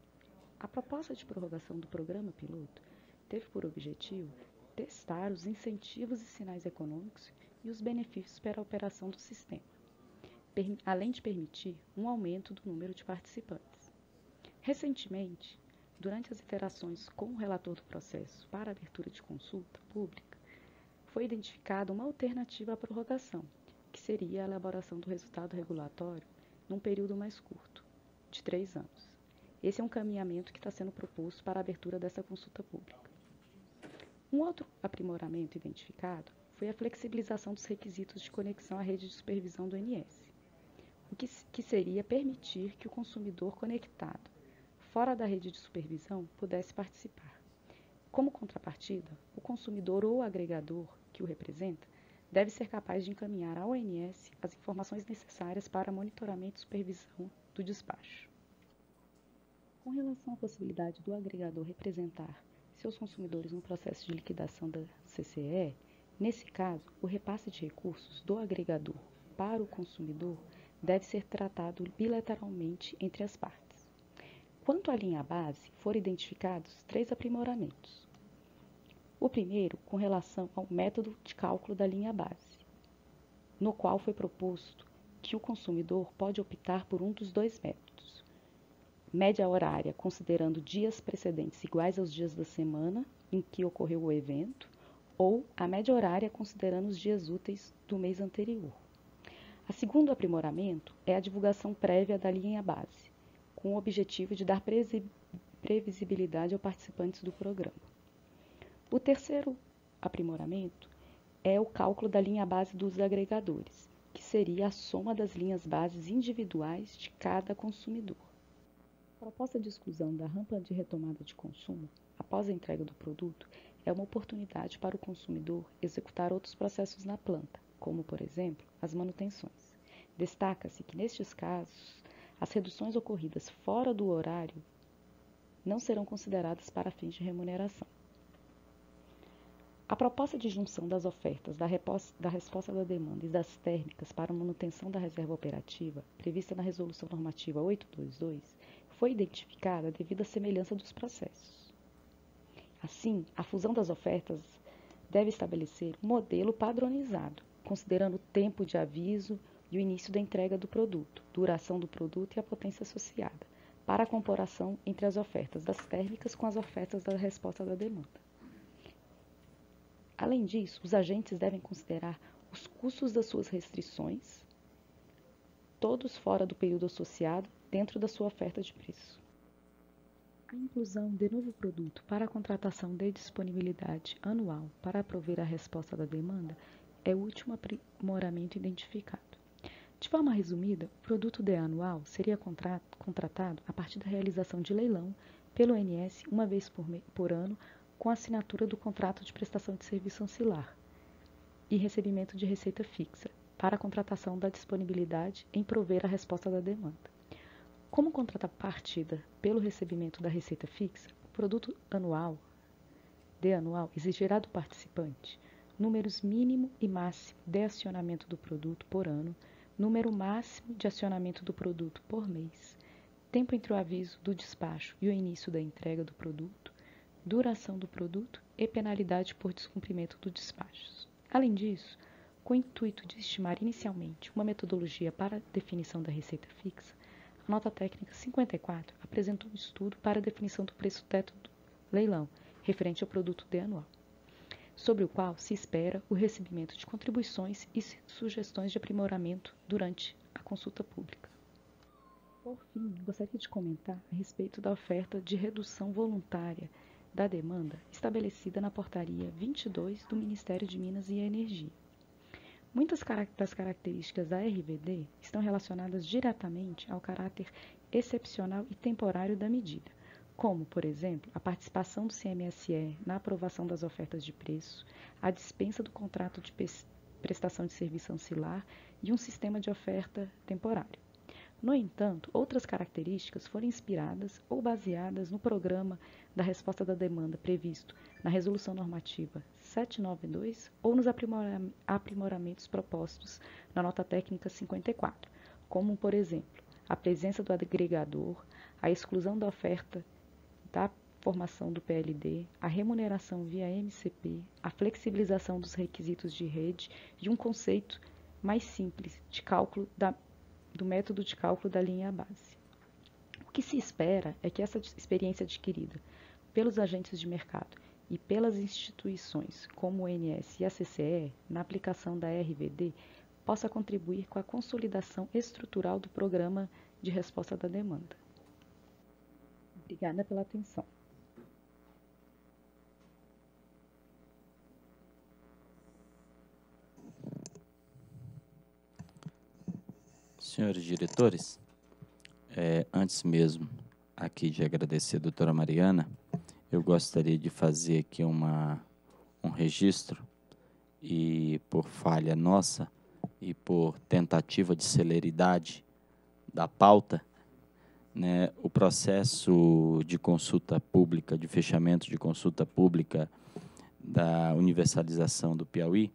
A proposta de prorrogação do programa piloto teve por objetivo testar os incentivos e sinais econômicos e os benefícios para a operação do sistema, além de permitir um aumento do número de participantes. Recentemente, durante as interações com o relator do processo para abertura de consulta pública, foi identificada uma alternativa à prorrogação, que seria a elaboração do resultado regulatório num período mais curto, de três anos. Esse é um caminhamento que está sendo proposto para a abertura dessa consulta pública. Um outro aprimoramento identificado foi a flexibilização dos requisitos de conexão à rede de supervisão do NS, o que, que seria permitir que o consumidor conectado fora da rede de supervisão pudesse participar. Como contrapartida, o consumidor ou agregador que o representa, deve ser capaz de encaminhar à ONS as informações necessárias para monitoramento e supervisão do despacho. Com relação à possibilidade do agregador representar seus consumidores no processo de liquidação da CCE, nesse caso, o repasse de recursos do agregador para o consumidor deve ser tratado bilateralmente entre as partes. Quanto à linha base, foram identificados três aprimoramentos. O primeiro, com relação ao método de cálculo da linha base, no qual foi proposto que o consumidor pode optar por um dos dois métodos: média horária, considerando dias precedentes iguais aos dias da semana em que ocorreu o evento, ou a média horária, considerando os dias úteis do mês anterior. A segundo aprimoramento é a divulgação prévia da linha base, com o objetivo de dar previsibilidade aos participantes do programa. O terceiro aprimoramento é o cálculo da linha base dos agregadores, que seria a soma das linhas bases individuais de cada consumidor. A proposta de exclusão da rampa de retomada de consumo, após a entrega do produto, é uma oportunidade para o consumidor executar outros processos na planta, como, por exemplo, as manutenções. Destaca-se que, nestes casos, as reduções ocorridas fora do horário não serão consideradas para fins de remuneração. A proposta de junção das ofertas, da, da resposta da demanda e das técnicas para manutenção da reserva operativa, prevista na Resolução Normativa 822, foi identificada devido à semelhança dos processos. Assim, a fusão das ofertas deve estabelecer um modelo padronizado, considerando o tempo de aviso e o início da entrega do produto, duração do produto e a potência associada, para a comparação entre as ofertas das térmicas com as ofertas da resposta da demanda. Além disso, os agentes devem considerar os custos das suas restrições, todos fora do período associado, dentro da sua oferta de preço. A inclusão de novo produto para a contratação de disponibilidade anual para prover a resposta da demanda é o último aprimoramento identificado. De forma resumida, o produto de anual seria contratado a partir da realização de leilão pelo ONS uma vez por, por ano com assinatura do contrato de prestação de serviço ancilar e recebimento de receita fixa para a contratação da disponibilidade em prover a resposta da demanda. Como contrapartida pelo recebimento da receita fixa, o produto anual de anual exigirá do participante números mínimo e máximo de acionamento do produto por ano, número máximo de acionamento do produto por mês, tempo entre o aviso do despacho e o início da entrega do produto, duração do produto e penalidade por descumprimento dos despachos. Além disso, com o intuito de estimar inicialmente uma metodologia para definição da receita fixa, a nota técnica 54 apresentou um estudo para a definição do preço teto do leilão, referente ao produto de anual, sobre o qual se espera o recebimento de contribuições e sugestões de aprimoramento durante a consulta pública. Por fim, gostaria de comentar a respeito da oferta de redução voluntária da demanda estabelecida na Portaria 22 do Ministério de Minas e Energia. Muitas das características da RVD estão relacionadas diretamente ao caráter excepcional e temporário da medida, como, por exemplo, a participação do CMSE na aprovação das ofertas de preço, a dispensa do contrato de prestação de serviço ancilar e um sistema de oferta temporário. No entanto, outras características foram inspiradas ou baseadas no programa da resposta da demanda previsto na Resolução Normativa 792 ou nos aprimoramentos propostos na Nota Técnica 54, como, por exemplo, a presença do agregador, a exclusão da oferta da formação do PLD, a remuneração via MCP, a flexibilização dos requisitos de rede e um conceito mais simples de cálculo da do método de cálculo da linha base. O que se espera é que essa experiência adquirida pelos agentes de mercado e pelas instituições como o NS e a CCE na aplicação da RVD possa contribuir com a consolidação estrutural do programa de resposta da demanda. Obrigada pela atenção. senhores diretores, é, antes mesmo aqui de agradecer a doutora Mariana, eu gostaria de fazer aqui uma, um registro e por falha nossa e por tentativa de celeridade da pauta, né, o processo de consulta pública, de fechamento de consulta pública da universalização do Piauí,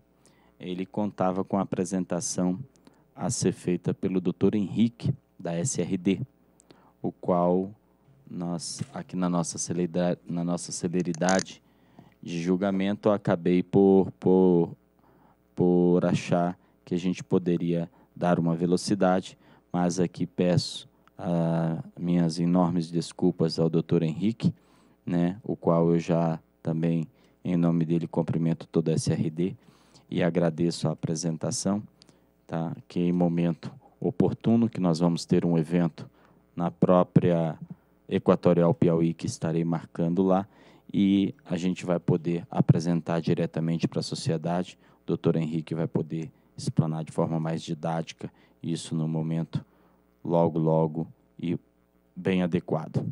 ele contava com a apresentação a ser feita pelo Dr. Henrique, da SRD, o qual nós, aqui na nossa celeridade, na nossa celeridade de julgamento, acabei por, por, por achar que a gente poderia dar uma velocidade, mas aqui peço ah, minhas enormes desculpas ao Dr. Henrique, né, o qual eu já também, em nome dele, cumprimento toda a SRD e agradeço a apresentação tá? que em momento oportuno, que nós vamos ter um evento na própria Equatorial Piauí, que estarei marcando lá, e a gente vai poder apresentar diretamente para a sociedade. O doutor Henrique vai poder explanar de forma mais didática isso no momento logo, logo e bem adequado.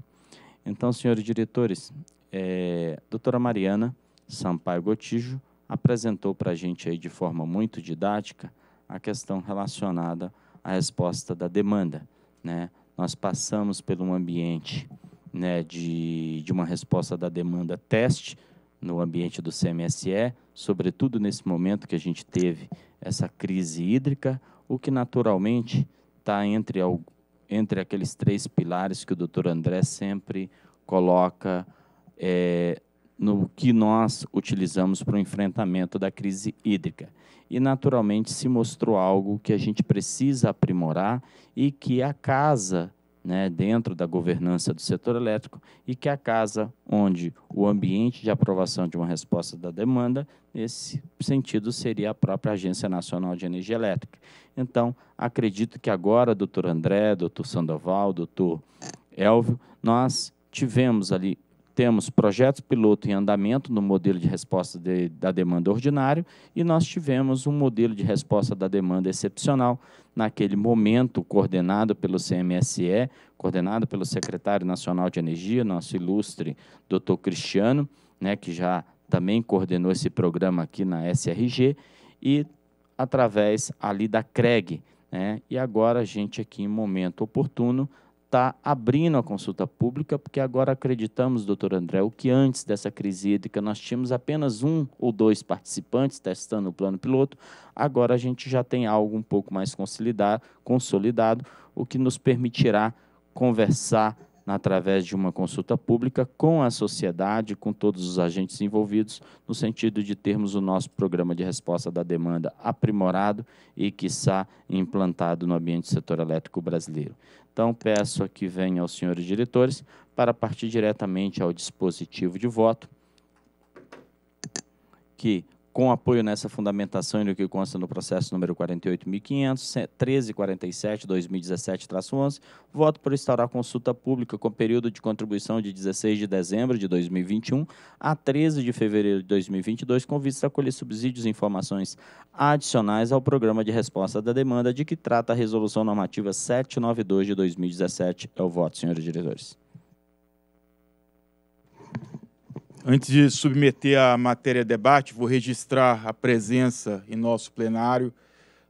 Então, senhores diretores, é, doutora Mariana Sampaio Gotijo apresentou para a gente aí de forma muito didática a questão relacionada à resposta da demanda. Né? Nós passamos por um ambiente né, de, de uma resposta da demanda teste no ambiente do CMSE, sobretudo nesse momento que a gente teve essa crise hídrica, o que naturalmente está entre, entre aqueles três pilares que o doutor André sempre coloca é, no que nós utilizamos para o enfrentamento da crise hídrica e naturalmente se mostrou algo que a gente precisa aprimorar e que a casa, né, dentro da governança do setor elétrico, e que a casa onde o ambiente de aprovação de uma resposta da demanda, nesse sentido, seria a própria Agência Nacional de Energia Elétrica. Então, acredito que agora, doutor André, doutor Sandoval, doutor Elvio, nós tivemos ali temos projetos piloto em andamento no modelo de resposta de, da demanda ordinário e nós tivemos um modelo de resposta da demanda excepcional naquele momento coordenado pelo CMSE, coordenado pelo secretário nacional de energia, nosso ilustre doutor Cristiano, né, que já também coordenou esse programa aqui na SRG e através ali da CREG, né? E agora a gente aqui em momento oportuno está abrindo a consulta pública, porque agora acreditamos, doutor André, o que antes dessa crise hídrica nós tínhamos apenas um ou dois participantes testando o plano piloto, agora a gente já tem algo um pouco mais consolidado, o que nos permitirá conversar através de uma consulta pública com a sociedade, com todos os agentes envolvidos, no sentido de termos o nosso programa de resposta da demanda aprimorado e, quiçá, implantado no ambiente do setor elétrico brasileiro. Então, peço que venha aos senhores diretores para partir diretamente ao dispositivo de voto, que com apoio nessa fundamentação e no que consta no processo número 48.500, 1347, 2017-11, voto por instaurar consulta pública com período de contribuição de 16 de dezembro de 2021 a 13 de fevereiro de 2022, com vista a colher subsídios e informações adicionais ao programa de resposta da demanda de que trata a resolução normativa 792 de 2017. É o voto, senhores diretores. Antes de submeter a matéria a debate, vou registrar a presença em nosso plenário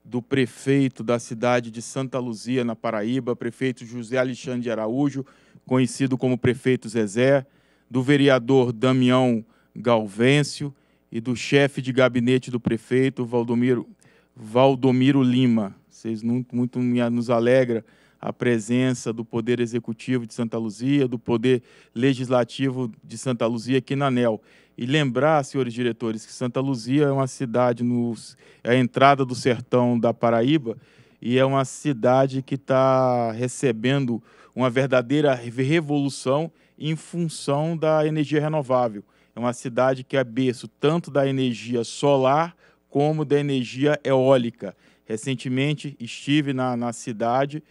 do prefeito da cidade de Santa Luzia, na Paraíba, prefeito José Alexandre de Araújo, conhecido como prefeito Zezé, do vereador Damião Galvêncio e do chefe de gabinete do prefeito, Valdomiro, Valdomiro Lima. Vocês muito, muito nos alegra a presença do Poder Executivo de Santa Luzia, do Poder Legislativo de Santa Luzia aqui na ANEL. E lembrar, senhores diretores, que Santa Luzia é uma cidade, nos, é a entrada do sertão da Paraíba, e é uma cidade que está recebendo uma verdadeira revolução em função da energia renovável. É uma cidade que é berço tanto da energia solar como da energia eólica. Recentemente estive na, na cidade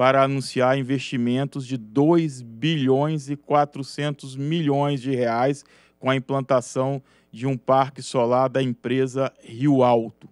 para anunciar investimentos de 2 bilhões e 400 milhões de reais com a implantação de um parque solar da empresa Rio Alto.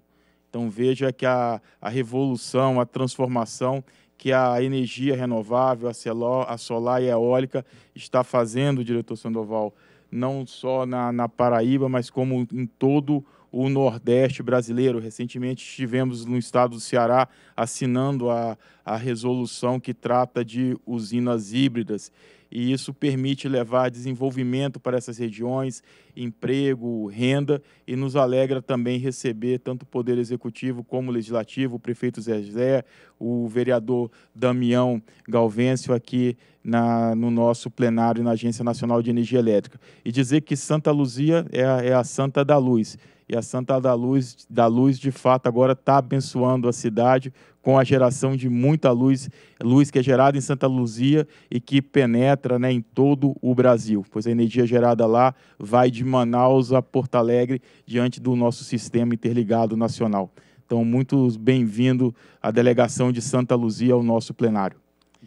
Então veja que a, a revolução, a transformação que a energia renovável, a, celó, a solar e a eólica está fazendo, diretor Sandoval, não só na, na Paraíba, mas como em todo o o Nordeste brasileiro. Recentemente estivemos no estado do Ceará assinando a, a resolução que trata de usinas híbridas e isso permite levar desenvolvimento para essas regiões, emprego, renda, e nos alegra também receber tanto o Poder Executivo como o Legislativo, o prefeito Zé José, o vereador Damião Galvêncio aqui na, no nosso plenário na Agência Nacional de Energia Elétrica. E dizer que Santa Luzia é a, é a Santa da Luz. E a Santa da Luz, da Luz de fato, agora está abençoando a cidade com a geração de muita luz, luz que é gerada em Santa Luzia e que penetra né, em todo o Brasil, pois a energia gerada lá vai de Manaus a Porto Alegre diante do nosso sistema interligado nacional. Então, muito bem-vindo a delegação de Santa Luzia ao nosso plenário.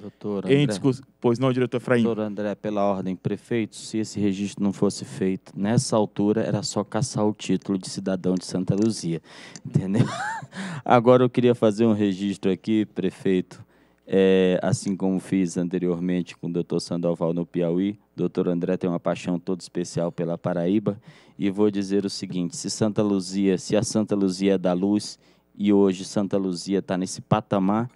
Doutor André. Discuss... Pois não, diretor Efraim. Doutor André, pela ordem, prefeito, se esse registro não fosse feito, nessa altura era só caçar o título de cidadão de Santa Luzia, entendeu? Agora eu queria fazer um registro aqui, prefeito, é, assim como fiz anteriormente com o doutor Sandoval no Piauí, doutor André tem uma paixão toda especial pela Paraíba, e vou dizer o seguinte, se Santa Luzia, se a Santa Luzia é da luz, e hoje Santa Luzia está nesse patamar,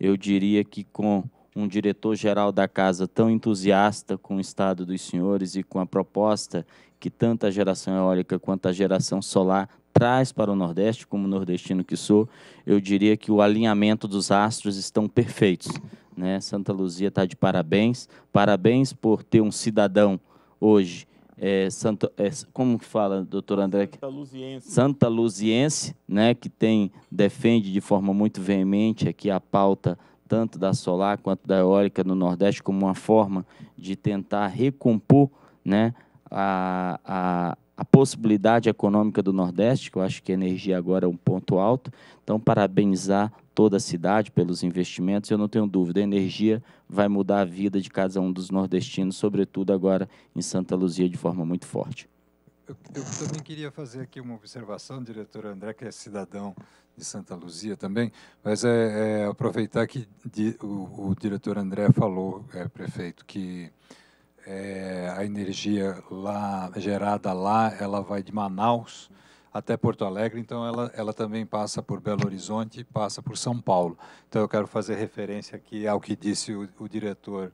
eu diria que com um diretor-geral da casa tão entusiasta com o estado dos senhores e com a proposta que tanto a geração eólica quanto a geração solar traz para o Nordeste, como nordestino que sou, eu diria que o alinhamento dos astros estão perfeitos. Né? Santa Luzia está de parabéns. Parabéns por ter um cidadão hoje é, Santo, é, como fala, doutor André? Santa Luziense. Santa Luziense, né, que tem, defende de forma muito veemente aqui a pauta tanto da solar quanto da eólica no Nordeste, como uma forma de tentar recompor né, a, a, a possibilidade econômica do Nordeste, que eu acho que a energia agora é um ponto alto. Então, parabenizar toda a cidade pelos investimentos. Eu não tenho dúvida, a energia vai mudar a vida de cada um dos nordestinos, sobretudo agora em Santa Luzia, de forma muito forte. Eu, eu também queria fazer aqui uma observação, diretor André, que é cidadão de Santa Luzia também, mas é, é aproveitar que di, o, o, diretor André falou, é, prefeito, que é, a energia lá gerada lá, ela vai de Manaus até Porto Alegre, então ela, ela também passa por Belo Horizonte e passa por São Paulo. Então eu quero fazer referência aqui ao que disse o, o diretor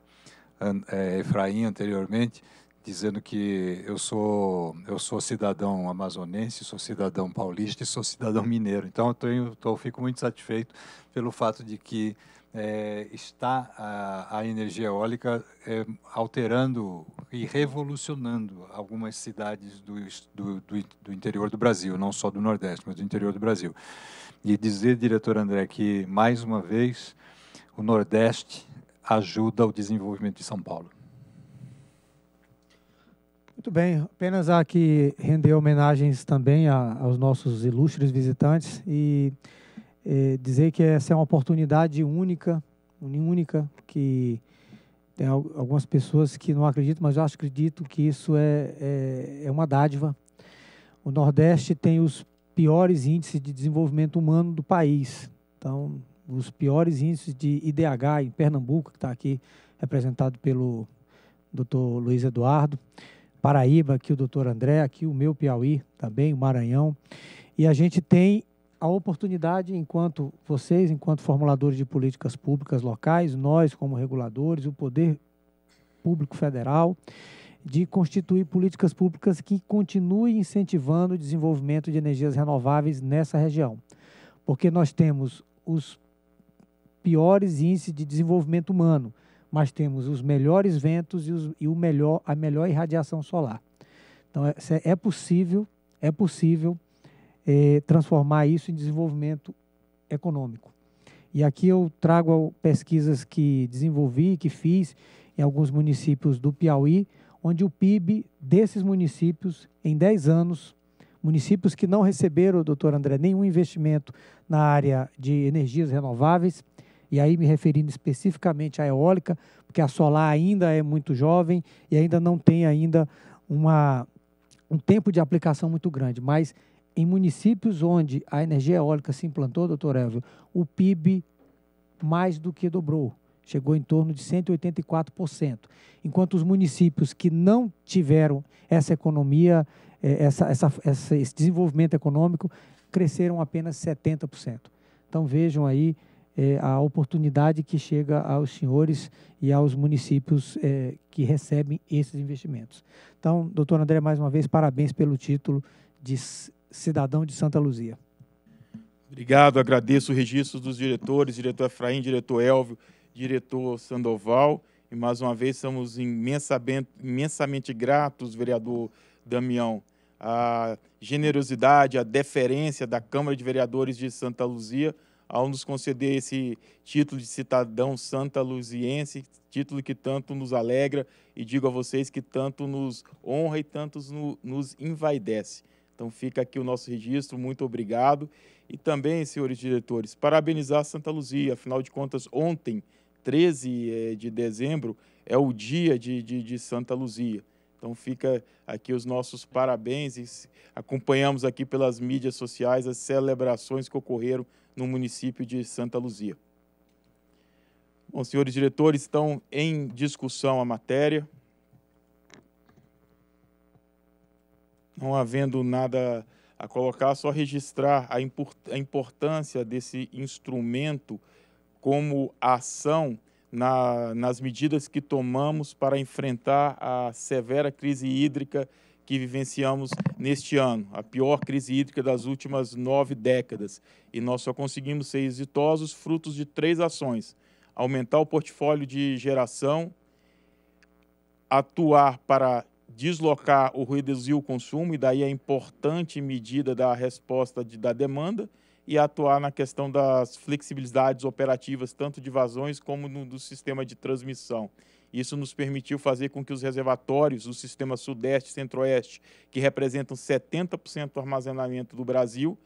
é, Efraim anteriormente, dizendo que eu sou eu sou cidadão amazonense, sou cidadão paulista e sou cidadão mineiro. Então eu, tenho, fico muito satisfeito pelo fato de que é, está a, a, energia eólica é, alterando e revolucionando algumas cidades do, do, do, do, interior do Brasil, não só do Nordeste, mas do interior do Brasil. E dizer, diretor André, que mais uma vez o Nordeste ajuda o desenvolvimento de São Paulo. Muito bem, apenas aqui render homenagens também a, aos nossos ilustres visitantes e eh, dizer que essa é uma oportunidade única, única, que tem algumas pessoas que não acreditam, mas eu acredito que isso é, é, é uma dádiva. O Nordeste tem os piores índices de desenvolvimento humano do país. Então, os piores índices de IDH em Pernambuco, que está aqui representado pelo doutor Luiz Eduardo. Paraíba, aqui o doutor André, aqui o meu Piauí também, o Maranhão. E a gente tem a oportunidade, enquanto vocês, enquanto formuladores de políticas públicas locais, nós como reguladores, o Poder Público Federal, de constituir políticas públicas que continuem incentivando o desenvolvimento de energias renováveis nessa região. Porque nós temos os piores índices de desenvolvimento humano mas temos os melhores ventos e, os, e o melhor, a melhor irradiação solar. Então, é, é possível, é possível é, transformar isso em desenvolvimento econômico. E aqui eu trago pesquisas que desenvolvi, que fiz em alguns municípios do Piauí, onde o PIB desses municípios, em 10 anos, municípios que não receberam, doutor André, nenhum investimento na área de energias renováveis, e aí me referindo especificamente à eólica, porque a solar ainda é muito jovem e ainda não tem ainda uma, um tempo de aplicação muito grande, mas em municípios onde a energia eólica se implantou, doutor Elvio, o PIB mais do que dobrou, chegou em torno de 184%, enquanto os municípios que não tiveram essa economia, eh, essa, essa, esse desenvolvimento econômico, cresceram apenas 70%. Então vejam aí é, a oportunidade que chega aos senhores e aos municípios é, que recebem esses investimentos. Então, doutor André, mais uma vez, parabéns pelo título de cidadão de Santa Luzia. Obrigado, agradeço o registro dos diretores, diretor Efraim, diretor Elvio, diretor Sandoval, e mais uma vez somos imensamente, gratos, vereador Damião, a generosidade, a deferência da Câmara de Vereadores de Santa Luzia ao nos conceder esse título de cidadão santa luziense, título que tanto nos alegra e digo a vocês que tanto nos honra e tanto no, nos envaidece. Então fica aqui o nosso registro, muito obrigado. E também, senhores diretores, parabenizar Santa Luzia, afinal de contas, ontem, 13 eh, de dezembro, é o dia de, de, de Santa Luzia. Então fica aqui os nossos parabéns e acompanhamos aqui pelas mídias sociais as celebrações que ocorreram no município de Santa Luzia. Bom, senhores diretores, estão em discussão a matéria. Não havendo nada a colocar, só registrar a importância desse instrumento como ação na, nas medidas que tomamos para enfrentar a severa crise hídrica que vivenciamos neste ano, a pior crise hídrica das últimas nove décadas. E nós só conseguimos ser exitosos frutos de três ações: aumentar o portfólio de geração, atuar para deslocar ou reduzir o consumo, e daí a importante medida da resposta de, da demanda, e atuar na questão das flexibilidades operativas, tanto de vazões como no, do sistema de transmissão. Isso nos permitiu fazer com que os reservatórios do sistema Sudeste e Centro-Oeste, que representam 70% do armazenamento do Brasil,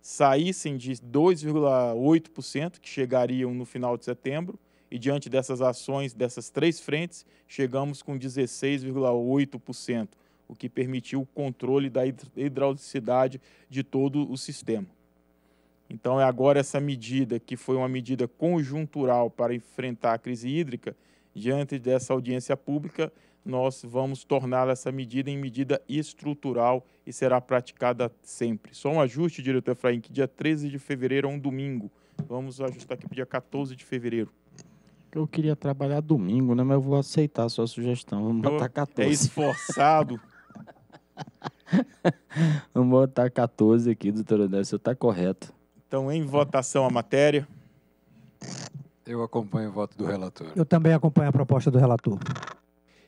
saíssem de 2,8%, que chegariam no final de setembro, e diante dessas ações, dessas três frentes, chegamos com 16,8%, o que permitiu o controle da hidraulicidade de todo o sistema. Então, é agora essa medida, que foi uma medida conjuntural para enfrentar a crise hídrica, diante dessa audiência pública, nós vamos tornar essa medida em medida estrutural e será praticada sempre. Só um ajuste, diretor Efraim, que dia 13 de fevereiro é um domingo. Vamos ajustar aqui para o dia 14 de fevereiro. Eu queria trabalhar domingo, né? Mas eu vou aceitar a sua sugestão. Vamos eu botar 14. É esforçado. Vamos botar 14 aqui, doutora Odessa, Está correto. Então, em votação a matéria. Eu acompanho o voto do relator. Eu também acompanho a proposta do relator.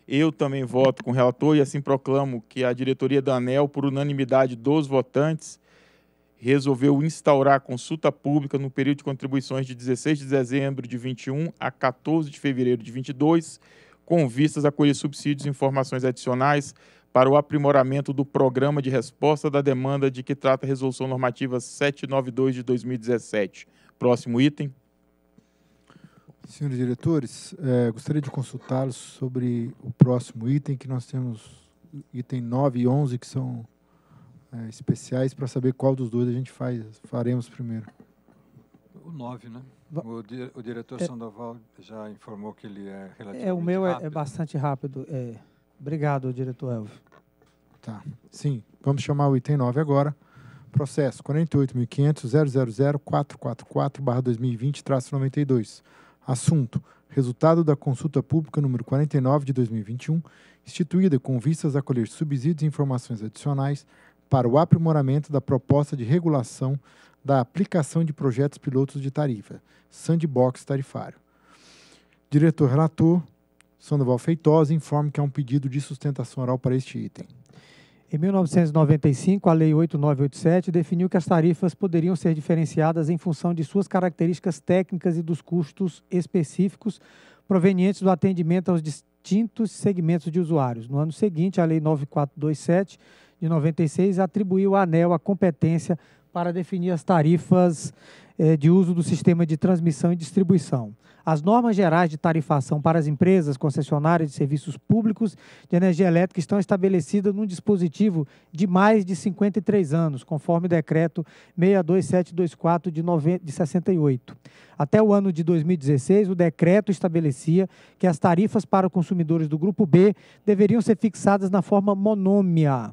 Eu também voto com o relator e assim proclamo que a diretoria da ANEL, por unanimidade dos votantes, resolveu instaurar consulta pública no período de contribuições de 16 de dezembro de 21 a 14 de fevereiro de 22, com vistas a colher subsídios e informações adicionais para o aprimoramento do Programa de Resposta da Demanda de que trata a Resolução Normativa 792 de 2017. Próximo item. Senhores diretores, é, gostaria de consultá-los sobre o próximo item, que nós temos item 9 e 11, que são é, especiais, para saber qual dos dois a gente faz, faremos primeiro. O 9, né? O, di o diretor é, Sandoval já informou que ele é relativamente É, o meu é, rápido. é bastante rápido, é... Obrigado, diretor Elvio. Tá. Sim, vamos chamar o item 9 agora. Processo 48.500.000.444/2020-92. Assunto: Resultado da consulta pública número 49 de 2021, instituída com vistas a colher subsídios e informações adicionais para o aprimoramento da proposta de regulação da aplicação de projetos pilotos de tarifa, sandbox tarifário. Diretor relator, Sandoval Feitosa, informa que há um pedido de sustentação oral para este item. Em 1995, a Lei 8987 definiu que as tarifas poderiam ser diferenciadas em função de suas características técnicas e dos custos específicos provenientes do atendimento aos distintos segmentos de usuários. No ano seguinte, a Lei 9427 de 96 atribuiu à ANEL a competência para definir as tarifas eh, de uso do sistema de transmissão e distribuição. As normas gerais de tarifação para as empresas concessionárias de serviços públicos de energia elétrica estão estabelecidas num dispositivo de mais de 53 anos, conforme o decreto 62724 de, 68. Até o ano de 2016, o decreto estabelecia que as tarifas para consumidores do grupo B deveriam ser fixadas na forma monômia.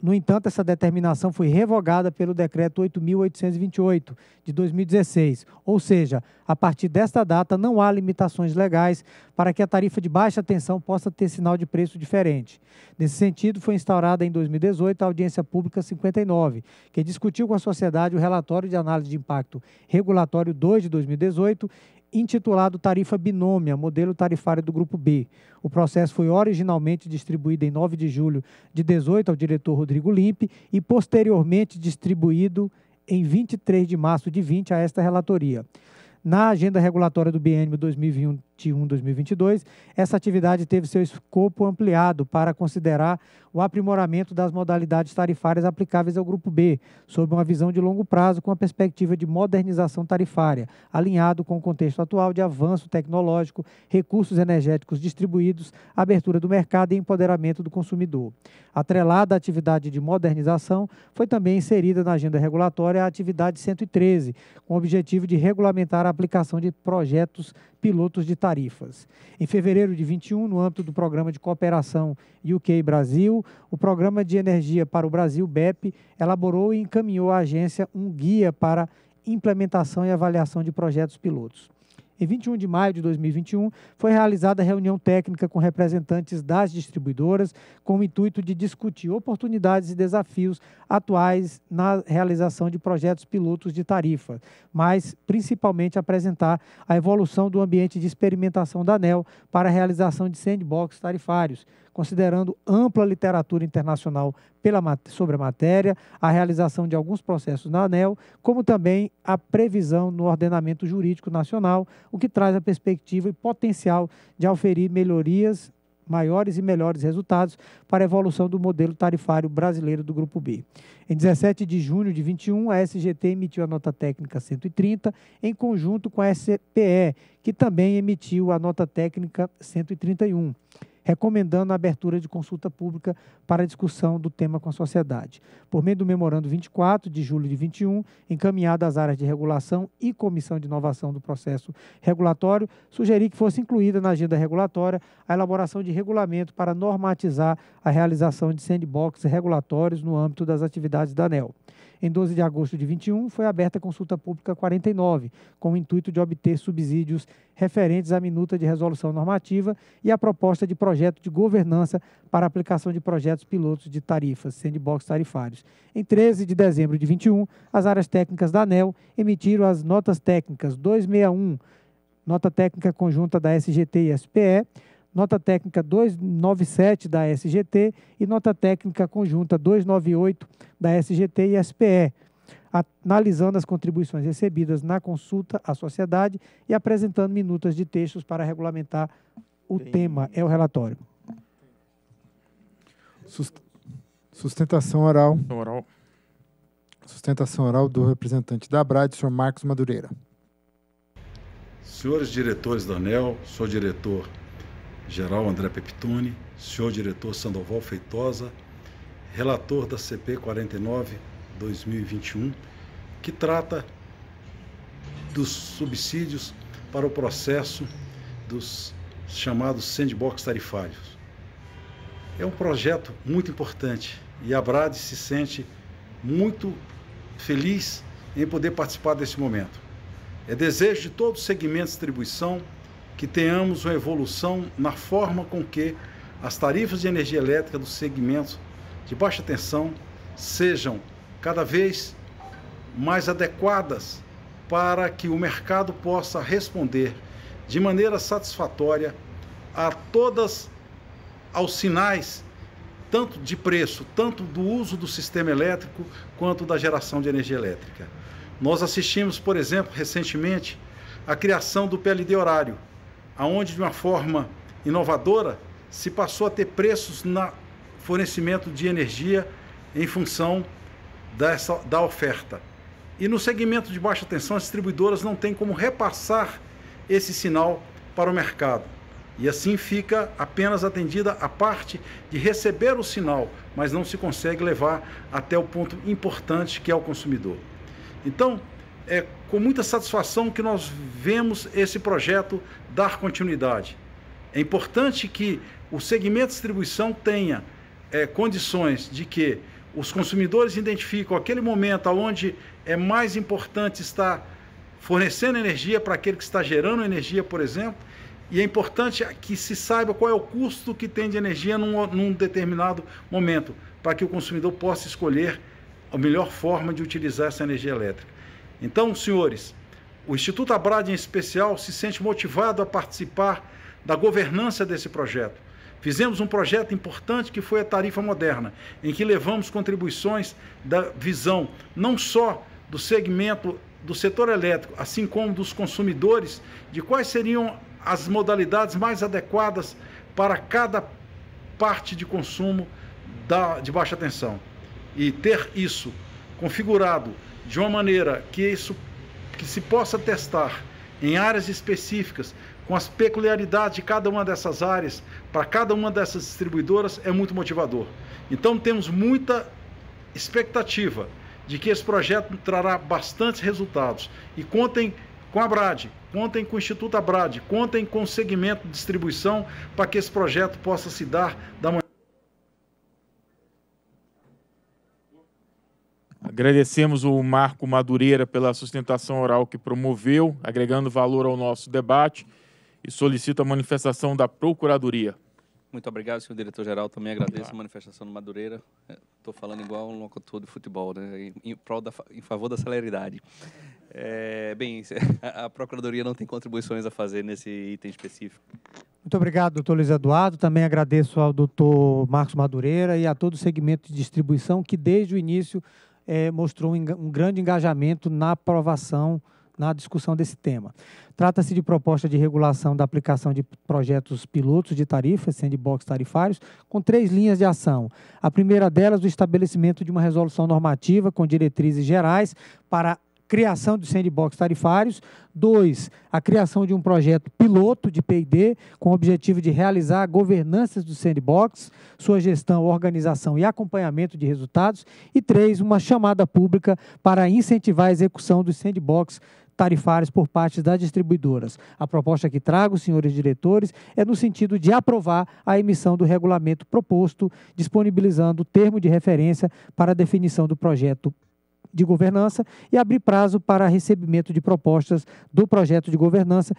No entanto, essa determinação foi revogada pelo Decreto 8.828 de 2016. Ou seja, a partir desta data não há limitações legais para que a tarifa de baixa tensão possa ter sinal de preço diferente. Nesse sentido, foi instaurada em 2018 a Audiência Pública 59, que discutiu com a sociedade o relatório de análise de impacto regulatório 2 de 2018 intitulado Tarifa Binômia, modelo tarifário do Grupo B. O processo foi originalmente distribuído em 9 de julho de 18 ao diretor Rodrigo Limpe e posteriormente distribuído em 23 de março de 20 a esta relatoria. Na agenda regulatória do BNM 2021 2021-2022, essa atividade teve seu escopo ampliado para considerar o aprimoramento das modalidades tarifárias aplicáveis ao Grupo B, sob uma visão de longo prazo com a perspectiva de modernização tarifária, alinhado com o contexto atual de avanço tecnológico, recursos energéticos distribuídos, abertura do mercado e empoderamento do consumidor. Atrelada à atividade de modernização, foi também inserida na agenda regulatória a atividade 113, com o objetivo de regulamentar a aplicação de projetos pilotos de tarifas. Em fevereiro de 21, no âmbito do Programa de Cooperação UK-Brasil, o Programa de Energia para o Brasil, BEP, elaborou e encaminhou à agência um guia para implementação e avaliação de projetos pilotos. Em 21 de maio de 2021, foi realizada a reunião técnica com representantes das distribuidoras, com o intuito de discutir oportunidades e desafios atuais na realização de projetos pilotos de tarifa, mas principalmente apresentar a evolução do ambiente de experimentação da ANEL para a realização de sandbox tarifários, considerando ampla literatura internacional pela, sobre a matéria, a realização de alguns processos na ANEL, como também a previsão no ordenamento jurídico nacional, o que traz a perspectiva e potencial de auferir melhorias maiores e melhores resultados para a evolução do modelo tarifário brasileiro do Grupo B. Em 17 de junho de 21, a SGT emitiu a nota técnica 130, em conjunto com a SPE, que também emitiu a nota técnica 131 recomendando a abertura de consulta pública para discussão do tema com a sociedade. Por meio do memorando 24 de julho de 21, encaminhado às áreas de regulação e comissão de inovação do processo regulatório, sugeri que fosse incluída na agenda regulatória a elaboração de regulamento para normatizar a realização de sandbox regulatórios no âmbito das atividades da ANEL. Em 12 de agosto de 21, foi aberta a consulta pública 49, com o intuito de obter subsídios referentes à minuta de resolução normativa e à proposta de projeto de governança para aplicação de projetos pilotos de tarifas, sandbox tarifários. Em 13 de dezembro de 21, as áreas técnicas da ANEL emitiram as notas técnicas 261, nota técnica conjunta da SGT e SPE, nota técnica 297 da SGT e nota técnica conjunta 298 da SGT e SPE, analisando as contribuições recebidas na consulta à sociedade e apresentando minutas de textos para regulamentar o Bem... tema. É o relatório. Sustentação oral. Sustentação oral. Sustentação oral do representante da ABRAD, senhor Marcos Madureira. Senhores diretores da ANEL, sou diretor geral André Peptone, senhor diretor Sandoval Feitosa, relator da CP 49 2021, que trata dos subsídios para o processo dos chamados sandbox tarifários. É um projeto muito importante e a Abrad se sente muito feliz em poder participar desse momento. É desejo de todo o segmento de distribuição que tenhamos uma evolução na forma com que as tarifas de energia elétrica dos segmentos de baixa tensão sejam cada vez mais adequadas para que o mercado possa responder de maneira satisfatória a todas aos sinais tanto de preço, tanto do uso do sistema elétrico quanto da geração de energia elétrica. Nós assistimos, por exemplo, recentemente, a criação do PLD horário, aonde de uma forma inovadora se passou a ter preços no fornecimento de energia em função dessa, da oferta. E no segmento de baixa tensão, as distribuidoras não têm como repassar esse sinal para o mercado. E assim fica apenas atendida a parte de receber o sinal, mas não se consegue levar até o ponto importante que é o consumidor. Então, é com muita satisfação que nós vemos esse projeto dar continuidade. É importante que o segmento de distribuição tenha é, condições de que os consumidores identificam aquele momento onde é mais importante estar fornecendo energia para aquele que está gerando energia, por exemplo, e é importante que se saiba qual é o custo que tem de energia num, num determinado momento, para que o consumidor possa escolher a melhor forma de utilizar essa energia elétrica. Então, senhores, o Instituto Abrad em especial se sente motivado a participar da governança desse projeto. Fizemos um projeto importante que foi a Tarifa Moderna, em que levamos contribuições da visão não só do segmento do setor elétrico, assim como dos consumidores, de quais seriam as modalidades mais adequadas para cada parte de consumo da, de baixa tensão. E ter isso configurado de uma maneira que isso que se possa testar em áreas específicas, com as peculiaridades de cada uma dessas áreas, para cada uma dessas distribuidoras, é muito motivador. Então temos muita expectativa de que esse projeto trará bastantes resultados. E contem com a Brad, contem com o Instituto Abrad, contem com o segmento de distribuição para que esse projeto possa se dar da maneira. Agradecemos o Marco Madureira pela sustentação oral que promoveu, agregando valor ao nosso debate, e solicito a manifestação da Procuradoria. Muito obrigado, senhor diretor-geral. Também agradeço a manifestação do Madureira. Estou é, falando igual um locutor de futebol, né? em, prol da, em favor da celeridade. É, bem, a Procuradoria não tem contribuições a fazer nesse item específico. Muito obrigado, doutor Luiz Eduardo. Também agradeço ao doutor Marcos Madureira e a todo o segmento de distribuição que, desde o início é, mostrou um, um grande engajamento na aprovação, na discussão desse tema. Trata-se de proposta de regulação da aplicação de projetos pilotos de tarifas, sandbox tarifários, com três linhas de ação. A primeira delas, o estabelecimento de uma resolução normativa com diretrizes gerais para criação de sandbox tarifários. Dois, a criação de um projeto piloto de P&D com o objetivo de realizar governanças do sandbox, sua gestão, organização e acompanhamento de resultados. E três, uma chamada pública para incentivar a execução dos sandbox tarifários por parte das distribuidoras. A proposta que trago, senhores diretores, é no sentido de aprovar a emissão do regulamento proposto, disponibilizando o termo de referência para a definição do projeto de governança e abrir prazo para recebimento de propostas do projeto de governança,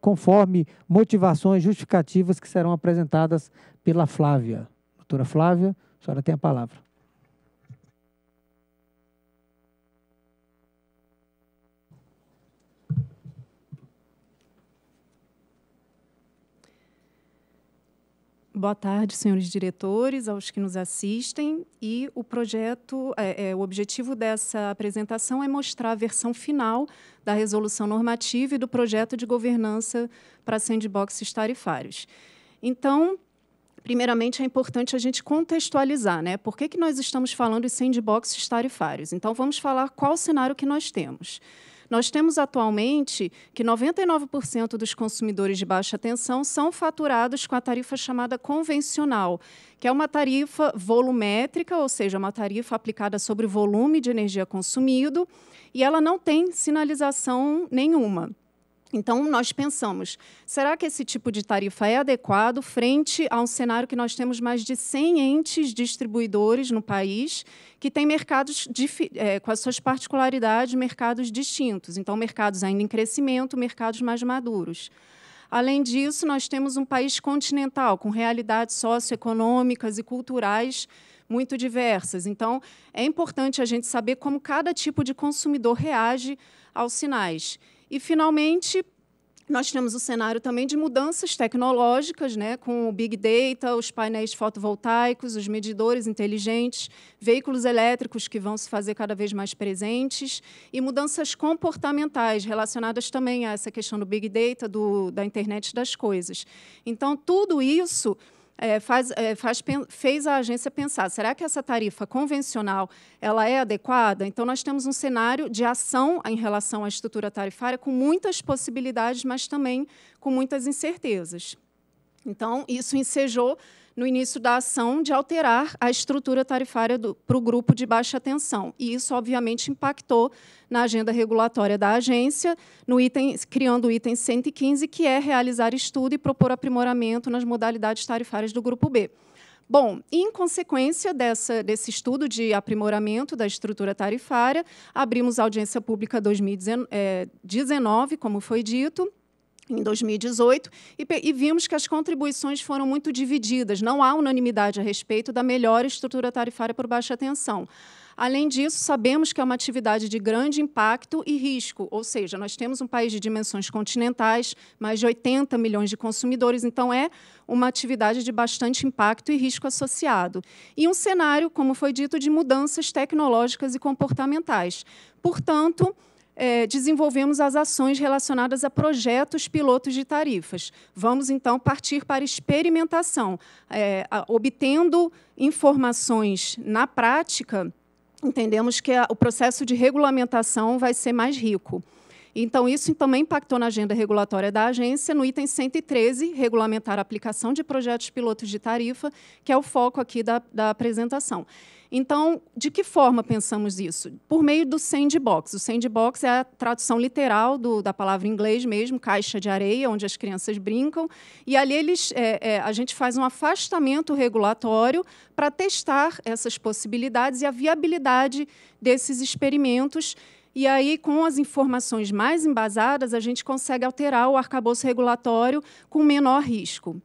conforme motivações justificativas que serão apresentadas pela Flávia. Doutora Flávia, a senhora tem a palavra. Boa tarde, senhores diretores, aos que nos assistem. E o projeto, é, é, o objetivo dessa apresentação é mostrar a versão final da resolução normativa e do projeto de governança para sandboxes tarifários. Então, primeiramente, é importante a gente contextualizar, né? Por que, que nós estamos falando de sandboxes tarifários? Então, vamos falar qual cenário que nós temos. Nós temos atualmente que 99% dos consumidores de baixa tensão são faturados com a tarifa chamada convencional, que é uma tarifa volumétrica, ou seja, uma tarifa aplicada sobre o volume de energia consumido, e ela não tem sinalização nenhuma. Então, nós pensamos, será que esse tipo de tarifa é adequado frente a um cenário que nós temos mais de 100 entes distribuidores no país que têm mercados é, com as suas particularidades, mercados distintos. Então, mercados ainda em crescimento, mercados mais maduros. Além disso, nós temos um país continental, com realidades socioeconômicas e culturais muito diversas. Então, é importante a gente saber como cada tipo de consumidor reage aos sinais. E, finalmente, nós temos o cenário também de mudanças tecnológicas, né, com o Big Data, os painéis fotovoltaicos, os medidores inteligentes, veículos elétricos que vão se fazer cada vez mais presentes, e mudanças comportamentais relacionadas também a essa questão do Big Data, do, da internet das coisas. Então, tudo isso é, faz, é, faz, fez a agência pensar: será que essa tarifa convencional ela é adequada? Então, nós temos um cenário de ação em relação à estrutura tarifária com muitas possibilidades, mas também com muitas incertezas. Então, isso ensejou no início da ação de alterar a estrutura tarifária para o grupo de baixa tensão. E isso, obviamente, impactou na agenda regulatória da agência, no item, criando o item 115, que é realizar estudo e propor aprimoramento nas modalidades tarifárias do grupo B. Bom, em consequência dessa, desse estudo de aprimoramento da estrutura tarifária, abrimos a audiência pública 2019, eh, como foi dito, em 2018 e, e, vimos que as contribuições foram muito divididas. Não há unanimidade a respeito da melhor estrutura tarifária por baixa tensão. Além disso, sabemos que é uma atividade de grande impacto e risco, ou seja, nós temos um país de dimensões continentais, mais de 80 milhões de consumidores, então é uma atividade de bastante impacto e risco associado. E um cenário, como foi dito, de mudanças tecnológicas e comportamentais. Portanto, é, desenvolvemos as ações relacionadas a projetos pilotos de tarifas. Vamos, então, partir para experimentação, é, obtendo informações na prática. Entendemos que a, o processo de regulamentação vai ser mais rico. Então, isso também impactou na agenda regulatória da agência, no item 113, regulamentar a aplicação de projetos pilotos de tarifa, que é o foco aqui da, da apresentação. Então, de que forma pensamos isso? Por meio do sandbox. O sandbox é a tradução literal do, da palavra em inglês mesmo, caixa de areia, onde as crianças brincam. E ali eles, é, é, a gente faz um afastamento regulatório para testar essas possibilidades e a viabilidade desses experimentos e aí, com as informações mais embasadas, a gente consegue alterar o arcabouço regulatório com menor risco.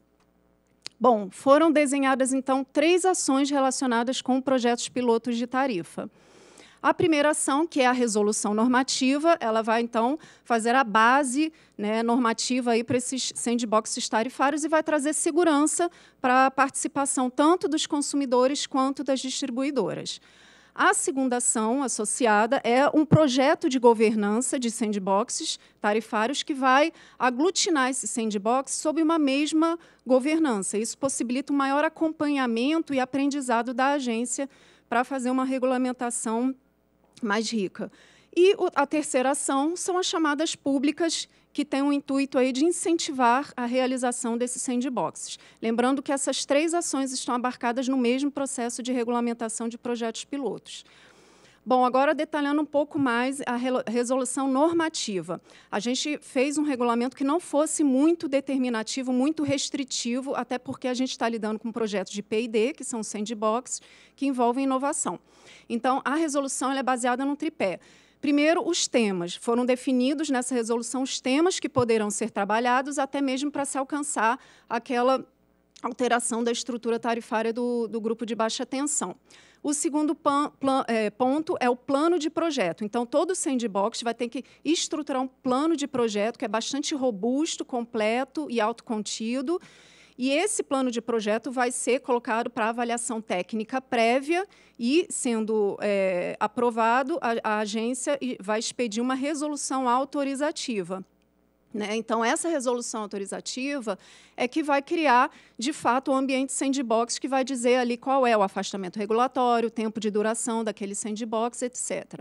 Bom, foram desenhadas então três ações relacionadas com projetos pilotos de tarifa. A primeira ação, que é a resolução normativa, ela vai então fazer a base né, normativa para esses sandboxes tarifários e vai trazer segurança para a participação tanto dos consumidores quanto das distribuidoras. A segunda ação associada é um projeto de governança de sandboxes tarifários que vai aglutinar esses sandboxes sob uma mesma governança. Isso possibilita um maior acompanhamento e aprendizado da agência para fazer uma regulamentação mais rica. E a terceira ação são as chamadas públicas que tem o um intuito aí de incentivar a realização desses sandboxes. Lembrando que essas três ações estão abarcadas no mesmo processo de regulamentação de projetos pilotos. Bom, agora detalhando um pouco mais a resolução normativa. A gente fez um regulamento que não fosse muito determinativo, muito restritivo, até porque a gente está lidando com projetos de P&D, que são sandbox, que envolvem inovação. Então, a resolução é baseada no tripé. Primeiro, os temas. Foram definidos nessa resolução os temas que poderão ser trabalhados, até mesmo para se alcançar aquela alteração da estrutura tarifária do, do grupo de baixa tensão. O segundo pan, plan, é, ponto é o plano de projeto. Então, todo sandbox vai ter que estruturar um plano de projeto que é bastante robusto, completo e autocontido, e esse plano de projeto vai ser colocado para avaliação técnica prévia e, sendo é, aprovado, a, a agência vai expedir uma resolução autorizativa. Né? Então, essa resolução autorizativa é que vai criar, de fato, o um ambiente sandbox que vai dizer ali qual é o afastamento regulatório, o tempo de duração daquele sandbox, etc.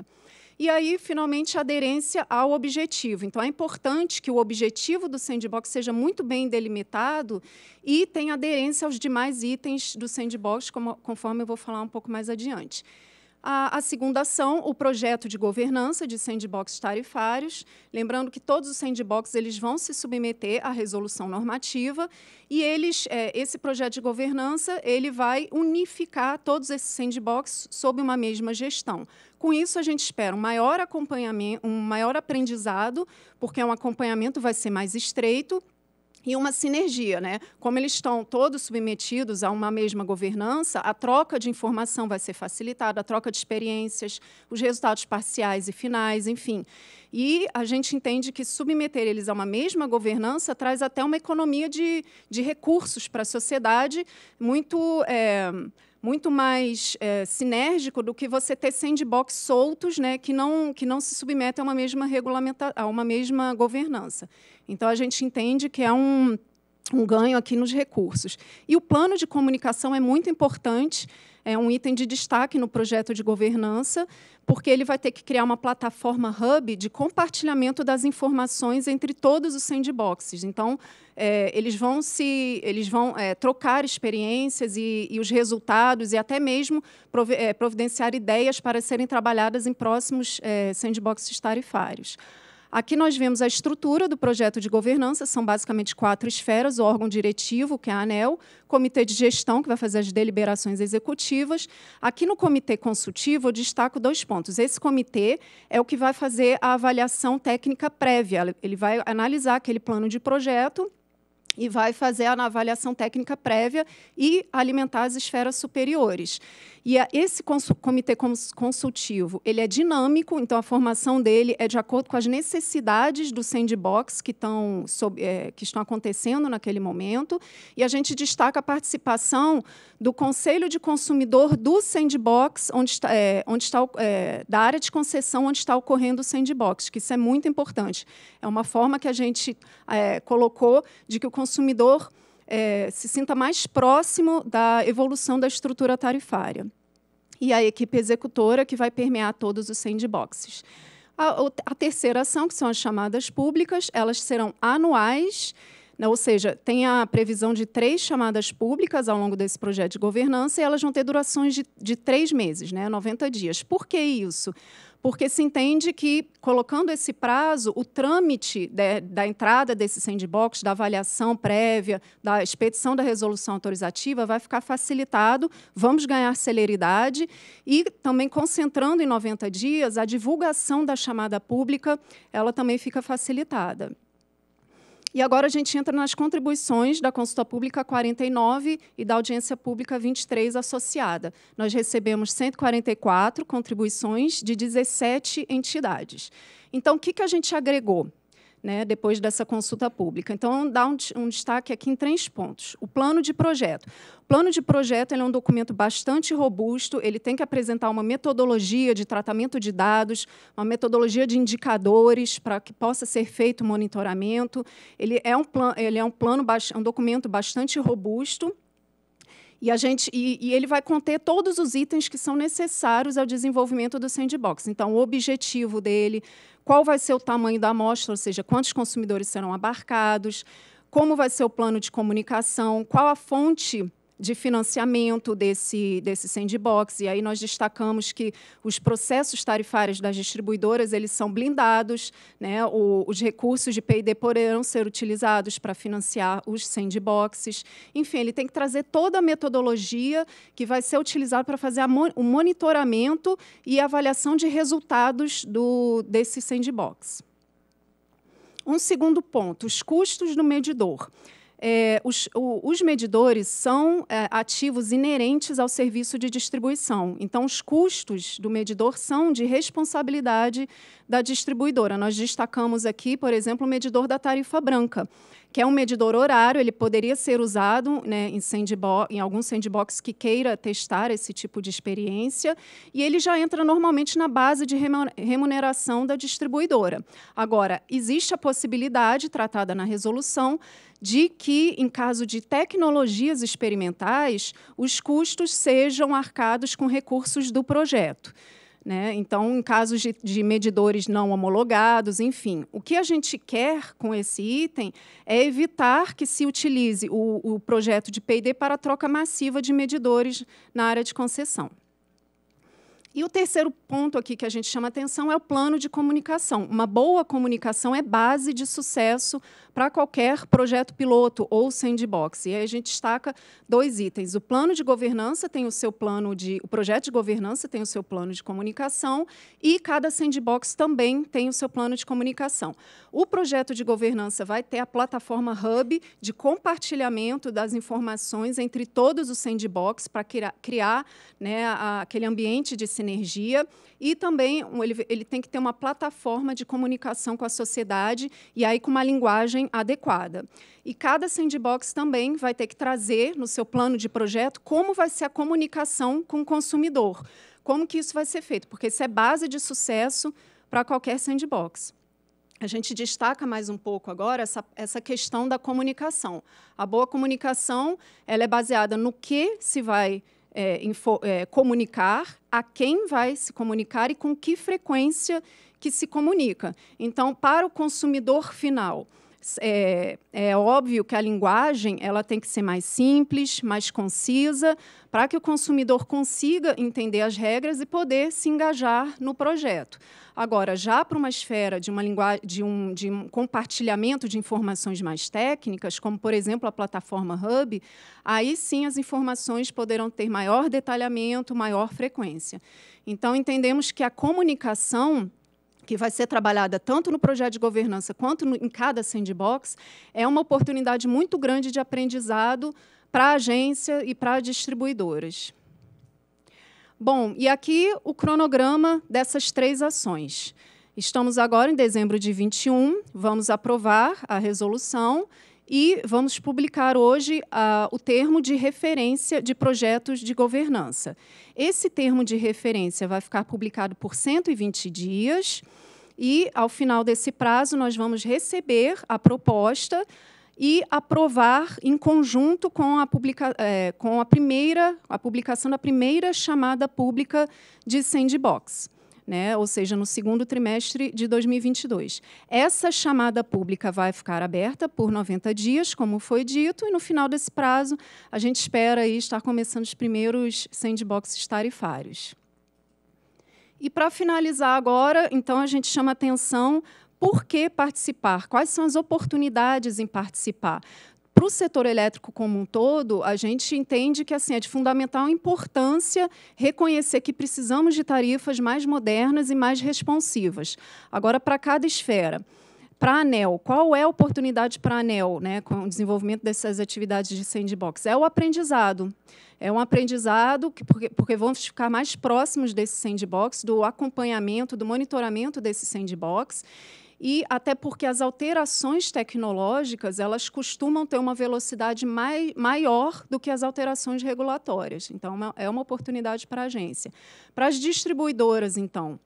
E aí, finalmente, a aderência ao objetivo. Então, é importante que o objetivo do sandbox seja muito bem delimitado e tenha aderência aos demais itens do sandbox, como, conforme eu vou falar um pouco mais adiante. A, a, segunda ação, o projeto de governança de sandbox tarifários. Lembrando que todos os sandbox eles vão se submeter à resolução normativa e eles, é, esse projeto de governança ele vai unificar todos esses sandbox sob uma mesma gestão. Com isso, a gente espera um maior acompanhamento, um maior aprendizado, porque um acompanhamento vai ser mais estreito e uma sinergia, né? Como eles estão todos submetidos a uma mesma governança, a troca de informação vai ser facilitada, a troca de experiências, os resultados parciais e finais, enfim. E a gente entende que submeter eles a uma mesma governança traz até uma economia de, de recursos para a sociedade muito. É, muito mais é, sinérgico do que você ter sandbox soltos, né, que não que não se submetem a uma mesma regulamenta a uma mesma governança. Então a gente entende que é um um ganho aqui nos recursos. E o plano de comunicação é muito importante, é um item de destaque no projeto de governança, porque ele vai ter que criar uma plataforma hub de compartilhamento das informações entre todos os sandboxes. Então, é, eles vão se eles vão é, trocar experiências e, e, os resultados e até mesmo é, providenciar ideias para serem trabalhadas em próximos é, sandboxes tarifários. Aqui nós vemos a estrutura do projeto de governança, são basicamente quatro esferas: o órgão diretivo, que é a ANEL, comitê de gestão, que vai fazer as deliberações executivas. Aqui no comitê consultivo, eu destaco dois pontos. Esse comitê é o que vai fazer a avaliação técnica prévia, ele vai analisar aquele plano de projeto e vai fazer a avaliação técnica prévia e alimentar as esferas superiores. E é, esse comitê consultivo, ele é dinâmico, então a formação dele é de acordo com as necessidades do sandbox que estão, sob, é, que estão acontecendo naquele momento, e a gente destaca a participação do Conselho de Consumidor do sandbox, onde está, é, onde está é, da área de concessão onde está ocorrendo o sandbox, que isso é muito importante. É uma forma que a gente é, colocou de que o consumidor é, se sinta mais próximo da evolução da estrutura tarifária. E a equipe executora que vai permear todos os sandboxes. A, a terceira ação, que são as chamadas públicas, elas serão anuais, né, ou seja, tem a previsão de três chamadas públicas ao longo desse projeto de governança e elas vão ter durações de, de três meses, né, 90 dias. Por que isso? Porque porque se entende que, colocando esse prazo, o trâmite de, da entrada desse sandbox, da avaliação prévia, da expedição da resolução autorizativa, vai ficar facilitado, vamos ganhar celeridade e também concentrando em 90 dias, a divulgação da chamada pública, ela também fica facilitada. E agora a gente entra nas contribuições da consulta pública 49 e da audiência pública 23 associada. Nós recebemos 144 contribuições de 17 entidades. Então, o que, que a gente agregou? né, depois dessa consulta pública. Então, dá um, um, destaque aqui em três pontos. O plano de projeto. O plano de projeto é um documento bastante robusto, ele tem que apresentar uma metodologia de tratamento de dados, uma metodologia de indicadores para que possa ser feito o monitoramento. Ele é um, plan, ele é um plano, é um documento bastante robusto, e, a gente, e, e ele vai conter todos os itens que são necessários ao desenvolvimento do sandbox. Então, o objetivo dele, qual vai ser o tamanho da amostra, ou seja, quantos consumidores serão abarcados, como vai ser o plano de comunicação, qual a fonte de financiamento desse, desse sandbox. E aí nós destacamos que os processos tarifários das distribuidoras eles são blindados, né? O, os recursos de P&D poderão ser utilizados para financiar os sandboxes. Enfim, ele tem que trazer toda a metodologia que vai ser utilizada para fazer o monitoramento e avaliação de resultados do, desse sandbox. Um segundo ponto, os custos do medidor é, os, o, os, medidores são é, ativos inerentes ao serviço de distribuição. Então, os custos do medidor são de responsabilidade da distribuidora. Nós destacamos aqui, por exemplo, o medidor da tarifa branca, que é um medidor horário, ele poderia ser usado né, em, em algum sandbox que queira testar esse tipo de experiência, e ele já entra normalmente na base de remuneração da distribuidora. Agora, existe a possibilidade, tratada na resolução, de que, em caso de tecnologias experimentais, os custos sejam arcados com recursos do projeto. Né? Então, em casos de, de, medidores não homologados, enfim, o que a gente quer com esse item é evitar que se utilize o, o projeto de PD para troca massiva de medidores na área de concessão. E o terceiro ponto aqui que a gente chama atenção é o plano de comunicação. Uma boa comunicação é base de sucesso para qualquer projeto piloto ou sandbox. E aí a gente destaca dois itens. O plano de governança tem o seu plano de. O projeto de governança tem o seu plano de comunicação e cada sandbox também tem o seu plano de comunicação. O projeto de governança vai ter a plataforma hub de compartilhamento das informações entre todos os sandbox para criar, criar né, aquele ambiente de energia e também ele, ele tem que ter uma plataforma de comunicação com a sociedade e aí com uma linguagem adequada. E cada sandbox também vai ter que trazer no seu plano de projeto como vai ser a comunicação com o consumidor. Como que isso vai ser feito? Porque isso é base de sucesso para qualquer sandbox. A gente destaca mais um pouco agora essa, essa questão da comunicação. A boa comunicação ela é baseada no que se vai é, info, é, comunicar a quem vai se comunicar e com que frequência que se comunica. Então, para o consumidor final, é, é óbvio que a linguagem ela tem que ser mais simples, mais concisa, para que o consumidor consiga entender as regras e poder se engajar no projeto. Agora, já para uma esfera de, uma linguagem, de, um, de um compartilhamento de informações mais técnicas, como, por exemplo, a plataforma Hub, aí sim as informações poderão ter maior detalhamento, maior frequência. Então, entendemos que a comunicação que vai ser trabalhada tanto no projeto de governança quanto no, em cada sandbox, é uma oportunidade muito grande de aprendizado para a agência e para distribuidoras. Bom, e aqui o cronograma dessas três ações. Estamos agora em dezembro de 21, vamos aprovar a resolução e vamos publicar hoje uh, o termo de referência de projetos de governança. Esse termo de referência vai ficar publicado por 120 dias e, ao final desse prazo, nós vamos receber a proposta e aprovar em conjunto com a, publica, é, com a primeira a publicação da primeira chamada pública de sandbox. Né, ou seja, no segundo trimestre de 2022. Essa chamada pública vai ficar aberta por 90 dias, como foi dito, e no final desse prazo a gente espera estar começando os primeiros sandboxes tarifários. E para finalizar agora, então a gente chama atenção por que participar? Quais são as oportunidades em participar? para o setor elétrico como um todo, a gente entende que assim é de fundamental importância reconhecer que precisamos de tarifas mais modernas e mais responsivas. Agora, para cada esfera para a ANEL, qual é a oportunidade para a ANEL né, com o desenvolvimento dessas atividades de sandbox? É o aprendizado. É um aprendizado que, porque, porque vamos ficar mais próximos desse sandbox, do acompanhamento, do monitoramento desse sandbox e até porque as alterações tecnológicas elas costumam ter uma velocidade mai, maior do que as alterações regulatórias. Então, é uma, é uma oportunidade para a agência. Para as distribuidoras, então,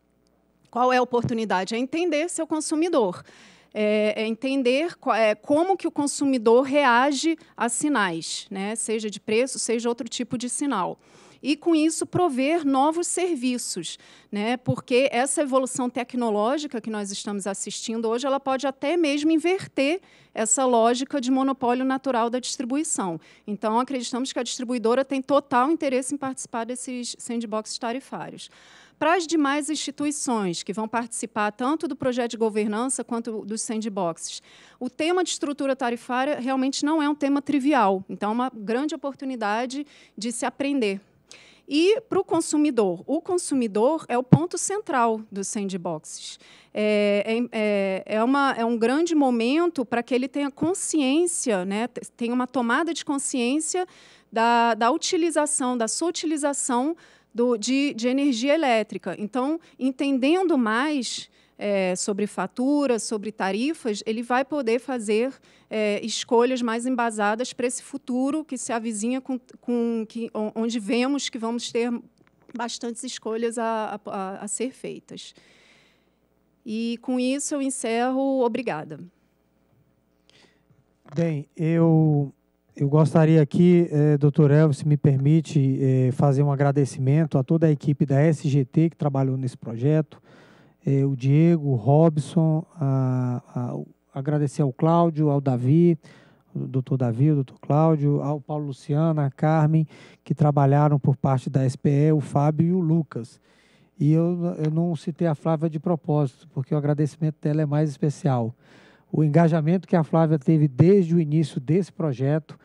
qual é a oportunidade? É entender seu consumidor. É, é, entender é, como que o consumidor reage a sinais, né? seja de preço, seja outro tipo de sinal e, com isso, prover novos serviços, né? porque essa evolução tecnológica que nós estamos assistindo hoje, ela pode até mesmo inverter essa lógica de monopólio natural da distribuição. Então, acreditamos que a distribuidora tem total interesse em participar desses sandboxes tarifários para as demais instituições que vão participar tanto do projeto de governança quanto dos sandboxes. O tema de estrutura tarifária realmente não é um tema trivial, então é uma grande oportunidade de se aprender. E para o consumidor, o consumidor é o ponto central dos sandboxes. É, é, é, é uma, é um grande momento para que ele tenha consciência, né, tenha uma tomada de consciência da, da utilização, da sua utilização do, de, de energia elétrica. Então, entendendo mais é, sobre faturas, sobre tarifas, ele vai poder fazer é, escolhas mais embasadas para esse futuro que se avizinha com, com que, onde vemos que vamos ter bastantes escolhas a, a, a ser feitas. E com isso eu encerro. Obrigada. Bem, eu eu gostaria aqui, eh, doutor Elvis, se me permite, eh, fazer um agradecimento a toda a equipe da SGT que trabalhou nesse projeto, eh, o Diego, o Robson, a, a, agradecer ao Cláudio, ao Davi, o doutor Davi, o doutor Cláudio, ao Paulo Luciana, a Carmen, que trabalharam por parte da SPE, o Fábio e o Lucas. E eu, eu não citei a Flávia de propósito, porque o agradecimento dela é mais especial. O engajamento que a Flávia teve desde o início desse projeto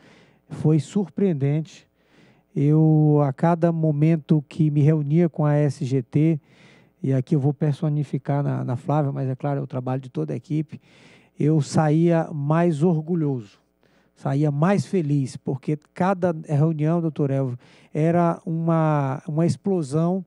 foi surpreendente. Eu, a cada momento que me reunia com a SGT, e aqui eu vou personificar na, na Flávia, mas é claro, é o trabalho de toda a equipe, eu saía mais orgulhoso, saía mais feliz, porque cada reunião, doutor Elvio, era uma, uma explosão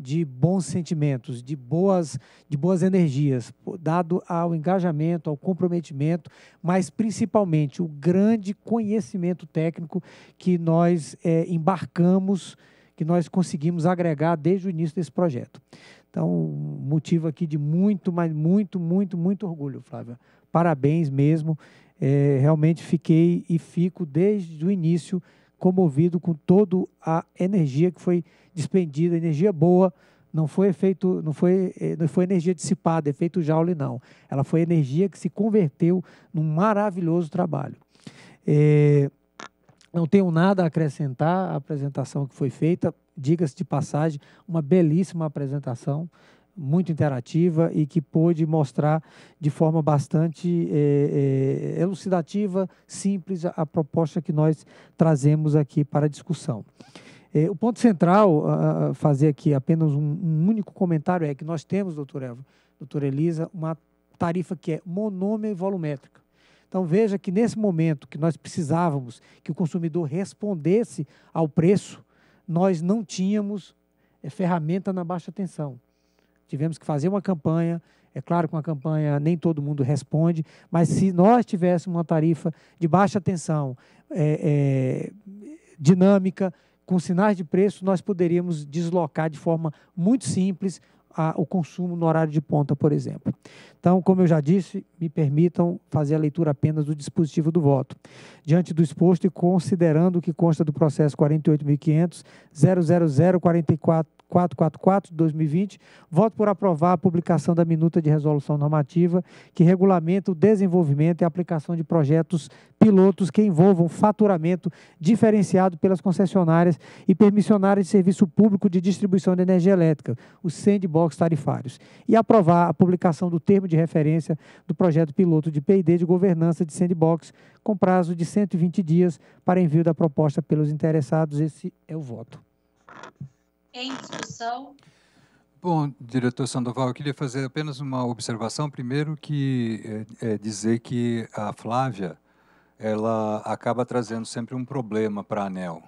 de bons sentimentos, de boas, de boas energias, dado ao engajamento, ao comprometimento, mas principalmente o grande conhecimento técnico que nós é, embarcamos, que nós conseguimos agregar desde o início desse projeto. Então, motivo aqui de muito, mas muito, muito, muito orgulho, Flávia. Parabéns mesmo. É, realmente fiquei e fico desde o início comovido com toda a energia que foi despendida, energia boa, não foi efeito, não foi, eh, não foi energia dissipada, efeito Joule não. Ela foi energia que se converteu num maravilhoso trabalho. É, não tenho nada a acrescentar à apresentação que foi feita. Diga-se de passagem, uma belíssima apresentação muito interativa e que pôde mostrar de forma bastante é, é, elucidativa, simples, a, proposta que nós trazemos aqui para a discussão. É, o ponto central, a, fazer aqui apenas um, um, único comentário, é que nós temos, doutor, Elva, doutor Elisa, uma tarifa que é monômia e volumétrica. Então veja que nesse momento que nós precisávamos que o consumidor respondesse ao preço, nós não tínhamos ferramenta na baixa tensão tivemos que fazer uma campanha. É claro que uma campanha nem todo mundo responde, mas se nós tivéssemos uma tarifa de baixa tensão, é, é, dinâmica, com sinais de preço, nós poderíamos deslocar de forma muito simples a, o consumo no horário de ponta, por exemplo. Então, como eu já disse, me permitam fazer a leitura apenas do dispositivo do voto. Diante do exposto e considerando o que consta do processo 48.500.0004444 de 2020, voto por aprovar a publicação da minuta de resolução normativa que regulamenta o desenvolvimento e aplicação de projetos pilotos que envolvam faturamento diferenciado pelas concessionárias e permissionárias de serviço público de distribuição de energia elétrica, o CENDBOL blocos tarifários e aprovar a publicação do termo de referência do projeto piloto de P&D de governança de sandbox com prazo de 120 dias para envio da proposta pelos interessados. Esse é o voto. Em discussão. Bom, diretor Sandoval, eu queria fazer apenas uma observação. Primeiro, que é, é dizer que a Flávia ela acaba trazendo sempre um problema para a ANEL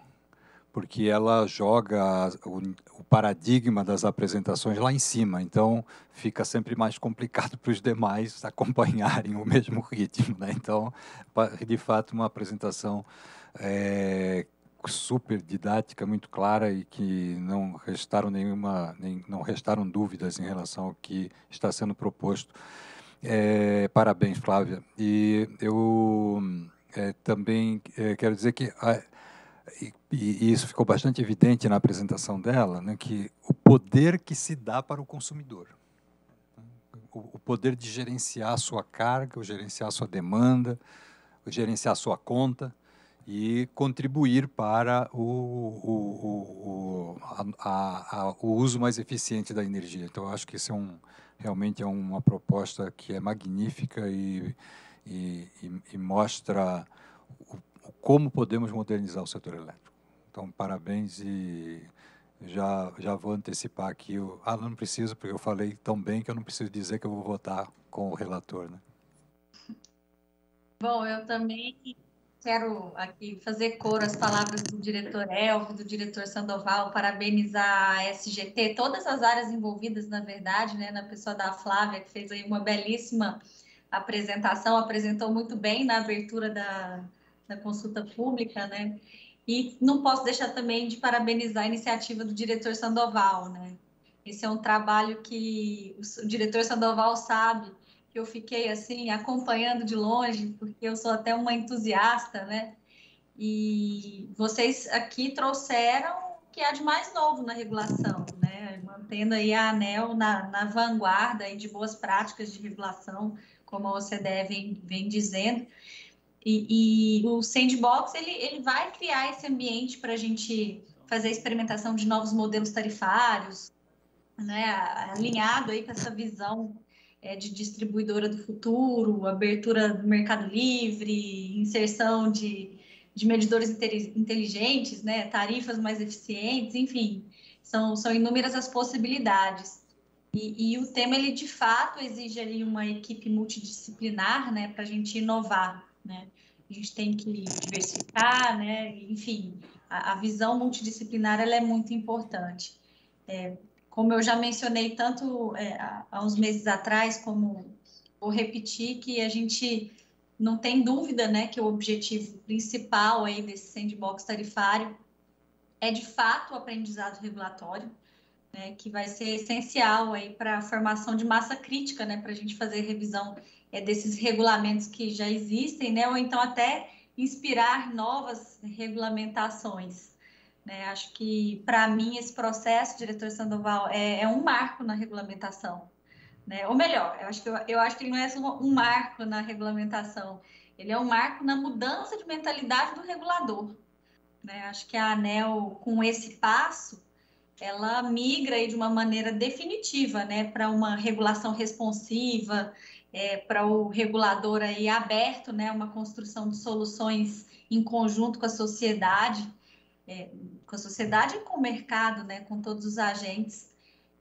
porque ela joga o, o paradigma das apresentações lá em cima, então fica sempre mais complicado para os demais acompanharem o mesmo ritmo. Né? Então, de fato, uma apresentação é, super didática, muito clara e que não restaram nenhuma, nem, não restaram dúvidas em relação ao que está sendo proposto. É, parabéns, Flávia. E eu é, também é, quero dizer que a, e, e, isso ficou bastante evidente na apresentação dela, né, que o poder que se dá para o consumidor, o, o poder de gerenciar a sua carga, o gerenciar a sua demanda, o gerenciar a sua conta e contribuir para o, o, o, a, a, o uso mais eficiente da energia. Então, acho que isso é um, realmente é uma proposta que é magnífica e, e, e mostra o como podemos modernizar o setor elétrico. Então, parabéns e já, já vou antecipar aqui. O, ah, não preciso, porque eu falei tão bem que eu não preciso dizer que eu vou votar com o relator. Né? Bom, eu também quero aqui fazer coro às palavras do diretor Elvio, do diretor Sandoval, parabenizar a SGT, todas as áreas envolvidas, na verdade, né, na pessoa da Flávia, que fez aí uma belíssima apresentação, apresentou muito bem na abertura da, da consulta pública, né? E não posso deixar também de parabenizar a iniciativa do diretor Sandoval, né? Esse é um trabalho que o diretor Sandoval sabe que eu fiquei assim acompanhando de longe, porque eu sou até uma entusiasta, né? E vocês aqui trouxeram o que há de mais novo na regulação, né? Mantendo aí a ANEL na, na vanguarda aí de boas práticas de regulação, como a OCDE vem, vem dizendo. E, e, o sandbox ele, ele vai criar esse ambiente para a gente fazer a experimentação de novos modelos tarifários, né, alinhado aí com essa visão é, de distribuidora do futuro, abertura do mercado livre, inserção de, de medidores inteligentes, né, tarifas mais eficientes, enfim, são, são inúmeras as possibilidades. E, e, o tema ele de fato exige ali uma equipe multidisciplinar, né, para a gente inovar né? A gente tem que diversificar, né? Enfim, a, a visão multidisciplinar ela é muito importante. É, como eu já mencionei tanto é, há uns meses atrás, como vou repetir que a gente não tem dúvida, né, que o objetivo principal aí desse sandbox tarifário é de fato o aprendizado regulatório, né, que vai ser essencial aí para a formação de massa crítica, né, para a gente fazer revisão é, desses regulamentos que já existem, né? Ou então até inspirar novas regulamentações. Né? Acho que, para mim, esse processo, diretor Sandoval, é, é, um marco na regulamentação. Né? Ou melhor, eu acho, que, eu, eu acho que ele não é um, um marco na regulamentação, ele é um marco na mudança de mentalidade do regulador. Né? Acho que a ANEL, com esse passo, ela migra de uma maneira definitiva né? para uma regulação responsiva, é, para o regulador aí aberto, né, uma construção de soluções em conjunto com a sociedade, é, com a sociedade e com o mercado, né, com todos os agentes,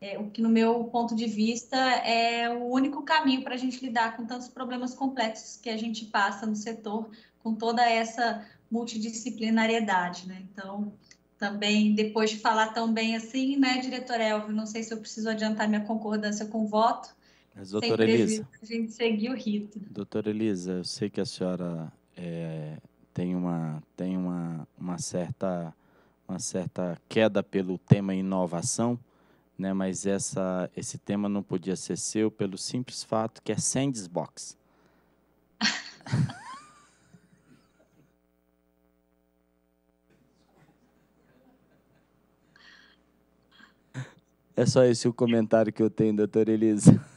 é, o que no meu ponto de vista é o único caminho para a gente lidar com tantos problemas complexos que a gente passa no setor, com toda essa multidisciplinariedade, né? Então, também depois de falar tão bem assim, né, diretor Elvio, não sei se eu preciso adiantar minha concordância com o voto, mas, doutora Elisa, a gente seguiu o rito. Doutora Elisa, eu sei que a senhora é, tem, uma, tem uma, uma, certa, uma certa queda pelo tema inovação, né? mas essa, esse tema não podia ser seu pelo simples fato que é Sandbox. é só esse o comentário que eu tenho, doutora Elisa.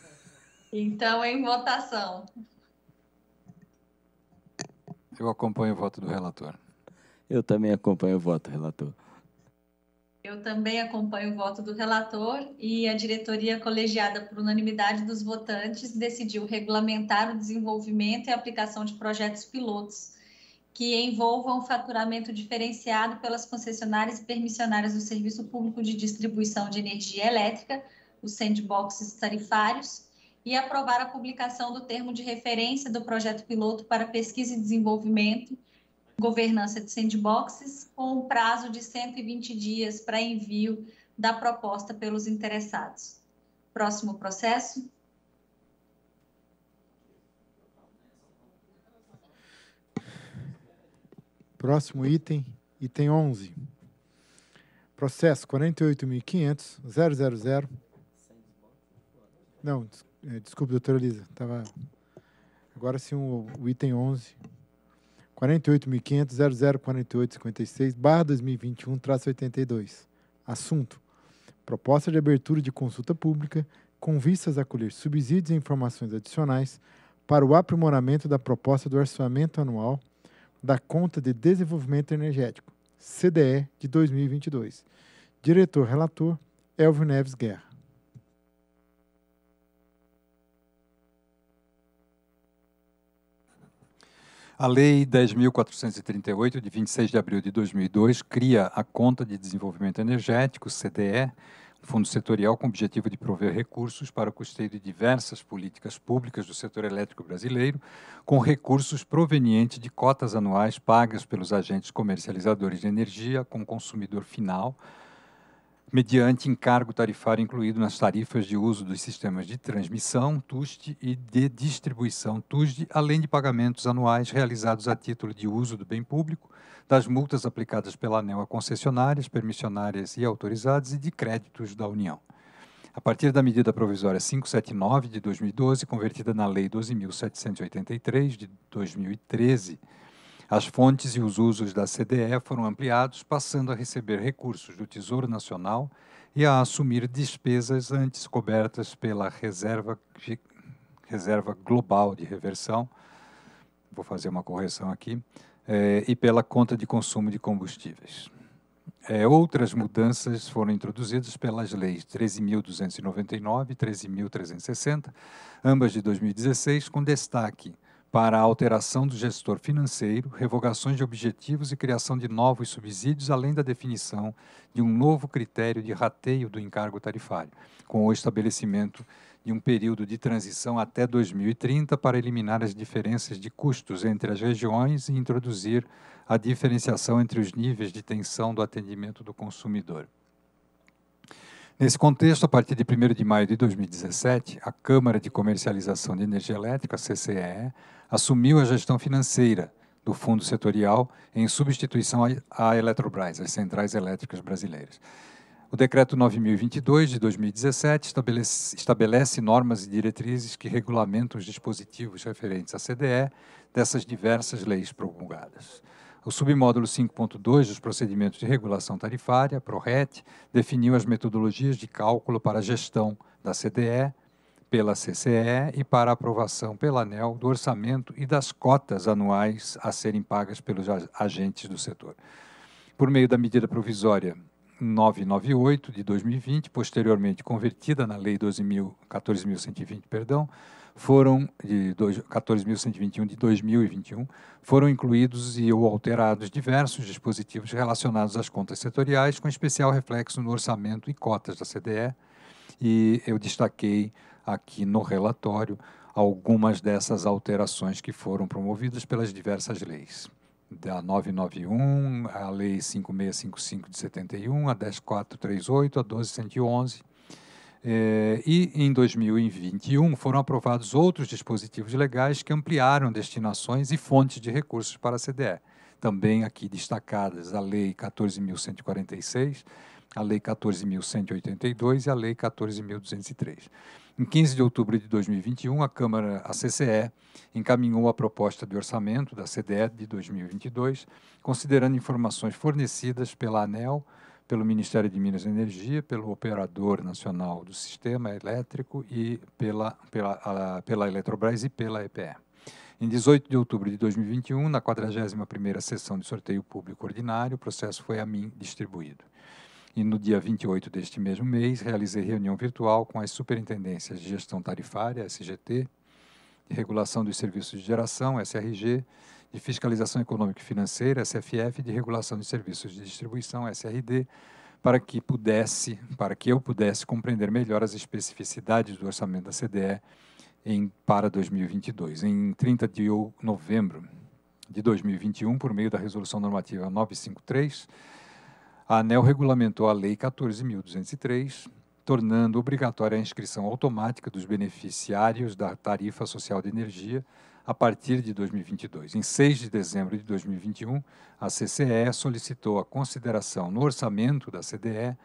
Então, em votação. Eu acompanho o voto do relator. Eu também acompanho o voto, relator. Eu também acompanho o voto do relator e a diretoria colegiada por unanimidade dos votantes decidiu regulamentar o desenvolvimento e aplicação de projetos pilotos que envolvam faturamento diferenciado pelas concessionárias e permissionárias do Serviço Público de Distribuição de Energia Elétrica, os sandboxes tarifários, e aprovar a publicação do termo de referência do projeto piloto para pesquisa e desenvolvimento, governança de sandboxes, com um prazo de 120 dias para envio da proposta pelos interessados. Próximo processo. Próximo item, item 11. Processo 48.500.000. Não, desculpa. É, desculpe, doutora lisa Tava... Agora sim o, o item 11. 48.500.004856, barra 2021, traço 82. Assunto. Proposta de abertura de consulta pública com vistas a colher subsídios e informações adicionais para o aprimoramento da proposta do orçamento anual da Conta de Desenvolvimento Energético, CDE, de 2022. Diretor-relator, Elvio Neves Guerra. A Lei 10.438, de 26 de abril de 2002, cria a Conta de Desenvolvimento Energético, CDE, fundo setorial com o objetivo de prover recursos para o custeio de diversas políticas públicas do setor elétrico brasileiro, com recursos provenientes de cotas anuais pagas pelos agentes comercializadores de energia com consumidor final, mediante encargo tarifário incluído nas tarifas de uso dos sistemas de transmissão, TUST, e de distribuição, TUSD, além de pagamentos anuais realizados a título de uso do bem público, das multas aplicadas pela ANEL a concessionárias, permissionárias e autorizadas e de créditos da União. A partir da medida provisória 579 de 2012, convertida na Lei 12.783 de 2013, as fontes e os usos da CDE foram ampliados, passando a receber recursos do Tesouro Nacional e a assumir despesas antes cobertas pela Reserva, Reserva Global de Reversão, vou fazer uma correção aqui, eh, e pela conta de consumo de combustíveis. Eh, outras mudanças foram introduzidas pelas leis 13.299 e 13.360, ambas de 2016, com destaque para a alteração do gestor financeiro, revogações de objetivos e criação de novos subsídios, além da definição de um novo critério de rateio do encargo tarifário, com o estabelecimento de um período de transição até 2030 para eliminar as diferenças de custos entre as regiões e introduzir a diferenciação entre os níveis de tensão do atendimento do consumidor. Nesse contexto, a partir de 1 de maio de 2017, a Câmara de Comercialização de Energia Elétrica, CCEE, assumiu a gestão financeira do fundo setorial em substituição à Eletrobras, as centrais elétricas brasileiras. O Decreto 9022 de 2017 estabelece, estabelece, normas e diretrizes que regulamentam os dispositivos referentes à CDE dessas diversas leis promulgadas. O submódulo 5.2 dos procedimentos de regulação tarifária, PRORET, definiu as metodologias de cálculo para a gestão da CDE, pela CCE e para aprovação pela ANEL do orçamento e das cotas anuais a serem pagas pelos agentes do setor. Por meio da medida provisória 998 de 2020, posteriormente convertida na Lei 14.120, perdão, foram de 14.121 de 2021, foram incluídos e ou alterados diversos dispositivos relacionados às contas setoriais, com especial reflexo no orçamento e cotas da CDE. E eu destaquei aqui no relatório algumas dessas alterações que foram promovidas pelas diversas leis. Da 991, a Lei 5655 de 71, a 10438, a 1211. É, eh, e em 2021 foram aprovados outros dispositivos legais que ampliaram destinações e fontes de recursos para a CDE. Também aqui destacadas a Lei 14.146, a Lei 14.182 e a Lei 14.203. Em 15 de outubro de 2021, a Câmara, a CCE, encaminhou a proposta de orçamento da CDE de 2022, considerando informações fornecidas pela ANEL, pelo Ministério de Minas e Energia, pelo Operador Nacional do Sistema Elétrico e pela, pela, a, pela Eletrobras e pela EPE. Em 18 de outubro de 2021, na 41ª sessão de sorteio público ordinário, o processo foi a mim distribuído. E no dia 28 deste mesmo mês, realizei reunião virtual com as Superintendências de Gestão Tarifária, SGT, de Regulação dos Serviços de Geração, SRG, de Fiscalização Econômica e Financeira, SFF, de Regulação de Serviços de Distribuição, SRD, para que pudesse, para que eu pudesse compreender melhor as especificidades do orçamento da CDE em, para 2022. Em 30 de novembro de 2021, por meio da Resolução Normativa 953, a ANEL regulamentou a Lei 14.203, tornando obrigatória a inscrição automática dos beneficiários da tarifa social de energia a partir de 2022. Em 6 de dezembro de 2021, a CCE solicitou a consideração no orçamento da CDE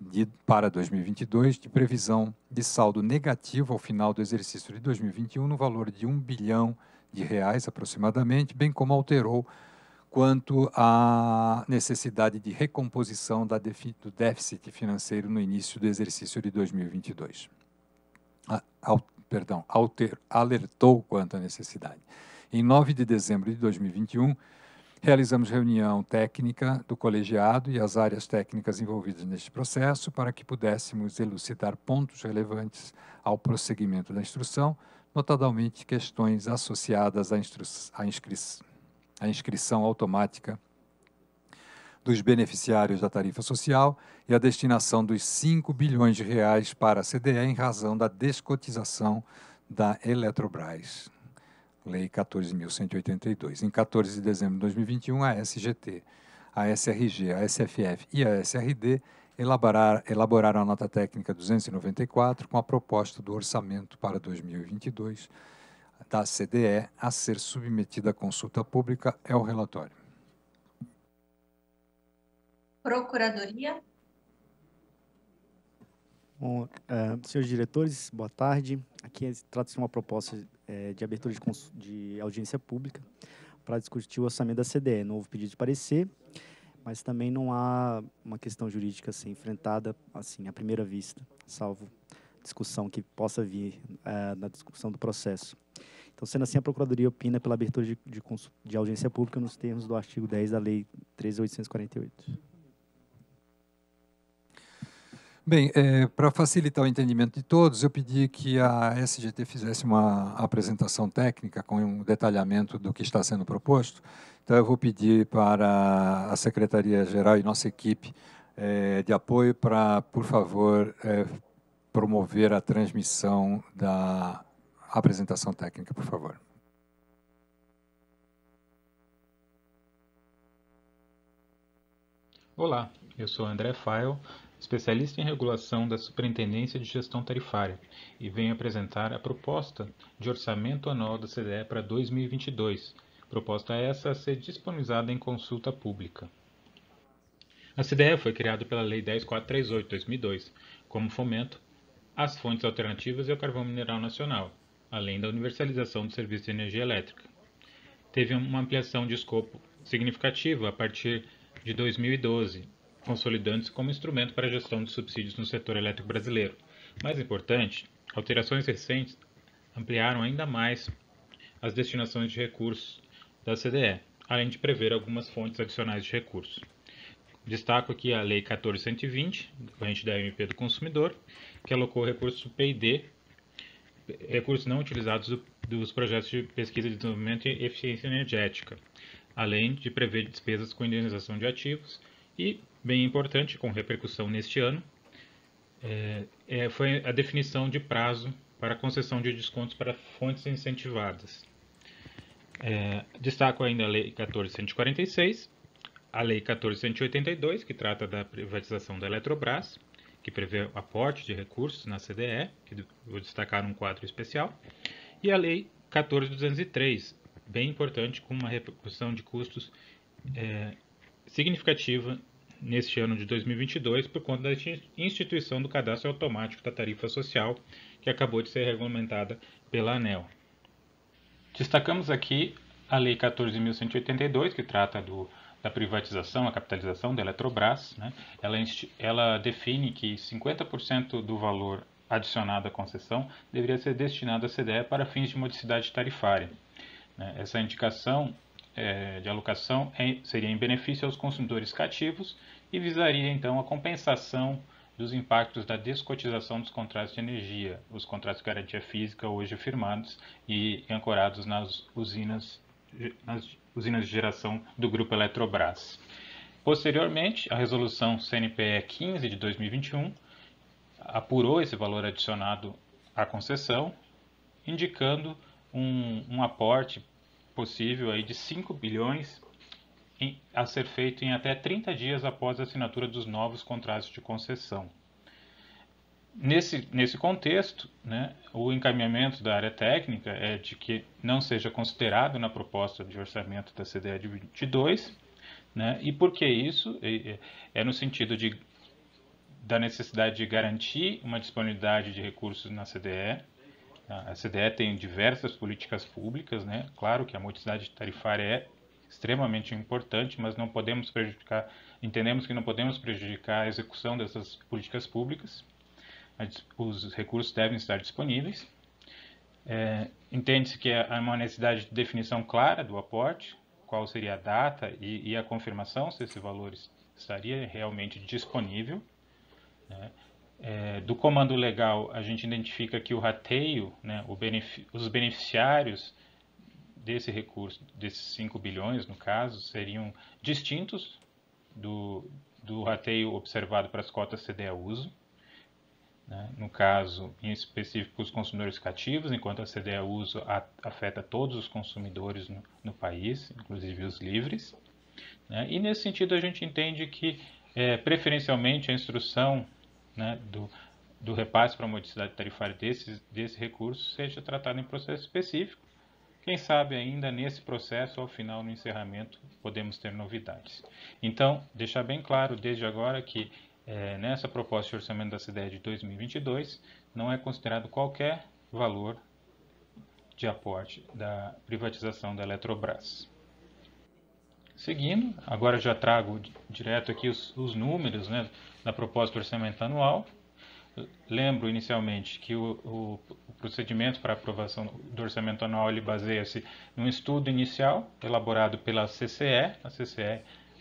de, para 2022 de previsão de saldo negativo ao final do exercício de 2021 no valor de 1 bilhão de reais aproximadamente, bem como alterou quanto à necessidade de recomposição do déficit financeiro no início do exercício de 2022. A, perdão, alter, alertou quanto à necessidade. Em 9 de dezembro de 2021, realizamos reunião técnica do colegiado e as áreas técnicas envolvidas neste processo para que pudéssemos elucidar pontos relevantes ao prosseguimento da instrução, notadamente questões associadas à, à inscrição a inscrição automática dos beneficiários da tarifa social e a destinação dos 5 bilhões de reais para a CDE em razão da descotização da Eletrobras. Lei 14.182. Em 14 de dezembro de 2021, a SGT, a SRG, a SFF e a SRD elaboraram a nota técnica 294 com a proposta do orçamento para 2022 da CDE a ser submetida à consulta pública é o relatório. Procuradoria. Bom, uh, senhores diretores, boa tarde. Aqui é, trata-se de uma proposta é, de abertura de, de audiência pública para discutir o orçamento da CDE. Não houve pedido de parecer, mas também não há uma questão jurídica ser enfrentada assim à primeira vista, salvo discussão que possa vir uh, na discussão do processo. Então, sendo assim, a Procuradoria opina pela abertura de, de, de audiência pública nos termos do artigo 10 da Lei 13.848. Bem, é, para facilitar o entendimento de todos, eu pedi que a SGT fizesse uma apresentação técnica com um detalhamento do que está sendo proposto. Então, eu vou pedir para a Secretaria-Geral e nossa equipe é, de apoio para, por favor, é, promover a transmissão da apresentação técnica, por favor. Olá, eu sou André Fael, especialista em regulação da Superintendência de Gestão Tarifária, e venho apresentar a proposta de orçamento anual da CDE para 2022. Proposta essa a ser disponibilizada em consulta pública. A CDE foi criada pela Lei 10438/2002 como fomento às fontes alternativas e ao carvão mineral nacional, além da universalização do serviço de energia elétrica. Teve uma ampliação de escopo significativa a partir de 2012, consolidando-se como instrumento para a gestão de subsídios no setor elétrico brasileiro. Mais importante, alterações recentes ampliaram ainda mais as destinações de recursos da CDE, além de prever algumas fontes adicionais de recursos. Destaco aqui a Lei 14120, corrente da MP do Consumidor, que alocou recursos PID recursos não utilizados do, dos projetos de pesquisa de desenvolvimento e eficiência energética, além de prever despesas com indenização de ativos e, bem importante, com repercussão neste ano, é, é, foi a definição de prazo para concessão de descontos para fontes incentivadas. É, destaco ainda a Lei 14146, a Lei 14182, que trata da privatização da Eletrobras, que prevê aporte de recursos na CDE, que vou destacar um quadro especial, e a Lei 14203, bem importante, com uma repercussão de custos é, significativa neste ano de 2022 por conta da instituição do cadastro automático da tarifa social, que acabou de ser regulamentada pela ANEL. Destacamos aqui a Lei 14.182, que trata do da privatização, a capitalização da Eletrobras, né, ela, ela define que 50% do valor adicionado à concessão deveria ser destinado à CDE para fins de modicidade tarifária. Né. Essa indicação é, de alocação é, seria em benefício aos consumidores cativos e visaria então a compensação dos impactos da descotização dos contratos de energia, os contratos de garantia física hoje firmados e ancorados nas usinas, nas usinas de geração do Grupo Eletrobras. Posteriormente, a resolução CNPE 15 de 2021 apurou esse valor adicionado à concessão, indicando um, um aporte possível aí de 5 bilhões em, a ser feito em até 30 dias após a assinatura dos novos contratos de concessão. Nesse, nesse contexto, né, o encaminhamento da área técnica é de que não seja considerado na proposta de orçamento da CDE de 22, né, e por que isso? É no sentido de, da necessidade de garantir uma disponibilidade de recursos na CDE. A CDE tem diversas políticas públicas, né, claro que a multiplicidade tarifária é extremamente importante, mas não podemos prejudicar, entendemos que não podemos prejudicar a execução dessas políticas públicas os recursos devem estar disponíveis. É, Entende-se que há uma necessidade de definição clara do aporte, qual seria a data e, e a confirmação se esse valor estaria realmente disponível. Né? É, do comando legal, a gente identifica que o rateio, né, o os beneficiários desse recurso, desses 5 bilhões no caso, seriam distintos do, do rateio observado para as cotas cda uso. Né? No caso, em específico, os consumidores cativos, enquanto a CDE uso afeta todos os consumidores no, no país, inclusive os livres. Né? E nesse sentido, a gente entende que, é, preferencialmente, a instrução né, do, do repasse para a modicidade tarifária desse, desse recurso seja tratada em processo específico. Quem sabe ainda nesse processo, ao final, no encerramento, podemos ter novidades. Então, deixar bem claro desde agora que é, nessa proposta de orçamento da CDE de 2022, não é considerado qualquer valor de aporte da privatização da Eletrobras. Seguindo, agora já trago direto aqui os, os números né, da proposta de orçamento anual. Lembro inicialmente que o, o, o procedimento para aprovação do orçamento anual baseia-se num estudo inicial elaborado pela CCE. A CCE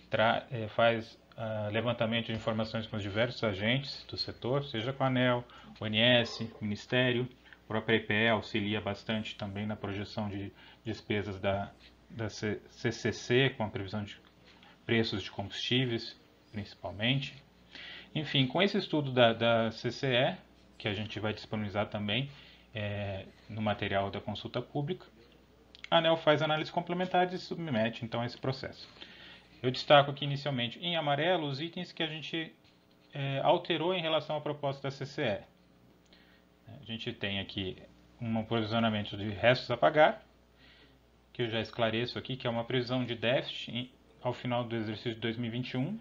tra, é, faz uh, levantamento de informações com os diversos agentes do setor, seja com a ANEL, ONS, Ministério, a própria IPE auxilia bastante também na projeção de despesas da, da CCC, com a previsão de preços de combustíveis, principalmente. Enfim, com esse estudo da, da CCE, que a gente vai disponibilizar também é, no material da consulta pública, a ANEL faz análises complementares e submete então a esse processo. Eu destaco aqui inicialmente em amarelo os itens que a gente é, alterou em relação à proposta da CCE. A gente tem aqui um posicionamento de restos a pagar, que eu já esclareço aqui, que é uma previsão de déficit ao final do exercício de 2021.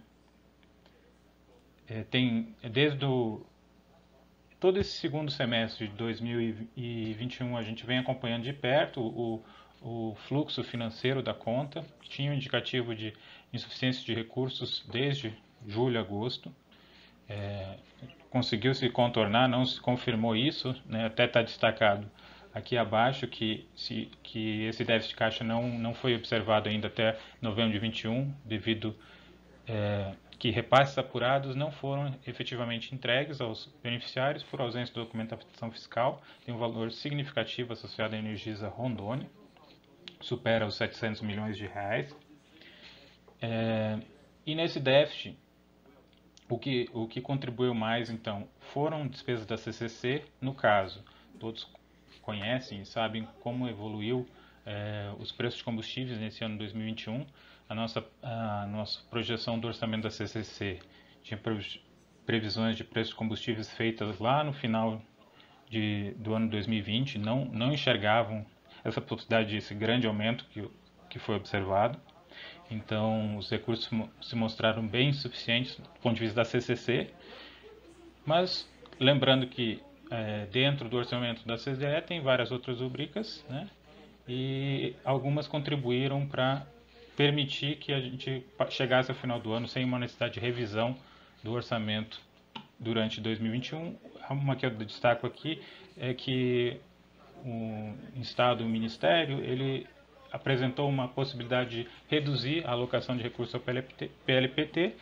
É, tem é, desde o, todo esse segundo semestre de 2021 a gente vem acompanhando de perto o, o fluxo financeiro da conta, tinha um indicativo de insuficiência de recursos desde julho a agosto. É, conseguiu se contornar, não se confirmou isso, né, até está destacado aqui abaixo que, se, que esse déficit de caixa não, não foi observado ainda até novembro de 21, devido é, que repasses apurados não foram efetivamente entregues aos beneficiários por ausência de documentação fiscal, tem um valor significativo associado à Energisa Rondônia supera os 700 milhões de reais. É, e nesse déficit, o que, o que contribuiu mais, então, foram despesas da CCC, no caso, todos conhecem e sabem como evoluiu é, os preços de combustíveis nesse ano 2021. A nossa, a nossa projeção do orçamento da CCC tinha previsões de preços de combustíveis feitas lá no final de, do ano 2020, não, não enxergavam essa possibilidade, esse grande aumento que, que foi observado. Então, os recursos se mostraram bem insuficientes do ponto de vista da CCC, mas lembrando que é, dentro do orçamento da CDE tem várias outras rubricas, né? E algumas contribuíram para permitir que a gente chegasse ao final do ano sem uma necessidade de revisão do orçamento durante 2021. Uma que eu destaco aqui é que o Estado, o Ministério, ele apresentou uma possibilidade de reduzir a alocação de recursos ao PLPT, PLPT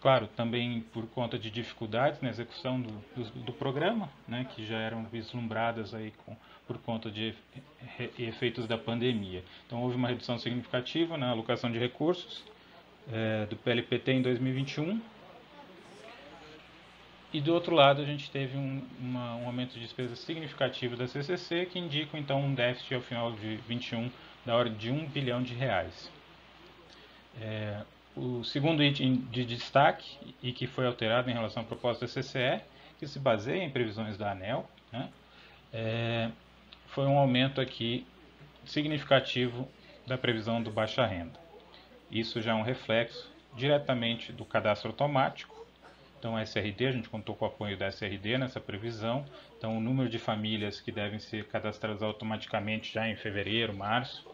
claro, também por conta de dificuldades na execução do, do, do programa, né, que já eram vislumbradas aí com, por conta de efeitos da pandemia. Então houve uma redução significativa na alocação de recursos é, do PLPT em 2021 e do outro lado, a gente teve um, uma, um aumento de despesa significativo da CCC, que indica então um déficit ao final de 21 da ordem de 1 bilhão de reais. É, o segundo item de destaque, e que foi alterado em relação à proposta da CCE, que se baseia em previsões da ANEL, né, é, foi um aumento aqui significativo da previsão do baixa renda. Isso já é um reflexo diretamente do cadastro automático, então, a SRD, a gente contou com o apoio da SRD nessa previsão. Então, o número de famílias que devem ser cadastradas automaticamente já em fevereiro, março,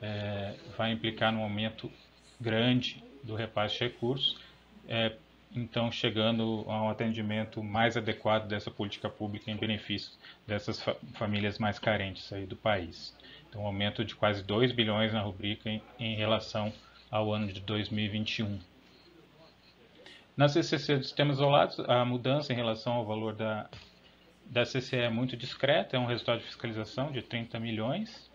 é, vai implicar num aumento grande do repasse de recursos, é, então chegando a um atendimento mais adequado dessa política pública em benefício dessas fa famílias mais carentes aí do país. Então, um aumento de quase 2 bilhões na rubrica em, em relação ao ano de 2021. Na CCC de sistemas isolados, a mudança em relação ao valor da, da CCE é muito discreta, é um resultado de fiscalização de 30 milhões,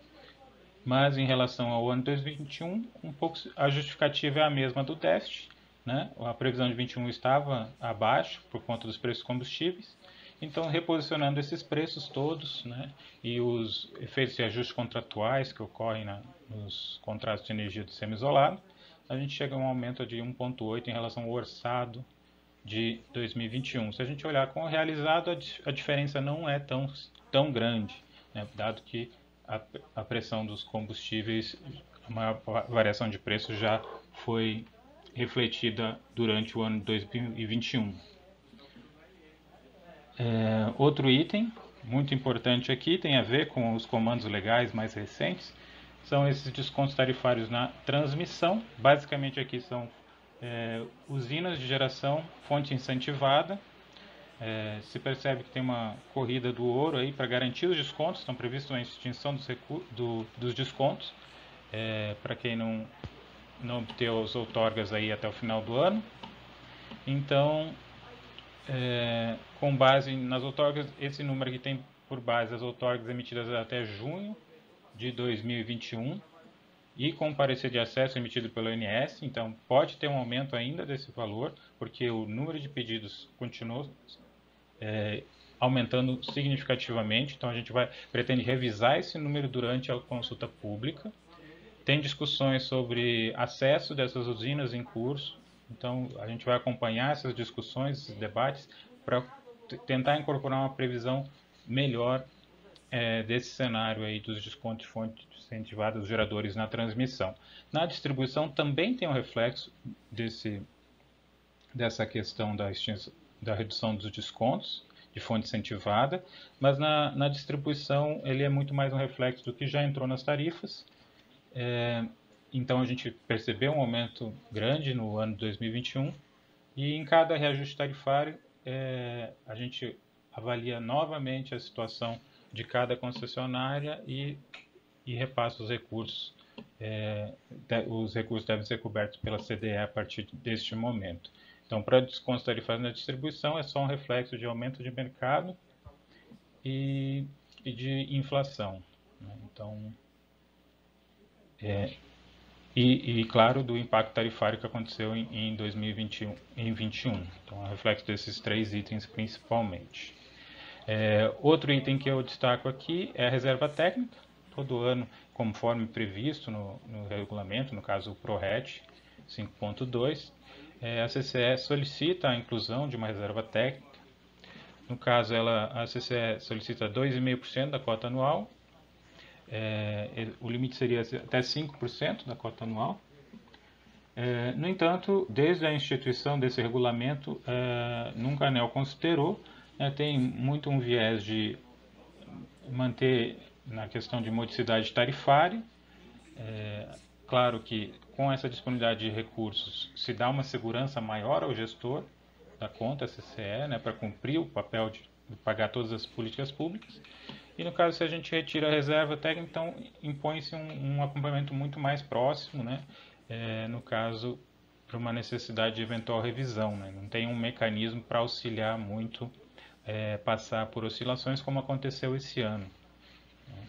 mas em relação ao ano 2021, um pouco, a justificativa é a mesma do teste né? a previsão de 21 estava abaixo por conta dos preços combustíveis, então reposicionando esses preços todos né? e os efeitos de ajustes contratuais que ocorrem na, nos contratos de energia do semi-isolado, a gente chega a um aumento de 1,8 em relação ao orçado de 2021. Se a gente olhar com o realizado, a, diferença não é tão, tão grande, né? dado que a, a pressão dos combustíveis, a maior variação de preço já foi refletida durante o ano de 2021. É, outro item muito importante aqui tem a ver com os comandos legais mais recentes, são esses descontos tarifários na transmissão. Basicamente aqui são é, usinas de geração, fonte incentivada. É, se percebe que tem uma corrida do ouro aí para garantir os descontos, estão previstos uma extinção dos, do, dos descontos é, para quem não, não obteu as outorgas aí até o final do ano. Então, é, com base nas outorgas, esse número aqui tem por base as outorgas emitidas até junho de 2021 e com parecer de acesso emitido pelo INS, então pode ter um aumento ainda desse valor, porque o número de pedidos continuou é, aumentando significativamente, então a gente vai pretende revisar esse número durante a consulta pública. Tem discussões sobre acesso dessas usinas em curso, então a gente vai acompanhar essas discussões, esses debates, para tentar incorporar uma previsão melhor é, desse cenário aí dos descontos de fonte incentivada dos geradores na transmissão. Na distribuição também tem um reflexo desse, dessa questão da, extinção, da redução dos descontos de fonte incentivada, mas na, na distribuição ele é muito mais um reflexo do que já entrou nas tarifas. É, então a gente percebeu um aumento grande no ano de 2021 e em cada reajuste tarifário é, a gente avalia novamente a situação de cada concessionária e, e repassa os recursos. É, os recursos devem ser cobertos pela CDE a partir deste momento. Então, para descontos tarifários na distribuição, é só um reflexo de aumento de mercado e, e de inflação. Né? Então, é, e, e, claro, do impacto tarifário que aconteceu em, em 2021. Em 21. Então, é um reflexo desses três itens principalmente. É, outro item que eu destaco aqui é a reserva técnica. Todo ano, conforme previsto no, no regulamento, no caso o PRORET 5.2, é, a CCE solicita a inclusão de uma reserva técnica. No caso, ela, a CCE solicita 2,5% da cota anual. É, o limite seria até 5% da cota anual. É, no entanto, desde a instituição desse regulamento, é, nunca a ANEL considerou né, tem muito um viés de manter na questão de modicidade tarifária. É, claro que com essa disponibilidade de recursos se dá uma segurança maior ao gestor da conta CCE né, para cumprir o papel de pagar todas as políticas públicas. E no caso, se a gente retira a reserva técnica, então impõe-se um, um, acompanhamento muito mais próximo, né, é, no caso, para uma necessidade de eventual revisão. Né, não tem um mecanismo para auxiliar muito é, passar por oscilações como aconteceu esse ano. Né?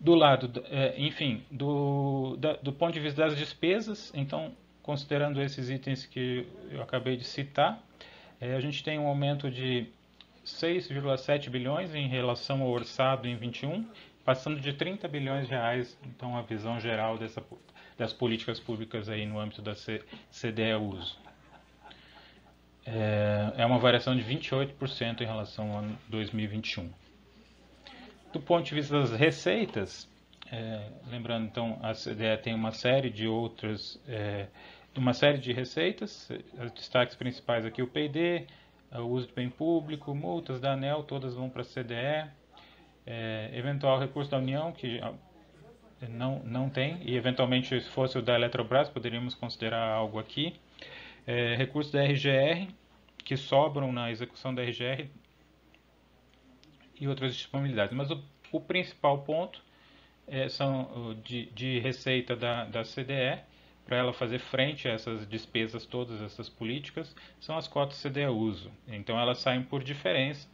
Do lado, é, enfim, do, da, do ponto de vista das despesas, então, considerando esses itens que eu acabei de citar, é, a gente tem um aumento de 6,7 bilhões em relação ao orçado em 21, passando de 30 bilhões de reais, então a visão geral dessa, das políticas públicas aí no âmbito da CDE uso. É, é, uma variação de 28% em relação ao ano 2021. Do ponto de vista das receitas, é, lembrando então a CDE é, tem uma série de outras é, uma série de receitas os destaques principais aqui o P&D é, o uso de bem público multas da ANEL todas vão para a CDE é, eventual recurso da União que não não tem e eventualmente se fosse o da Eletrobras poderíamos considerar algo aqui é, recursos da RGR que sobram na execução da RGR e outras disponibilidades. Mas o, o principal ponto é, são de, de receita da, da CDE, para ela fazer frente a essas despesas todas, essas políticas, são as cotas CDE uso. Então elas saem por diferença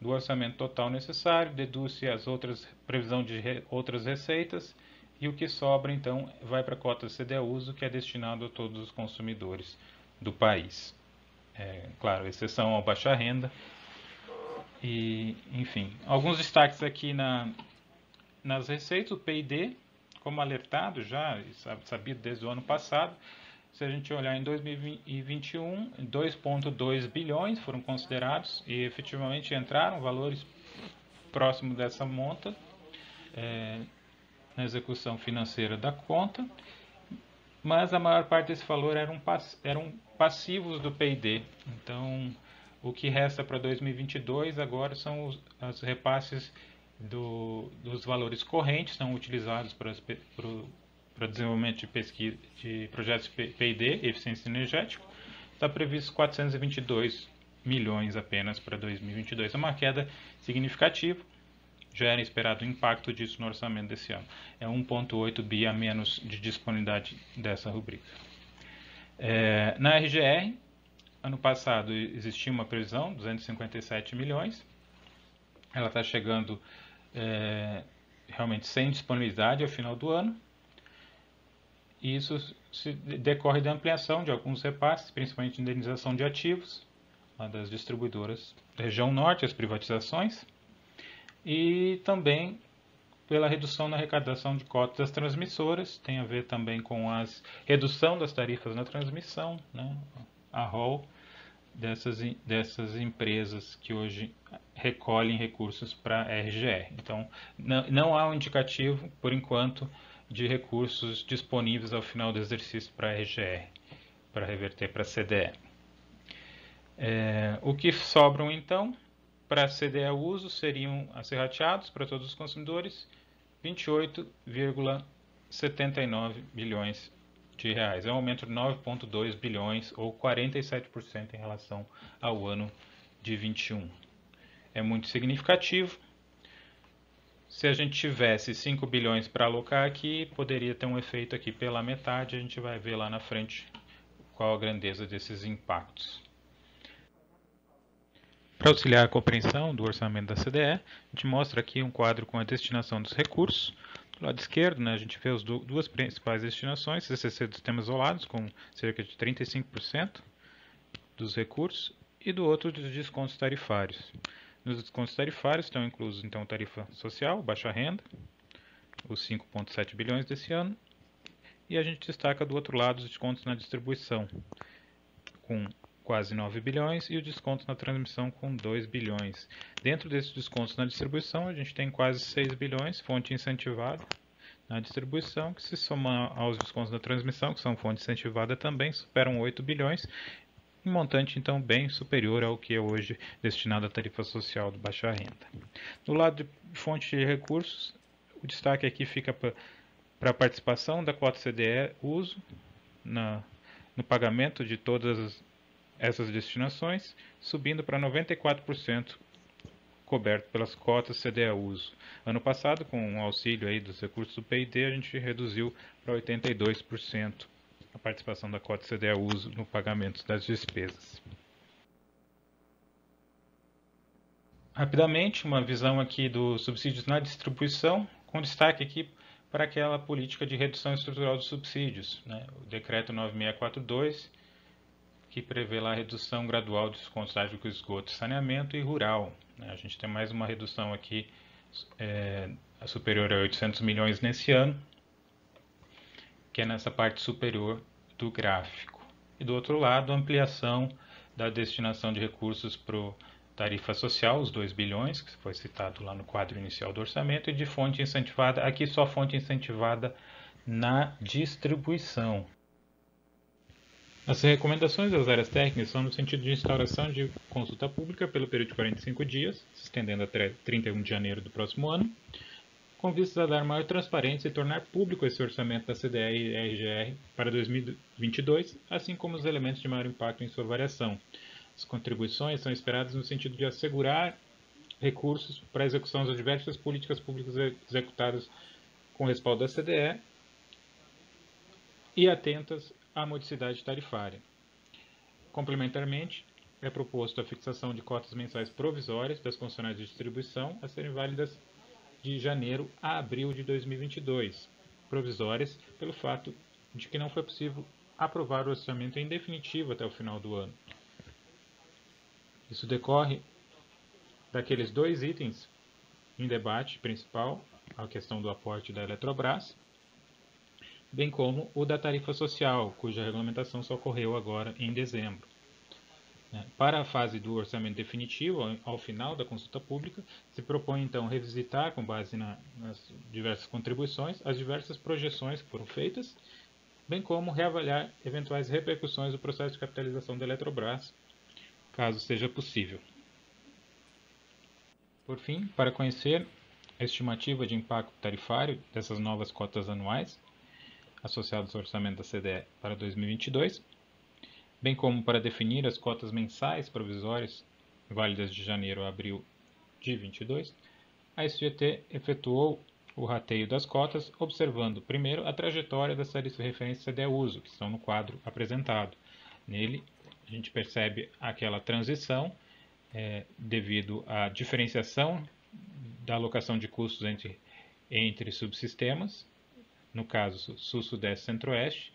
do orçamento total necessário, deduz-se as outras previsão de re, outras receitas e o que sobra então vai para a cota CDEUSO que é destinado a todos os consumidores do país. É, claro, exceção ao baixa renda. E, enfim, alguns destaques aqui na, nas receitas, o PID, como alertado já, sabido desde o ano passado, se a gente olhar em 2021, 2,2 bilhões foram considerados e efetivamente entraram valores próximos dessa monta. É, na execução financeira da conta, mas a maior parte desse valor eram, eram passivos do PD. Então, o que resta para 2022 agora são os, repasses do, dos valores correntes, são utilizados para, para, para desenvolvimento de, pesquisa, de projetos P&D, eficiência energética. Está previsto 422 milhões apenas para 2022, é uma queda significativa já era esperado o impacto disso no orçamento desse ano. É 1,8 bi a menos de disponibilidade dessa rubrica. É, na RGR, ano passado existia uma previsão, 257 milhões. Ela está chegando é, realmente sem disponibilidade ao final do ano. E isso decorre da ampliação de alguns repasses, principalmente indenização de ativos, das distribuidoras da região norte, as privatizações e também pela redução na arrecadação de cotas das transmissoras, tem a ver também com a redução das tarifas na transmissão, né? a ROL dessas, dessas empresas que hoje recolhem recursos para a RGR. Então, não, não há um indicativo, por enquanto, de recursos disponíveis ao final do exercício para a RGR, para reverter para a CDE. É, o que sobram, então, para CDE uso seriam acerrateados para todos os consumidores 28,79 bilhões de reais. É um aumento de 9,2 bilhões ou 47% em relação ao ano de 21. É muito significativo. Se a gente tivesse 5 bilhões para alocar aqui, poderia ter um efeito aqui pela metade. A gente vai ver lá na frente qual a grandeza desses impactos. Para auxiliar a compreensão do orçamento da CDE, a gente mostra aqui um quadro com a destinação dos recursos. Do lado esquerdo, né, a gente vê as duas principais destinações, CCC dos sistemas isolados, com cerca de 35% dos recursos, e do outro, dos descontos tarifários. Nos descontos tarifários estão inclusos, então, tarifa social, baixa renda, os 5,7 bilhões desse ano, e a gente destaca do outro lado os descontos na distribuição, com quase 9 bilhões e o desconto na transmissão com 2 bilhões. Dentro desses descontos na distribuição, a gente tem quase 6 bilhões, fonte incentivada na distribuição, que se soma aos descontos na transmissão, que são fonte incentivada também, superam 8 bilhões, um montante então bem superior ao que é hoje destinado à tarifa social do baixa renda. Do lado de fonte de recursos, o destaque aqui fica para a participação da cota cde uso na, no pagamento de todas as essas destinações, subindo para 94% coberto pelas cotas CDE a uso. Ano passado, com o auxílio aí dos recursos do PID, a gente reduziu para 82% a participação da cota CDE a uso no pagamento das despesas. Rapidamente, uma visão aqui dos subsídios na distribuição, com destaque aqui para aquela política de redução estrutural dos subsídios, né? o decreto 9642 que prevê lá a redução gradual dos contágio com esgoto, saneamento e rural. Né? A gente tem mais uma redução aqui é, superior a 800 milhões nesse ano, que é nessa parte superior do gráfico. E do outro lado, ampliação da destinação de recursos para tarifa social, os 2 bilhões, que foi citado lá no quadro inicial do orçamento, e de fonte incentivada, aqui só fonte incentivada na distribuição. As recomendações das áreas técnicas são no sentido de instauração de consulta pública pelo período de 45 dias, se estendendo até 31 de janeiro do próximo ano, com vistas a dar maior transparência e tornar público esse orçamento da CDE e RGR para 2022, assim como os elementos de maior impacto em sua variação. As contribuições são esperadas no sentido de assegurar recursos para a execução das diversas políticas públicas executadas com respaldo da CDE e atentas à modicidade tarifária. Complementarmente, é proposto a fixação de cotas mensais provisórias das concessionárias de distribuição a serem válidas de janeiro a abril de 2022, provisórias pelo fato de que não foi possível aprovar o orçamento em definitivo até o final do ano. Isso decorre daqueles dois itens em debate principal, a questão do aporte da Eletrobras bem como o da tarifa social, cuja regulamentação só ocorreu agora em dezembro. Né? Para a fase do orçamento definitivo, ao final da consulta pública, se propõe então revisitar, com base na, nas diversas contribuições, as diversas projeções que foram feitas, bem como reavaliar eventuais repercussões do processo de capitalização da Eletrobras, caso seja possível. Por fim, para conhecer a estimativa de impacto tarifário dessas novas cotas anuais, associados ao orçamento da CDE para 2022, bem como para definir as cotas mensais provisórias válidas de janeiro a abril de 2022, a SGT efetuou o rateio das cotas, observando primeiro a trajetória das tarifas de referência CDE-uso, que estão no quadro apresentado. Nele, a gente percebe aquela transição é, devido à diferenciação da alocação de custos entre, entre subsistemas no caso Sul, Sudeste, Centro-Oeste,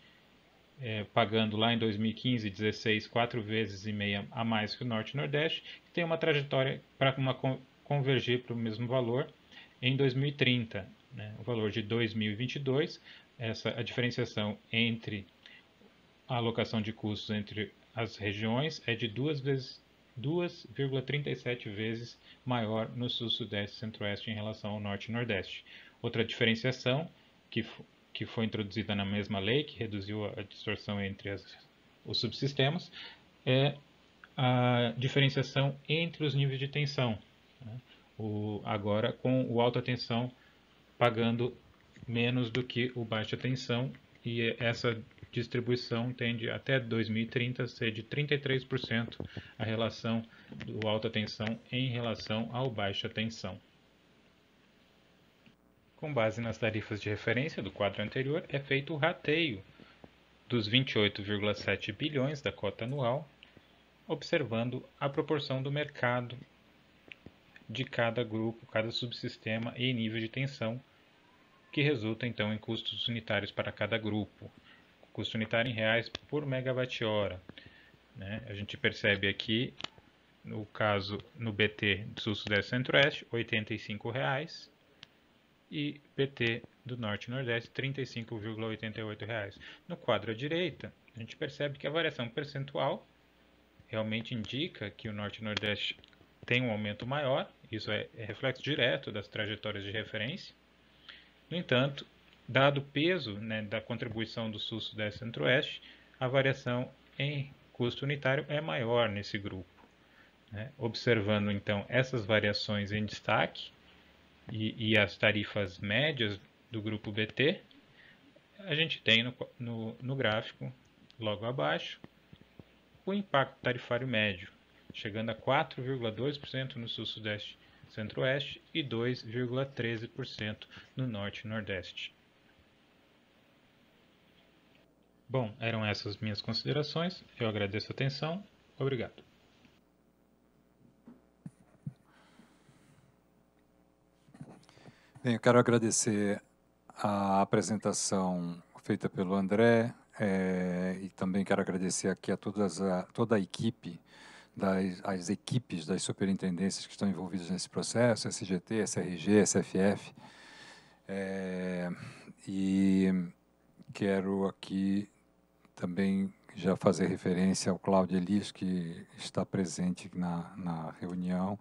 é, pagando lá em 2015 16 quatro vezes e meia a mais que o Norte Nordeste, e tem uma trajetória para uma convergir para o mesmo valor em 2030, né, o valor de 2022, essa a diferenciação entre a alocação de custos entre as regiões é de duas vezes 2,37 vezes maior no sul, sudeste centro-oeste em relação ao norte nordeste. Outra diferenciação que, que foi introduzida na mesma lei, que reduziu a, distorção entre as, os subsistemas, é a diferenciação entre os níveis de tensão. Né? O, agora, com o alta tensão pagando menos do que o baixa tensão, e essa distribuição tende até 2030 ser de 33% a relação do alta tensão em relação ao baixa tensão. Com base nas tarifas de referência do quadro anterior, é feito o rateio dos 28,7 bilhões da cota anual, observando a proporção do mercado de cada grupo, cada subsistema e nível de tensão, que resulta então em custos unitários para cada grupo. Custo unitário em reais por megawatt-hora. Né? A gente percebe aqui, no caso no BT Sul-Sudeste Centro-Oeste, R$ 85. Reais, e PT do Norte e Nordeste R$ 35,88. No quadro à direita, a gente percebe que a variação percentual realmente indica que o Norte e Nordeste tem um aumento maior, isso é, é reflexo direto das trajetórias de referência. No entanto, dado o peso né, da contribuição do Sul, Sudeste e Centro-Oeste, a variação em custo unitário é maior nesse grupo. Né? Observando então essas variações em destaque, e, e as tarifas médias do grupo BT, a gente tem no, no, no gráfico, logo abaixo, o impacto tarifário médio, chegando a 4,2% no sul-sudeste centro-oeste e 2,13% no norte e nordeste. Bom, eram essas minhas considerações. Eu agradeço a atenção. Obrigado. Bem, eu quero agradecer a apresentação feita pelo André é, e também quero agradecer aqui a, todas a toda a equipe, das, as equipes das superintendências que estão envolvidas nesse processo, SGT, SRG, SFF. É, e quero aqui também já fazer referência ao Cláudio Elis, que está presente na, na reunião.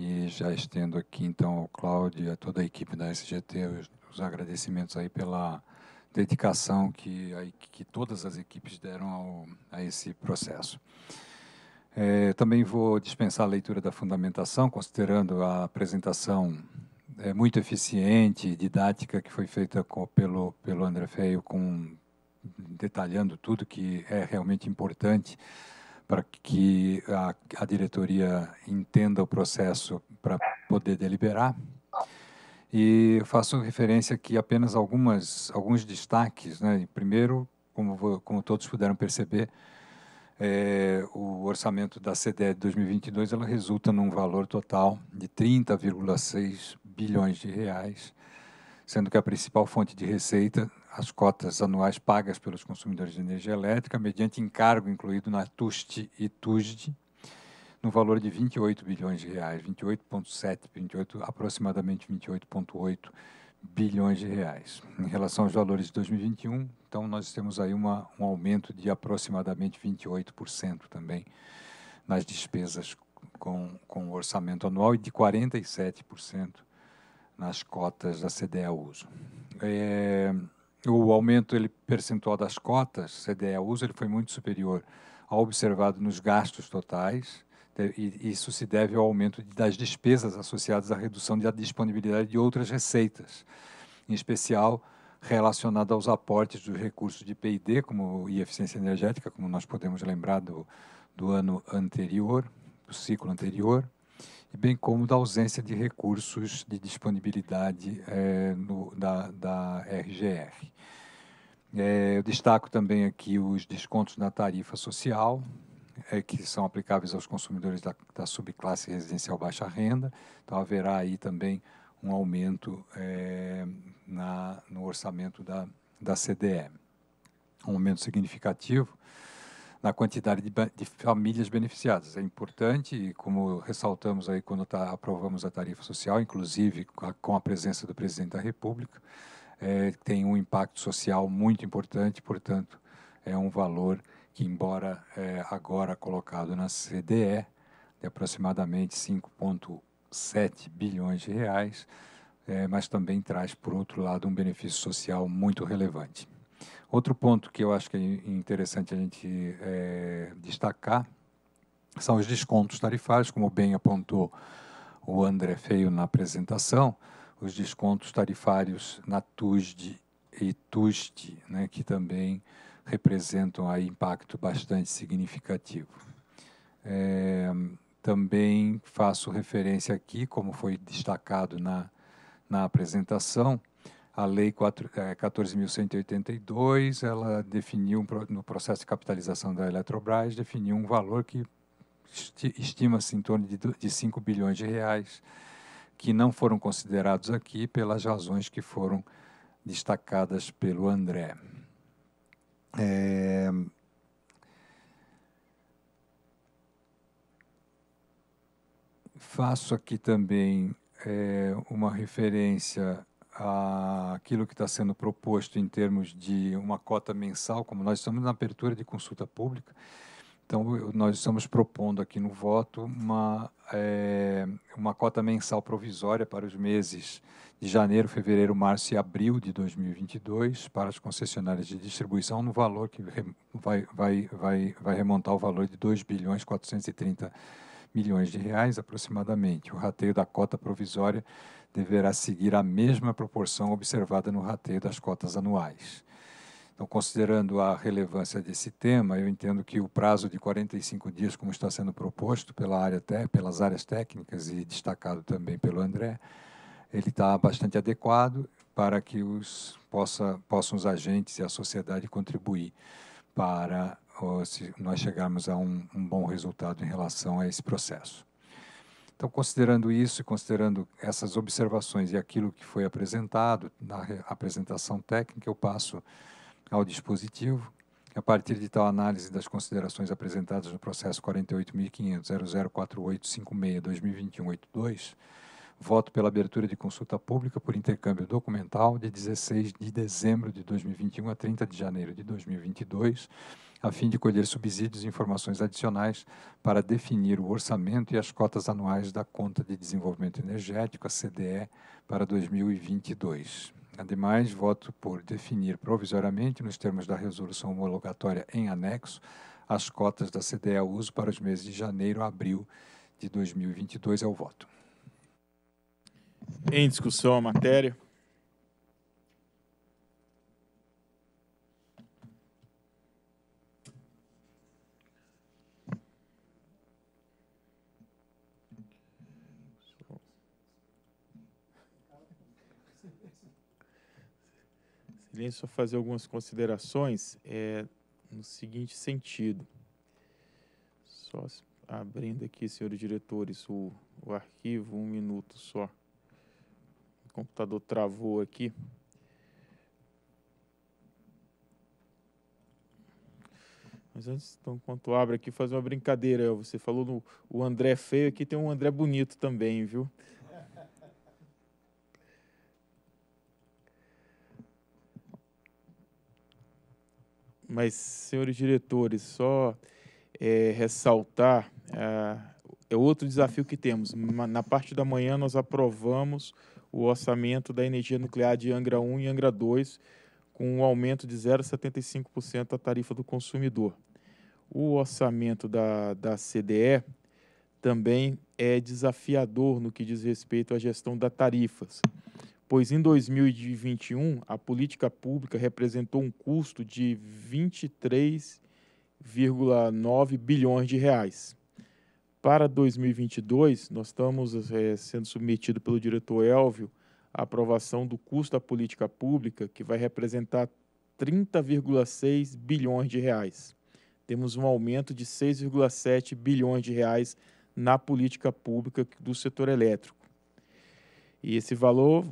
E já estendo aqui então ao Cláudio e a toda a equipe da SGT os, os agradecimentos aí pela dedicação que, aí que todas as equipes deram ao, a esse processo. É, também vou dispensar a leitura da fundamentação, considerando a apresentação é, muito eficiente, didática, que foi feita com, pelo, pelo André Feio, com, detalhando tudo que é realmente importante para que a, a, diretoria entenda o processo para poder deliberar. E faço referência aqui apenas algumas alguns destaques. Né? Primeiro, como, como todos puderam perceber, é, o orçamento da CDE de 2022 ela resulta num valor total de 30,6 bilhões de reais, sendo que a principal fonte de receita as cotas anuais pagas pelos consumidores de energia elétrica, mediante encargo incluído na TUST e TUSD, no valor de 28 bilhões de reais, 28,7, 28, aproximadamente 28,8 bilhões de reais. Em relação aos valores de 2021, então nós temos aí uma, um aumento de aproximadamente 28% também nas despesas com, com o orçamento anual e de 47% nas cotas da CDA Uso. É, o aumento ele, percentual das cotas CDE-USA ele foi muito superior ao observado nos gastos totais, e isso se deve ao aumento das despesas associadas à redução da disponibilidade de outras receitas, em especial relacionada aos aportes dos recursos de P&D como, e eficiência energética, como nós podemos lembrar do, do ano anterior, do ciclo anterior, bem como da ausência de recursos de disponibilidade é, no, da, da É, eu destaco também aqui os descontos na tarifa social, é, que são aplicáveis aos consumidores da, da, subclasse residencial baixa renda. Então, haverá aí também um aumento é, na, no orçamento da, da CDE. Um aumento significativo na quantidade de, de, famílias beneficiadas. É importante, e como ressaltamos aí quando tá, aprovamos a tarifa social, inclusive com a, com a presença do presidente da República, é, tem um impacto social muito importante, portanto, é um valor que, embora é, agora colocado na CDE, de aproximadamente 5,7 bilhões de reais, é, mas também traz, por outro lado, um benefício social muito relevante. Outro ponto que eu acho que é interessante a gente é, destacar são os descontos tarifários, como bem apontou o André Feio na apresentação, os descontos tarifários na TUSD e TUST, né, que também representam aí impacto bastante significativo. É, também faço referência aqui, como foi destacado na, na apresentação, a Lei 14.182, é, ela definiu, no processo de capitalização da Eletrobras, definiu um valor que estima-se em torno de 5 bilhões de reais, que não foram considerados aqui pelas razões que foram destacadas pelo André. É... Faço aqui também é, uma referência aquilo que está sendo proposto em termos de uma cota mensal, como nós estamos na abertura de consulta pública, então nós estamos propondo aqui no voto uma, é, uma cota mensal provisória para os meses de janeiro, fevereiro, março e abril de 2022 para as concessionárias de distribuição no valor que vai, vai, vai, vai remontar o valor de 2 bilhões 430 bilhões milhões de reais aproximadamente. O rateio da cota provisória deverá seguir a mesma proporção observada no rateio das cotas anuais. Então, considerando a relevância desse tema, eu entendo que o prazo de 45 dias, como está sendo proposto pela área pelas áreas técnicas e destacado também pelo André, ele está bastante adequado para que os possa, possam os agentes e a sociedade contribuir para ou se nós chegarmos a um, um bom resultado em relação a esse processo. Então, considerando isso e considerando essas observações e aquilo que foi apresentado na apresentação técnica, eu passo ao dispositivo. A partir de tal análise das considerações apresentadas no processo 48.500.004856-2021-82, voto pela abertura de consulta pública por intercâmbio documental de 16 de dezembro de 2021 a 30 de janeiro de 2022 a fim de colher subsídios e informações adicionais para definir o orçamento e as cotas anuais da Conta de Desenvolvimento Energético, a CDE, para 2022. Ademais, voto por definir provisoriamente, nos termos da resolução homologatória em anexo, as cotas da CDE a uso para os meses de janeiro a abril de 2022. É o voto. Em discussão a matéria. queria só fazer algumas considerações é, no seguinte sentido. Só abrindo aqui, senhores diretores, o, o arquivo, um minuto só. O computador travou aqui. Mas antes, então, enquanto abre aqui, fazer uma brincadeira. Você falou no o André feio, aqui tem um André bonito também, viu? mas, senhores diretores, só é, ressaltar é, é outro desafio que temos. Na parte da manhã, nós aprovamos o orçamento da energia nuclear de Angra 1 e Angra 2, com um aumento de 0,75% da tarifa do consumidor. O orçamento da, da CDE também é desafiador no que diz respeito à gestão das tarifas pois em 2021 a política pública representou um custo de 23,9 bilhões de reais. Para 2022, nós estamos é, sendo submetido pelo diretor Elvio a aprovação do custo da política pública, que vai representar 30,6 bilhões de reais. Temos um aumento de 6,7 bilhões de reais na política pública do setor elétrico. E esse valor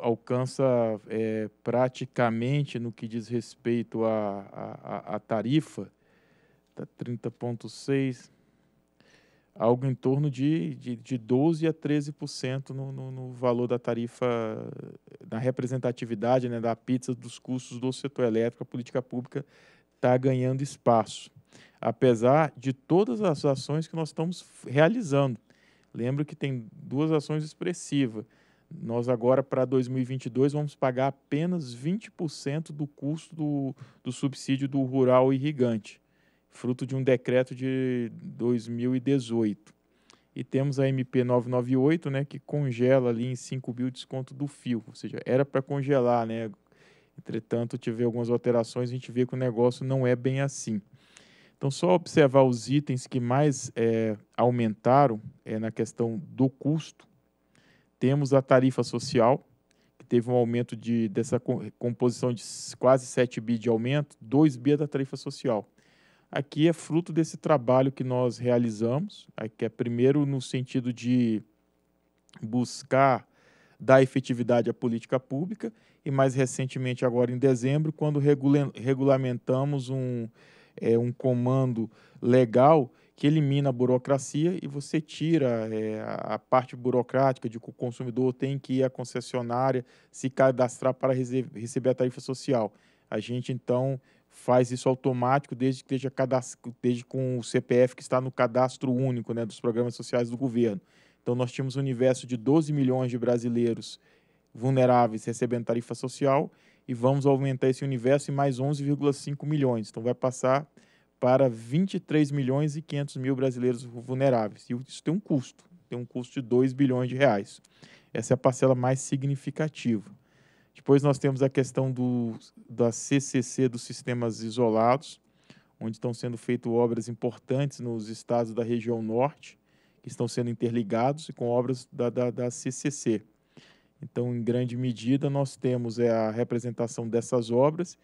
alcança é, praticamente no que diz respeito à tarifa, tá 30,6%, algo em torno de, de, de 12% a 13% no, no, no, valor da tarifa, na representatividade né, da pizza dos custos do setor elétrico, a política pública está ganhando espaço, apesar de todas as ações que nós estamos realizando. Lembro que tem duas ações expressivas nós agora, para 2022, vamos pagar apenas 20% do custo do, do subsídio do rural irrigante, fruto de um decreto de 2018. E temos a MP 998, né, que congela ali em 5 mil desconto do fio, ou seja, era para congelar, né? Entretanto, tiver algumas alterações, a gente vê que o negócio não é bem assim. Então, só observar os itens que mais é, aumentaram é, na questão do custo temos a tarifa social, que teve um aumento de, dessa composição de quase 7 bi de aumento, 2 bi é da tarifa social. Aqui é fruto desse trabalho que nós realizamos, que é primeiro no sentido de buscar dar efetividade à política pública e mais recentemente agora em dezembro, quando regulamentamos um, é, um comando legal que elimina a burocracia e você tira é, a parte burocrática de que o consumidor tem que ir à concessionária se cadastrar para receber a tarifa social. A gente então faz isso automático desde que esteja cadastro, desde com o CPF que está no cadastro único né, dos programas sociais do governo. Então nós tínhamos um universo de 12 milhões de brasileiros vulneráveis recebendo tarifa social e vamos aumentar esse universo em mais 11,5 milhões. Então vai passar para 23 milhões e 500 mil brasileiros vulneráveis. E isso tem um custo, tem um custo de 2 bilhões de reais. Essa é a parcela mais significativa. Depois nós temos a questão do, da CCC dos sistemas isolados, onde estão sendo feitas obras importantes nos estados da região norte, que estão sendo interligados e com obras da, da, da CCC. Então, em grande medida, nós temos é, a representação dessas obras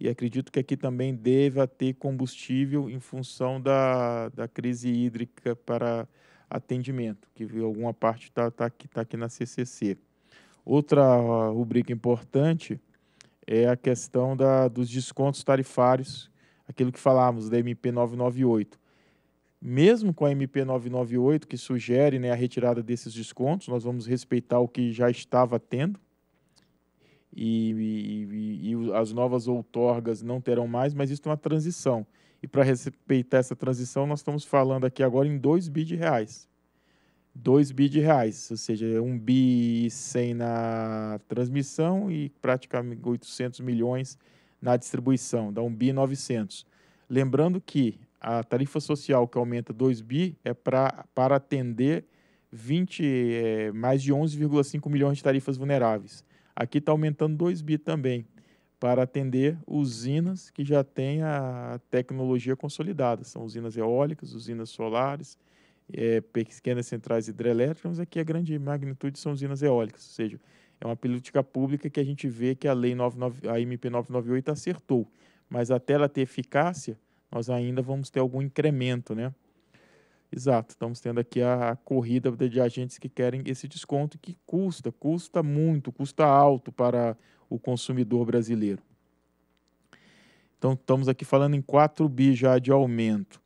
e acredito que aqui também deva ter combustível em função da, da crise hídrica para atendimento, que alguma parte está tá aqui, tá aqui na CCC. Outra ah, rubrica importante é a questão da, dos descontos tarifários, aquilo que falávamos da MP998. Mesmo com a MP998, que sugere né, a retirada desses descontos, nós vamos respeitar o que já estava tendo, e, e, e, as novas outorgas não terão mais, mas isso é uma transição. E para respeitar essa transição, nós estamos falando aqui agora em 2 bi de reais. 2 bi de reais, ou seja, 1 um bi e 100 na transmissão e praticamente 800 milhões na distribuição, dá 1 bi e 900. Lembrando que a tarifa social que aumenta 2 bi é pra, para atender 20, é, eh, mais de 11,5 milhões de tarifas vulneráveis. Aqui está aumentando 2 bi também, para atender usinas que já têm a tecnologia consolidada. São usinas eólicas, usinas solares, é, pequenas centrais hidrelétricas, mas aqui a grande magnitude são usinas eólicas, ou seja, é uma política pública que a gente vê que a lei 99, a MP 998 acertou, mas até ela ter eficácia, nós ainda vamos ter algum incremento, né? Exato, estamos tendo aqui a corrida de agentes que querem esse desconto que custa, custa muito, custa alto para o consumidor brasileiro. Então estamos aqui falando em 4 bi já de aumento,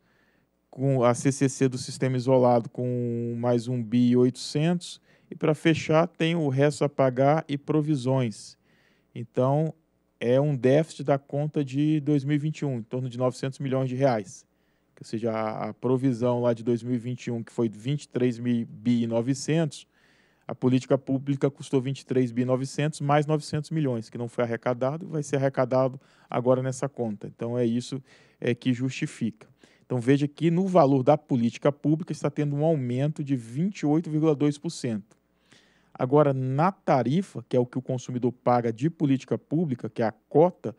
com a CCC do sistema isolado com mais 1 bi 800 e para fechar tem o resto a pagar e provisões. Então é um déficit da conta de 2021 em torno de 900 milhões de reais ou seja, a, provisão lá de 2021, que foi 23 bi a política pública custou 23 bi mais 900 milhões, que não foi arrecadado, e vai ser arrecadado agora nessa conta. Então é isso é, que justifica. Então veja que no valor da política pública está tendo um aumento de 28,2%. Agora, na tarifa, que é o que o consumidor paga de política pública, que é a cota,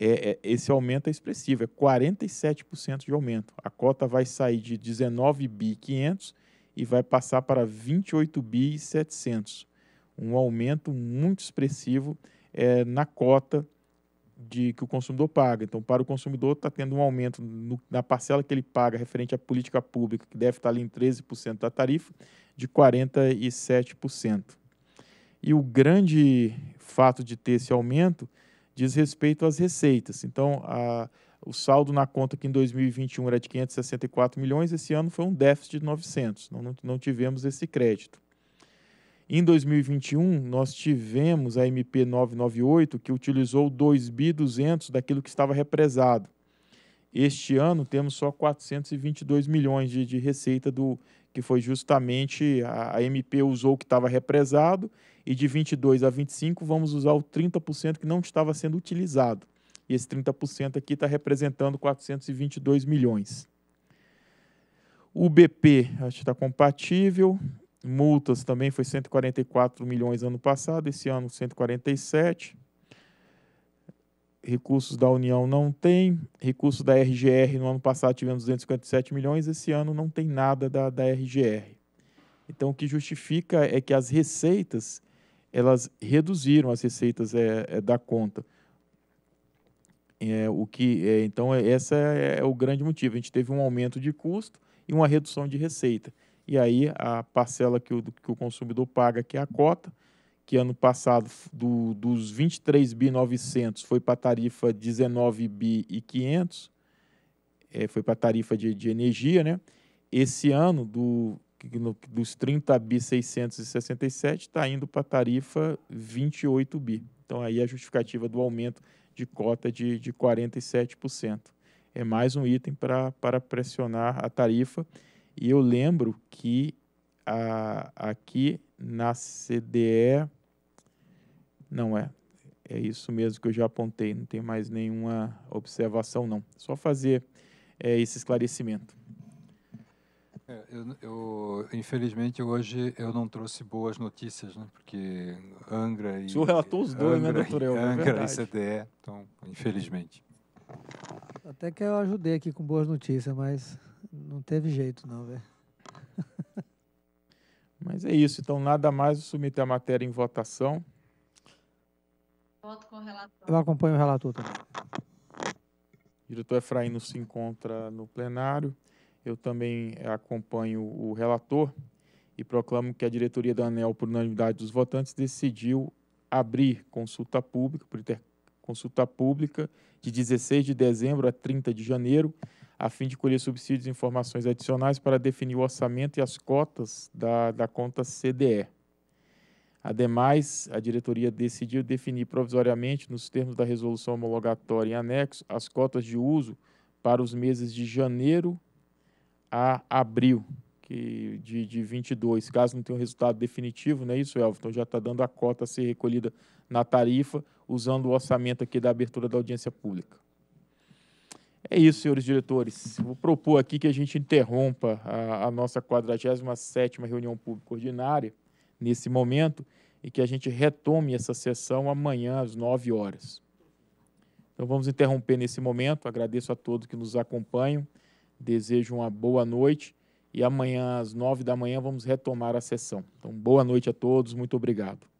é, é, esse aumento é expressivo, é 47% de aumento. A cota vai sair de 19 bi 500 e vai passar para 28 bi 700. Um aumento muito expressivo é, na cota de que o consumidor paga. Então, para o consumidor, está tendo um aumento no, na parcela que ele paga referente à política pública, que deve estar tá ali em 13% da tarifa, de 47%. E o grande fato de ter esse aumento diz respeito às receitas. Então, a, o saldo na conta que em 2021 era de 564 milhões, esse ano foi um déficit de 900, não, não tivemos esse crédito. Em 2021, nós tivemos a MP 998, que utilizou 2.200 daquilo que estava represado. Este ano, temos só 422 milhões de, de receita, do que foi justamente a, a MP usou o que estava represado e de 22 a 25 vamos usar o 30% que não estava sendo utilizado. E esse 30% aqui está representando 422 milhões. O BP acho que está compatível. Multas também foi 144 milhões ano passado, esse ano 147. Recursos da União não tem. Recursos da RGR no ano passado tivemos 257 milhões, esse ano não tem nada da, da RGR. Então o que justifica é que as receitas elas reduziram as receitas é, é, da conta. É, o que é, então é, essa é, é, o grande motivo. A gente teve um aumento de custo e uma redução de receita. E aí a parcela que o, que o consumidor paga, que é a cota, que ano passado do, dos 23 bi 900 foi para a tarifa 19 bi 500, é, foi para a tarifa de, de energia, né? Esse ano do no, dos 30 bi 667 está indo para a tarifa 28 bi. Então aí a justificativa do aumento de cota de, de 47%. É mais um item para pressionar a tarifa. E eu lembro que a, aqui na CDE, não é, é isso mesmo que eu já apontei, não tem mais nenhuma observação não. Só fazer é, esse esclarecimento. É, eu, eu, infelizmente, hoje eu não trouxe boas notícias, né? Porque Angra e... O senhor relatou os dois, né, Angra, né, doutor? Elber? É Angra é e CDE, então, infelizmente. Até que eu ajudei aqui com boas notícias, mas não teve jeito não, velho. Mas é isso, então nada mais eu submeter a matéria em votação. Voto com o relator. Eu acompanho o relator também. O diretor Efraim não se encontra no plenário eu também acompanho o relator e proclamo que a diretoria da ANEL, por unanimidade dos votantes, decidiu abrir consulta pública, por ter consulta pública, de 16 de dezembro a 30 de janeiro, a fim de colher subsídios e informações adicionais para definir o orçamento e as cotas da, da conta CDE. Ademais, a diretoria decidiu definir provisoriamente, nos termos da resolução homologatória em anexo, as cotas de uso para os meses de janeiro a abril que, de, de 22, caso não tenha um resultado definitivo, não é isso, então Já está dando a cota a ser recolhida na tarifa, usando o orçamento aqui da abertura da audiência pública. É isso, senhores diretores. Vou propor aqui que a gente interrompa a, a nossa 47ª reunião pública ordinária nesse momento e que a gente retome essa sessão amanhã às 9 horas. Então vamos interromper nesse momento. Agradeço a todos que nos acompanham desejo uma boa noite e amanhã às nove da manhã vamos retomar a sessão. Então, boa noite a todos, muito obrigado.